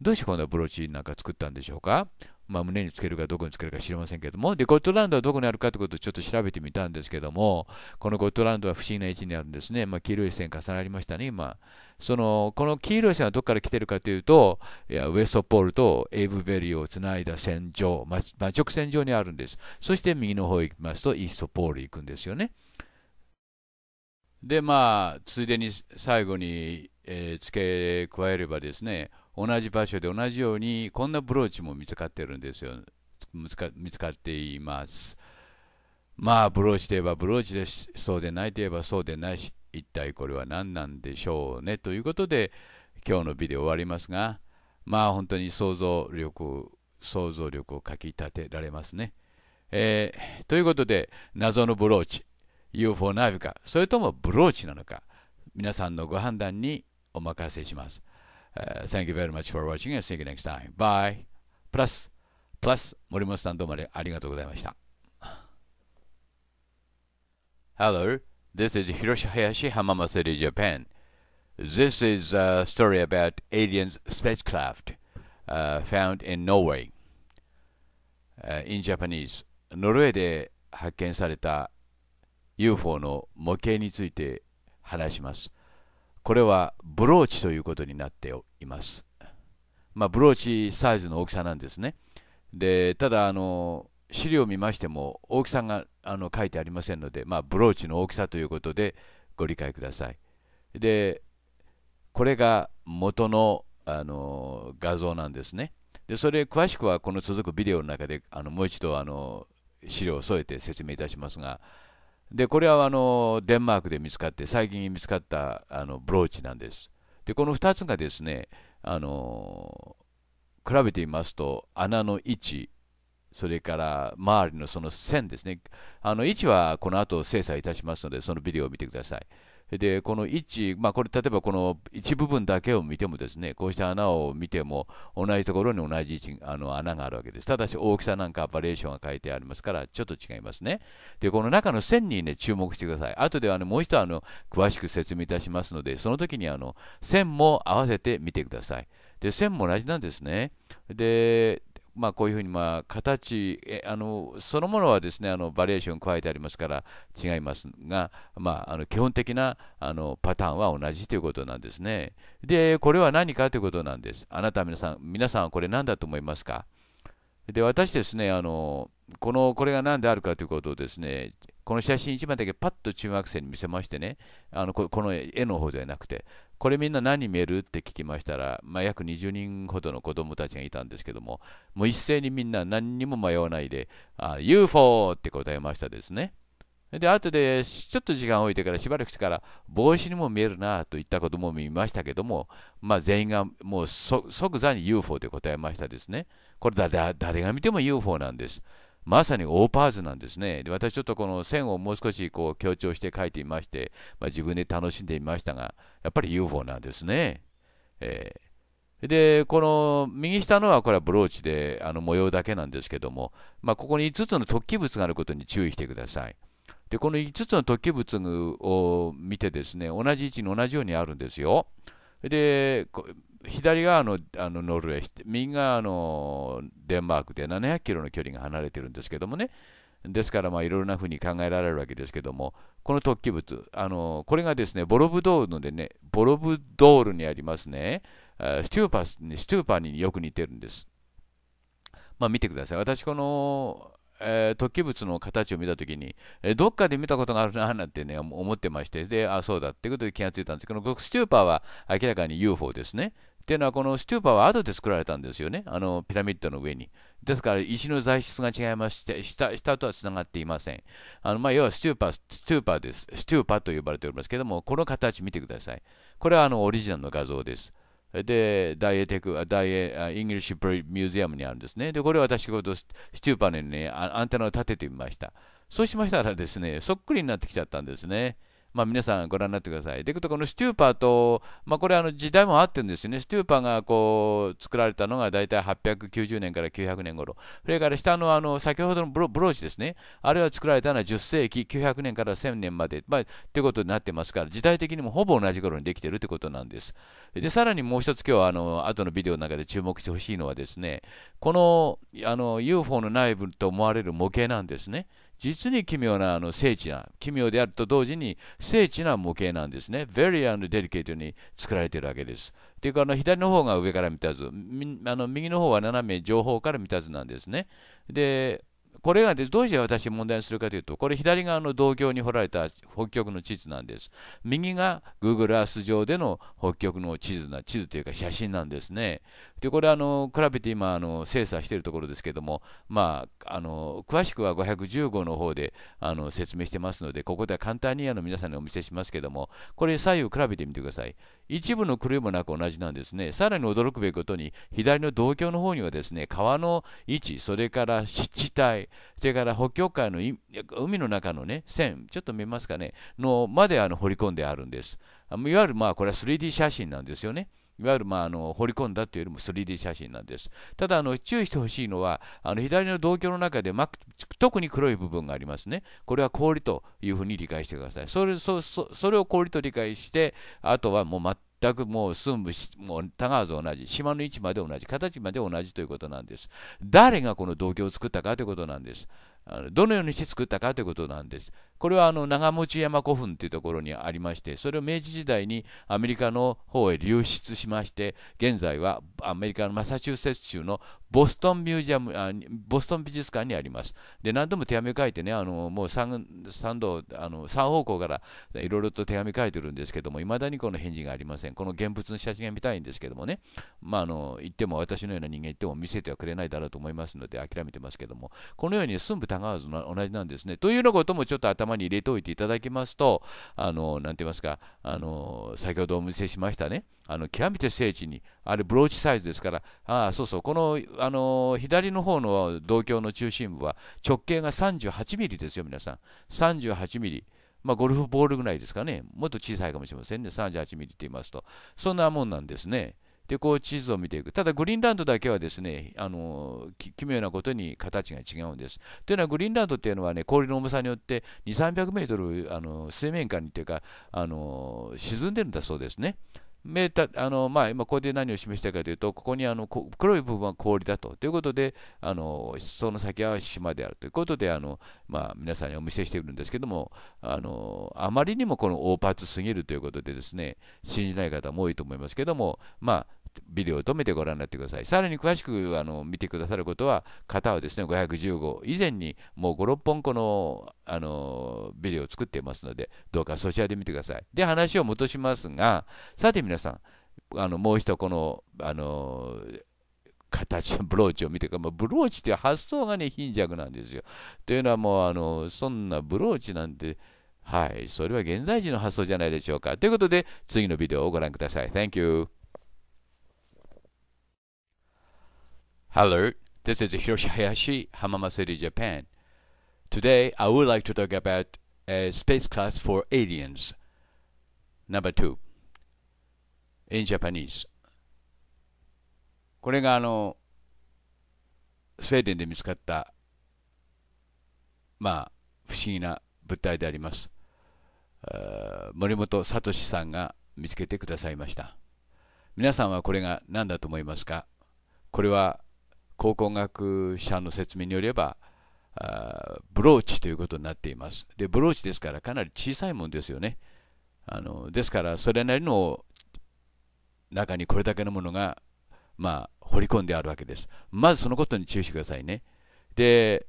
どうしてこんなブローチなんか作ったんでしょうかまあ、胸につけるかどこにつけるか知りませんけどもでゴットランドはどこにあるかということをちょっと調べてみたんですけどもこのゴットランドは不思議な位置にあるんですね、まあ、黄色い線重なりましたね今そのこの黄色い線はどこから来てるかというといやウエストポールとエイブベリーをつないだ線上、まあ、直線上にあるんですそして右の方行きますとイーストポール行くんですよねでまあついでに最後に、えー、付け加えればですね同じ場所で同じようにこんなブローチも見つかってるんですよ見つか見つかっていますまあブローチといえばブローチですそうでないといえばそうでないし一体これは何なんでしょうねということで今日のビデオ終わりますがまあ本当に想像力想像力をかきたてられますね、えー、ということで謎のブローチ UFO ナビかそれともブローチなのか皆さんのご判断にお任せします thank you very much for watching and see you next time. Bye. プラス、プラス、森本さんどうもありがとうございました。Hello, this is Hiroshi Hayashi Hamama City, Japan. This is a story about aliens spacecraft uh, found in Norway. Uh, in Japanese, ノルウェーで発見された UFO の模型について話します。これはブローチということになっています。まあ、ブローチサイズの大きさなんですね。でただあの資料を見ましても大きさがあの書いてありませんので、まあ、ブローチの大きさということでご理解ください。でこれが元のあの画像なんですね。でそれ詳しくはこの続くビデオの中であのもう一度あの資料を添えて説明いたしますが。でこれはあのデンマークで見つかって最近見つかったあのブローチなんです。でこの2つがですねあの比べてみますと穴の位置それから周りのその線ですねあの位置はこの後精査いたしますのでそのビデオを見てください。でこの位置、まあ、これ例えばこの一部分だけを見てもですねこうした穴を見ても同じところに同じ位置あの穴があるわけですただし大きさなんかバリエーションが書いてありますからちょっと違いますねでこの中の線にね注目してください後では、ね、もう一度あの詳しく説明いたしますのでその時にあの線も合わせてみてくださいで線も同じなんですねでまあ、こういうふうにまあ形えあのそのものはですねあのバリエーション加えてありますから違いますが、まあ、あの基本的なあのパターンは同じということなんですね。でこれは何かということなんです。あなた皆さん皆さんはこれ何だと思いますかで私ですねあのこのこれが何であるかということをですねこの写真1枚だけパッと中学生に見せましてねあのこの絵の方じゃなくてこれみんな何見えるって聞きましたら、まあ、約20人ほどの子どもたちがいたんですけどももう一斉にみんな何にも迷わないで UFO って答えましたですねで後でちょっと時間を置いてからしばらくしてから帽子にも見えるなと言った子供も見ましたけども、まあ、全員がもう即座に UFO って答えましたですねこれだ誰が見ても UFO なんですまさにオーパーズなんですね。で私ちょっとこの線をもう少しこう強調して書いてみまして、まあ、自分で楽しんでみましたが、やっぱり UFO なんですね。えーで、この右下のはこれはブローチであの模様だけなんですけども、まあ、ここに5つの突起物があることに注意してください。で、この5つの突起物を見てですね、同じ位置に同じようにあるんですよ。で、左側のあのノルウェー、右側のデンマークで700キロの距離が離れてるんですけどもね、ですから、まあ、いろいろなふうに考えられるわけですけども、この突起物、あのこれがですね、ボロブドールのでね、ボロブドールにありますね、スチューパスに、スチューパーによく似てるんです。まあ、見てください。私、この、えー、突起物の形を見たときに、えー、どっかで見たことがあるななんてね、思ってまして、で、あ、そうだってことで気がついたんですけど、このスチューパーは明らかに UFO ですね。っていうのはこのストゥーパーは後で作られたんですよねあのピラミッドの上にですから石の材質が違いまして下下とはつながっていませんあの、まあ、要はストゥーパーストゥーパーですストゥーパーと呼ばれておりますけどもこの形見てくださいこれはあのオリジナルの画像ですで、ダイエテク、ダイエ、イングリッシュミュージアムにあるんですね。で、これ私、とスチューパーに、ね、アンテナを立ててみました。そうしましたらですね、そっくりになってきちゃったんですね。まあ、皆さんご覧になってください。で、このスチューパーと、まあ、これあの時代もあってるんですよね。スチューパーがこう作られたのが大体890年から900年頃。それから下のあの先ほどのブローチですね。あれは作られたのは10世紀900年から1000年まで、まあ、いうことになってますから、時代的にもほぼ同じ頃にできてるってことなんです。で、さらにもう一つ今日あの後のビデオの中で注目してほしいのはですね、このあの UFO の内部と思われる模型なんですね。実に奇妙なあの精緻な、奇妙であると同時に精緻な模型なんですね。very and delicate に作られているわけです。というかあの左の方が上から見た図、あの右の方は斜め上方から見た図なんですね。で、これがですどうして私問題にするかというと、これ左側の同郷に掘られた北極の地図なんです。右が Google Earth 上での北極の地図な、地図というか写真なんですね。でこれあの比べて今あの精査しているところですけども、まあ、あの詳しくは515の方であの説明してますのでここでは簡単にあの皆さんにお見せしますけどもこれ左右比べてみてください一部の狂いもなく同じなんですねさらに驚くべきことに左の道橋の方にはですね川の位置それから湿地帯それから北極海の海の中のね線ちょっと見えますかねのまであの掘り込んであるんですいわゆるまあこれは 3D 写真なんですよねいわゆる、まあ、あの彫り込んだというよりも 3D 写真なんです。ただあの、注意してほしいのは、あの左の動鏡の中で、ま、特に黒い部分がありますね。これは氷というふうに理解してください。それそそそれを氷と理解して、あとはもう全くもう寸部もう田川ず、同じ島の位置まで同じ形まで同じということなんです誰がこの銅鏡を作ったかということなんですどのようにして作ったかということなんですこれはあの長持山古墳というところにありましてそれを明治時代にアメリカの方へ流出しまして現在はアメリカのマサチューセッツ州のボストンミュージアムあボストン美術館にあります。で何度も手紙書いてねあのもう 3, 3度あの3方向からいろいろと手紙書いてるんですけどもいまだにこの返事がありません。この現物の写真が見たいんですけどもね、まあ、あの言っても私のような人間言っても見せてはくれないだろうと思いますので諦めてますけどもこのように寸分たがわず同じなんですね。というようなこともちょっと頭頭に入れておいていただきますと、あの、なて言いますか、あの、先ほどお見せしましたね、あの、極めて精緻に、あれブローチサイズですから、ああ、そうそう、この、あの、左の方の銅鏡の中心部は直径が38ミリですよ、皆さん。38ミリ。まあ、ゴルフボールぐらいですかね。もっと小さいかもしれませんね。38ミリって言いますと。そんなもんなんですね。でこう地図を見ていくただグリーンランドだけはですねあの奇妙なことに形が違うんですというのはグリーンランドっていうのはね氷の重さによって2 3 0 0メートルあの水面下にというかあの沈んでるんだそうですねメータあの、まあ、今ここで何を示したかというと、ここにあの黒い部分は氷だと。ということで、あのその先は島であるということで、あのまあ、皆さんにお見せしているんですけども、あのあまりにもこの大パツすぎるということでですね、信じない方も多いと思いますけども、まあ、ビデオを止めてご覧になってください。さらに詳しくあの見てくださることは、型はですね、515以前にもう5、6本このあのビデオを作っていますので、どうかそちらで見てください。で、話を戻しますが、さて皆さん、あのもう一度この、あの形のブローチを見てか、まブローチって発想がね、貧弱なんですよ。というのはもう、あのそんなブローチなんて、はい、それは現在時の発想じゃないでしょうか。ということで、次のビデオをご覧ください。Thank you. Hello, this is Hiroshi Hayashi, Hamama City, Japan. Today, I would like to talk about a space class for aliens. Number two, in Japanese. これがあのスウェーデンで見つかったまあ不思議な物体であります森本聡さんが見つけてくださいました皆さんはこれが何だと思いますかこれは考古学者の説明によればブローチということになっていますでブローチですからかなり小さいもんですよねあのですからそれなりの中にこれだけのものがまあ掘り込んであるわけですまずそのことに注意してくださいねで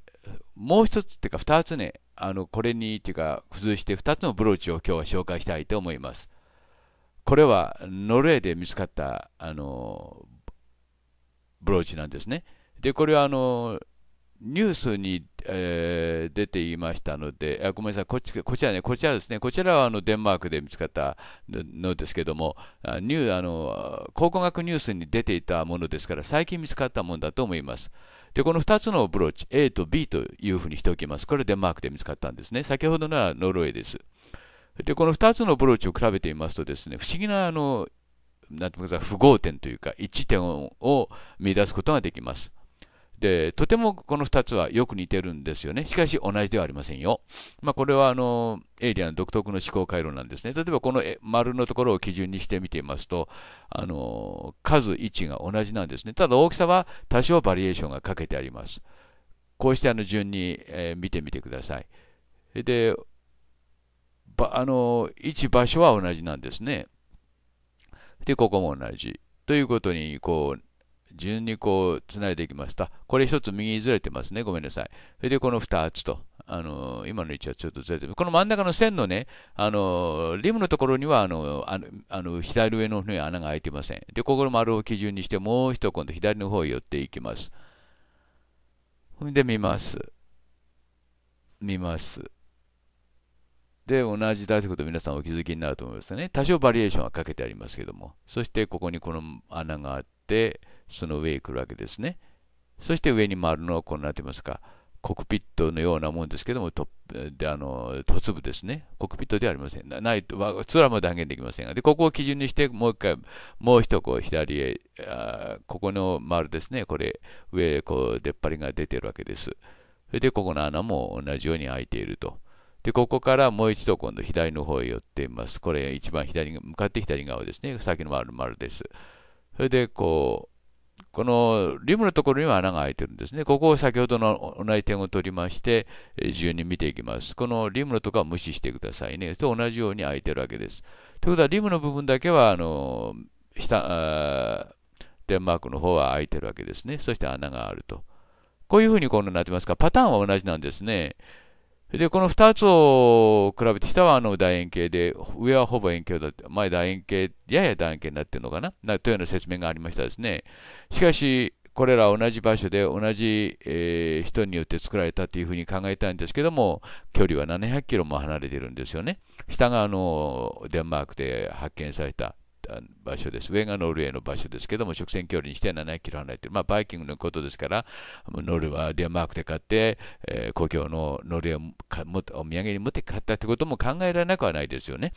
もう一つっていうか2つねあのこれにっていうか付随して2つのブローチを今日は紹介したいと思いますこれはノルウェーで見つかったあのブローチなんですね。で、これはあのニュースに、えー、出ていましたので、あごめんなさい、こっちこちらね、こちらですね、こちらはあのデンマークで見つかったのですけども、ニュあの考古学ニュースに出ていたものですから、最近見つかったものだと思います。で、この2つのブローチ、A と B というふうにしておきます。これデンマークで見つかったんですね。先ほどのはノルウェーです。で、この2つのブローチを比べてみますとですね、不思議なあの、なんていうか、不合点というか、一致点を見出すことができます。でとてもこの2つはよく似てるんですよね。しかし同じではありませんよ。まあ、これはあのエイリアン独特の思考回路なんですね。例えばこの丸のところを基準にしてみてみますとあの数位置が同じなんですね。ただ大きさは多少バリエーションがかけてあります。こうしてあの順に、え見てみてください。であの位置場所は同じなんですね。でここも同じ。ということにこう順にこうつないでいきますと、これ1つ右にずれてますね、ごめんなさい。それでこの2つと、あの今の位置はちょっとずれてる。この真ん中の線のね、あのリムのところにはあのあの左上の方に穴が開いてません。で、ここの丸を基準にして、もう一今度左の方へ寄っていきます。ほんで見ます。見ます。で、同じだということを皆さんお気づきになると思いますね。多少バリエーションはかけてありますけども。そして、ここにこの穴があって、てその上へ来るわけですね。そして上に回るのはこうなってますか。コックピットのようなもんですけども、トであの突部ですね。コックピットではありません。ないと、まあ、空も断言できませんが。で、ここを基準にして、もう一回、もう一個左へあ、ここの丸ですね。これ、上へこう出っ張りが出てるわけです。それで、ここの穴も同じように開いていると。で、ここからもう一度今度左の方へ寄っています。これ、一番左、向かって左側ですね。先の丸丸です。それでこうこのリムのところには穴が開いてるんですねここを先ほどの同じ点を取りまして順に見ていきますこのリムのところは無視してくださいねと同じように開いてるわけですということはリムの部分だけはあの下デンマークの方は開いてるわけですねそして穴があるとこういうふうにこのなってますか。パターンは同じなんですねで、この2つを比べて、下はあの楕円形で、上はほぼ円形だって、前楕円形、やや楕円形になってるのかななというような説明がありましたですね。しかし、これら同じ場所で同じ、えー、人によって作られたというふうに考えたいんですけども、距離は700キロも離れてるんですよね。下があのデンマークで発見された場所です。上がノルウェーの場所ですけども、直線距離にして7キロ離れてる。まあ、バイキングのことですから、ノルウェー、デンマークで買って、えー、故郷のノルウェーをお土産に持って買ったってことも考えられなくはないですよね。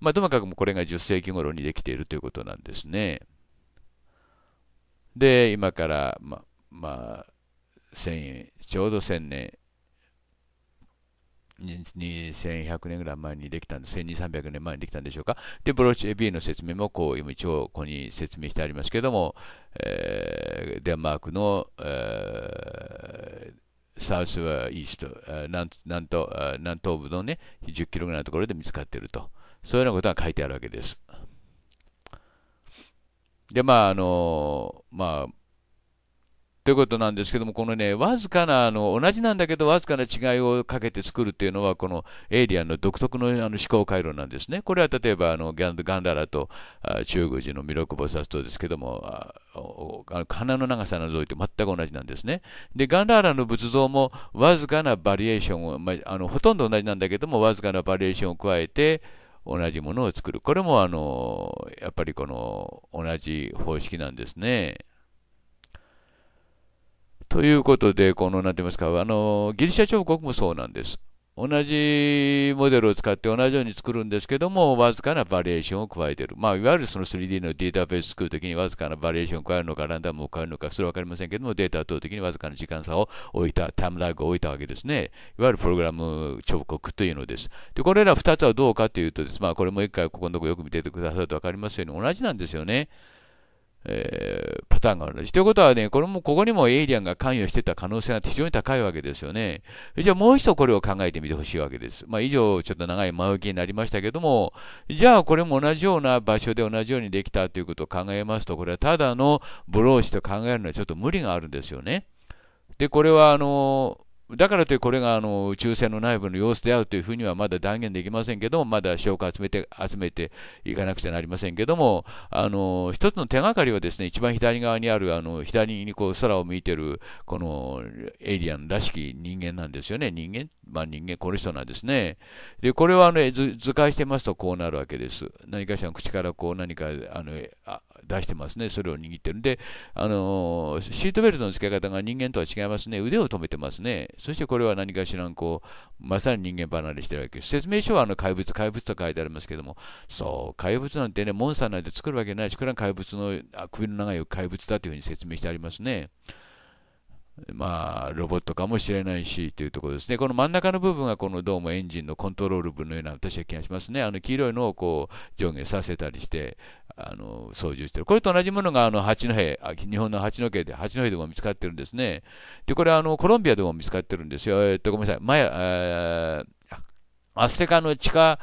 まあ、ともかくこれが10世紀頃にできているということなんですね。で、今から、ま、まあ、1000円、ちょうど1000年、2100年ぐらい前にできたんで、1200、年前にできたんでしょうか。で、ブローチ AB の説明もこう、今一応ここに説明してありますけども、えー、デンマークの、えーサウスはイースト、南南東南東部のね、10キロぐらいのところで見つかっていると。そういうようなことが書いてあるわけです。で、まあ、あの、まあ、ということなんですけども、このね、わずかな、あの、同じなんだけど、わずかな違いをかけて作るっていうのは、このエイリアンの独特のあの思考回路なんですね。これは例えば、あの、ガンダラと中国人の弥勒菩薩とですけども、あの鼻の長さの像と全く同じなんですね。で、ガンダラの仏像もわずかなバリエーションを、まあ、あのほとんど同じなんだけども、わずかなバリエーションを加えて、同じものを作る。これも、あの、やっぱりこの同じ方式なんですね。ということで、この、なて言いますか、あの、ギリシャ彫刻もそうなんです。同じモデルを使って同じように作るんですけども、わずかなバリエーションを加えている。まあ、いわゆるその 3D のデータベース作るときにわずかなバリエーションを加えるのか、ランダムを加えるのか、それは分かりませんけども、データを取るときにわずかな時間差を置いた、タイムラグを置いたわけですね。いわゆるプログラム彫刻というのです。で、これら2つはどうかというとです、まあ、これも一回ここのとこよく見ててくださると分かりますように、同じなんですよね。えー、パターンがあるんです。ということはね、これもここにもエイリアンが関与してた可能性が非常に高いわけですよね。じゃあもう一度これを考えてみてほしいわけです。まあ以上、ちょっと長い前置きになりましたけども、じゃあこれも同じような場所で同じようにできたということを考えますと、これはただのブローシと考えるのはちょっと無理があるんですよね。で、これはあのーだからといってこれがあの宇宙船の内部の様子であるというふうにはまだ断言できませんけどもまだ証拠を集めて集めていかなくちゃなりませんけどもあの一つの手がかりはですね一番左側にあるあの左にこう空を見てるこのエイリアンらしき人間なんですよね人間まあ人間この人なんですねでこれはあの図解してますとこうなるわけです何かしら口からこう何かあの出してますね、それを握ってるんで、あのシートベルトの付け方が人間とは違いますね、腕を止めてますね、そしてこれは何かしらこう、まさに人間離れしてるわけです。説明書はあの怪物、怪物と書いてありますけども、そう、怪物なんてね、モンスターなんて作るわけないし、これは怪物の、あ首の長い怪物だというふうに説明してありますね。まあ、ロボットかもしれないしというところですね。この真ん中の部分がこのどうもエンジンのコントロール部のような私は気がしますね。あの黄色いのをこう上下させたりしてあの操縦してる。これと同じものがあの八戸、日本の八戸で、八戸でも見つかってるんですね。で、これあのコロンビアでも見つかってるんですよ。えー、っと、ごめんなさい。前えーアステカの地下、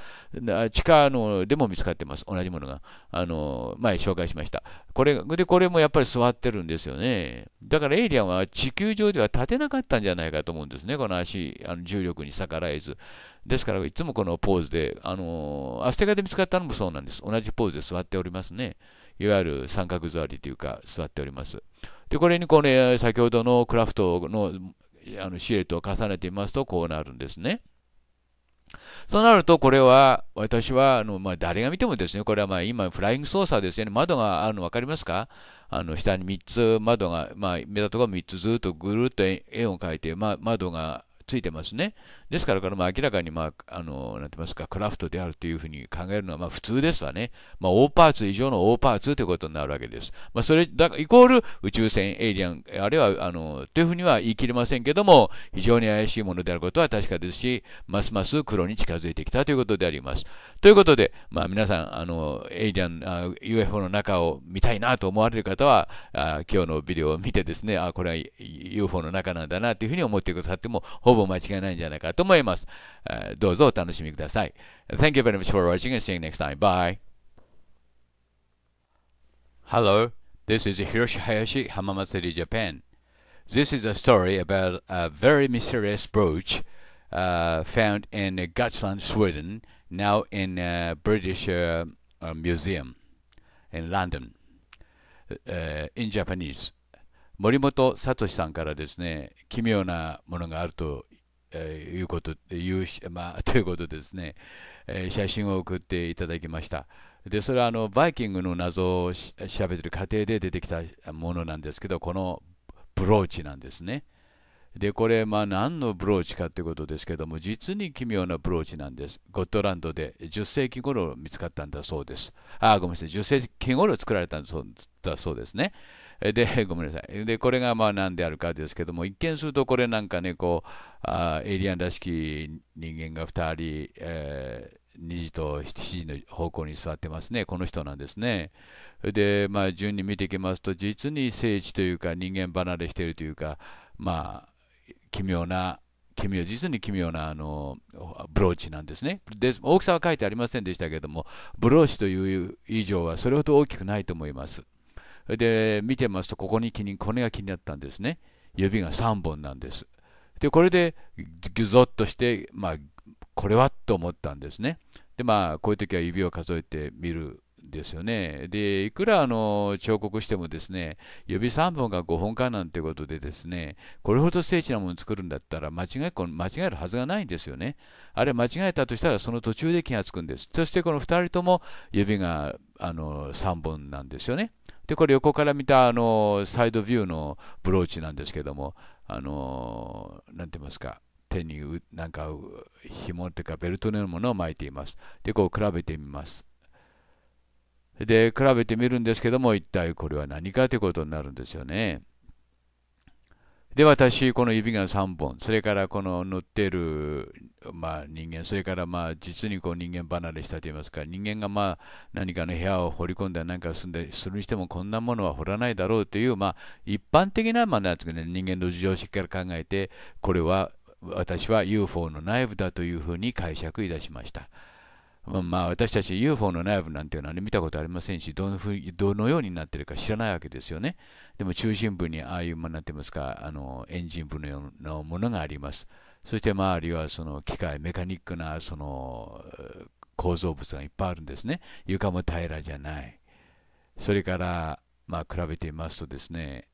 地下のでも見つかってます。同じものが。あの、前紹介しました。これ、で、これもやっぱり座ってるんですよね。だからエイリアンは地球上では立てなかったんじゃないかと思うんですね。この足、あの重力に逆らえず。ですから、いつもこのポーズで、あの、アステカで見つかったのもそうなんです。同じポーズで座っておりますね。いわゆる三角座りというか、座っております。で、これにこれ、先ほどのクラフトのあのシルエットを重ねてみますと、こうなるんですね。となると、これは私はあの、まあ、誰が見てもですね、これはまあ今、フライング操作ですよね、窓があるの分かりますかあの下に3つ窓が、まあ、目立とろ3つずっとぐるっと円を描いて、まあ、窓がついてますね。ですから、これも明らかに、まあ、あの、なんて言いますか、クラフトであるというふうに考えるのは、まあ、普通ですわね。まあ、大パーツ以上の大パーツということになるわけです。まあ、それ、だイコール宇宙船、エイリアン、あるいは、あの、というふうには言い切れませんけども、非常に怪しいものであることは確かですし、ますます黒に近づいてきたということであります。ということで、まあ、皆さん、あの、エイリアン、あ UFO の中を見たいなと思われる方は、あ今日のビデオを見てですね、あ、これは UFO の中なんだなというふうに思ってくださっても、ほぼ間違いないんじゃないかとと思います。どうぞお楽しみください。Thank you very much for watching and see you next time. Bye! Hello, this is Hiroshi Hayashi, Hamamatsu Japan. This is a story about a very mysterious brooch uh, found in Gotland, Sweden, now in a uh, British uh, museum in London, uh, in Japanese. 森本聡さんからですね、奇妙なものがあるとえー、いうこと、いうまあ、ということですね、えー、写真を送っていただきました。で、それはあのバイキングの謎を調べてる過程で出てきたものなんですけど、このブローチなんですね。で、これ、まあ、何のブローチかということですけども、実に奇妙なブローチなんです。ゴットランドで10世紀頃見つかったんだそうです。あ、ごめんなさい、10世紀頃作られたんだそうですね。で、ごめんなさい。で、これがまあ何であるかですけども、一見するとこれなんかね、こう、あエイリアンらしき人間が2人、えー、2時と7時の方向に座ってますね。この人なんですね。で、まあ順に見ていきますと、実に聖地というか人間離れしているというか、まあ、奇妙な奇妙実に奇妙なあのブローチなんですねで大きさは書いてありませんでしたけどもブローチという以上はそれほど大きくないと思いますで見てますとここに気にこれが気になったんですね指が3本なんですでこれでギュゾッとしてまあこれはと思ったんですねでまあこういう時は指を数えてみるんですよね。で、いくらあの彫刻してもですね、指3本が5本かなんてことでですね、これほど精緻なものを作るんだったら間違え間違えるはずがないんですよね。あれ間違えたとしたらその途中で気がつくんです。そしてこの2人とも指があの3本なんですよね。でこれ横から見たあのサイドビューのブローチなんですけどもあの何て言いますか手になんか紐というかベルトのようなものを巻いています。でこう比べてみます。で比べてみるんですけども一体これは何かということになるんですよね。で、私、この指が3本、それからこの塗ってる、まあ、人間、それからまあ実にこう人間離れしたといいますか、人間がまあ何かの部屋を掘り込んで何かすんでするにしても、こんなものは掘らないだろうという、まあ、一般的な、まあなんですかね、人間の常識から考えて、これは私は UFO の内部だというふうに解釈いたしました。まあ、私たち UFO の内部なんていうのは、ね、見たことありませんしどのふどのようになってるか知らないわけですよね。でも中心部にああいう、まあ、なって言いますかあのエンジン部のようなものがあります。そして周りはその機械メカニックなその構造物がいっぱいあるんですね。床も平らじゃない。それから、まあ、比べてみますとですね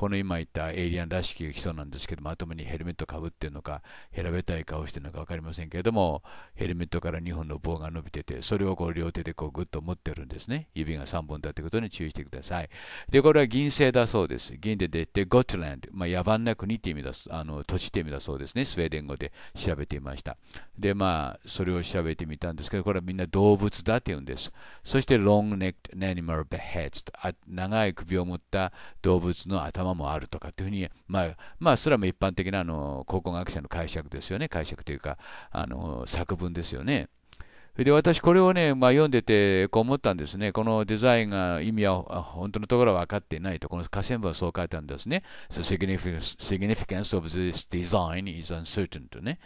この今言ったエイリアンらしき人なんですけども、にヘルメットかぶってるのか、平べたい顔してるのか分かりませんけれども、ヘルメットから2本の棒が伸びてて、それをこう両手でこうグッと持ってるんですね。指が3本とってことに注意してください。で、これは銀製だそうです。銀で出て、ゴットランド、まあ、野蛮な国って意味だ、あの土地って意味だそうですね。スウェーデン語で調べてみました。で、まあ、それを調べてみたんですけど、これはみんな動物だって言うんです。そして、ロングネック、アニマル、ベヘッド、長い首を持った動物の頭もあるとかっていうふうに、まあ、まあ、それも一般的なあの考古学者の解釈ですよね。解釈というか、あの作文ですよね。で私これをね、まあ、読んでてこう思ったんですね。このデザインが意味は本当のところは分かっていないと。この下線部はそう書いてあるんですね。t h significance of this design is uncertain とね。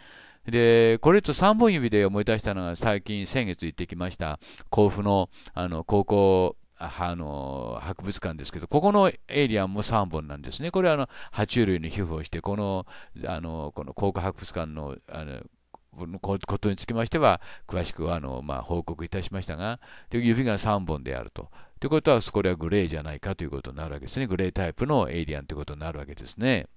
で、これと3本指で思い出したのが最近先月行ってきました甲府のあの高校あの博物館ですけど、ここのエイリアンも3本なんですね。これはあの爬虫類の皮膚をして、このあのこの考古博物館のあのことにつきましては、詳しくあの、まあ、報告いたしましたが、で指が3本であると。ということは、これはグレーじゃないかということになるわけですね。グレータイプのエイリアンということになるわけですね。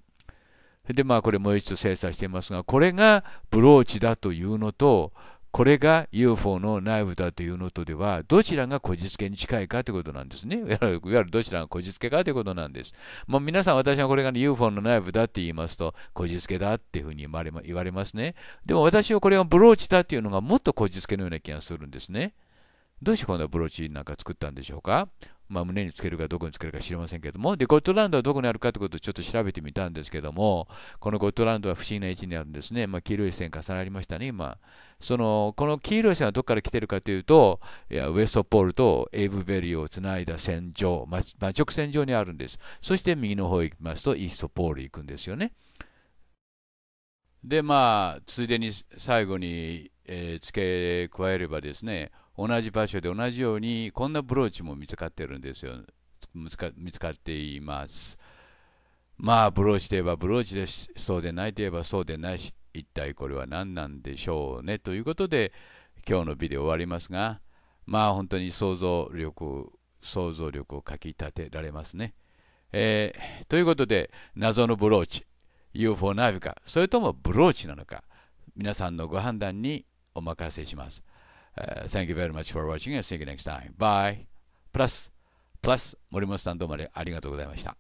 で、まあ、これもう一度精査していますが、これがブローチだというのと、これが UFO の内部だというのとでは、どちらがこじつけに近いかということなんですね。いわゆるどちらがこじつけかということなんです。まあ、皆さん、私はこれが、ね、UFO の内部だって言いますと、こじつけだっていうふうに言われますね。でも私はこれはブローチだっていうのがもっとこじつけのような気がするんですね。どうしてこのアプローチなんか作ったんでしょうかまあ、胸につけるかどこにつけるか知りませんけども、で、ゴットランドはどこにあるかということをちょっと調べてみたんですけども、このゴットランドは不思議な位置にあるんですね。まあ、黄色い線重なりましたね、今。その、この黄色い線はどこから来てるかというと、いやウエストポールとエイブベリーをつないだ線上、まあ、直線上にあるんです。そして右の方へ行きますと、イーストポール行くんですよね。で、まあ、ついでに最後に、えー、付け加えればですね、同じ場所で同じようにこんなブローチも見つかってるんですよ見つかっていますまあブローチといえばブローチですそうでないといえばそうでないし一体これは何なんでしょうねということで今日のビデオ終わりますがまあ本当に想像力想像力をかきたてられますね、えー、ということで謎のブローチ UFO ナビかそれともブローチなのか皆さんのご判断にお任せします thank you very much for watching and see you next time. Bye. プラス、プラス、森本さんどうもありがとうございました。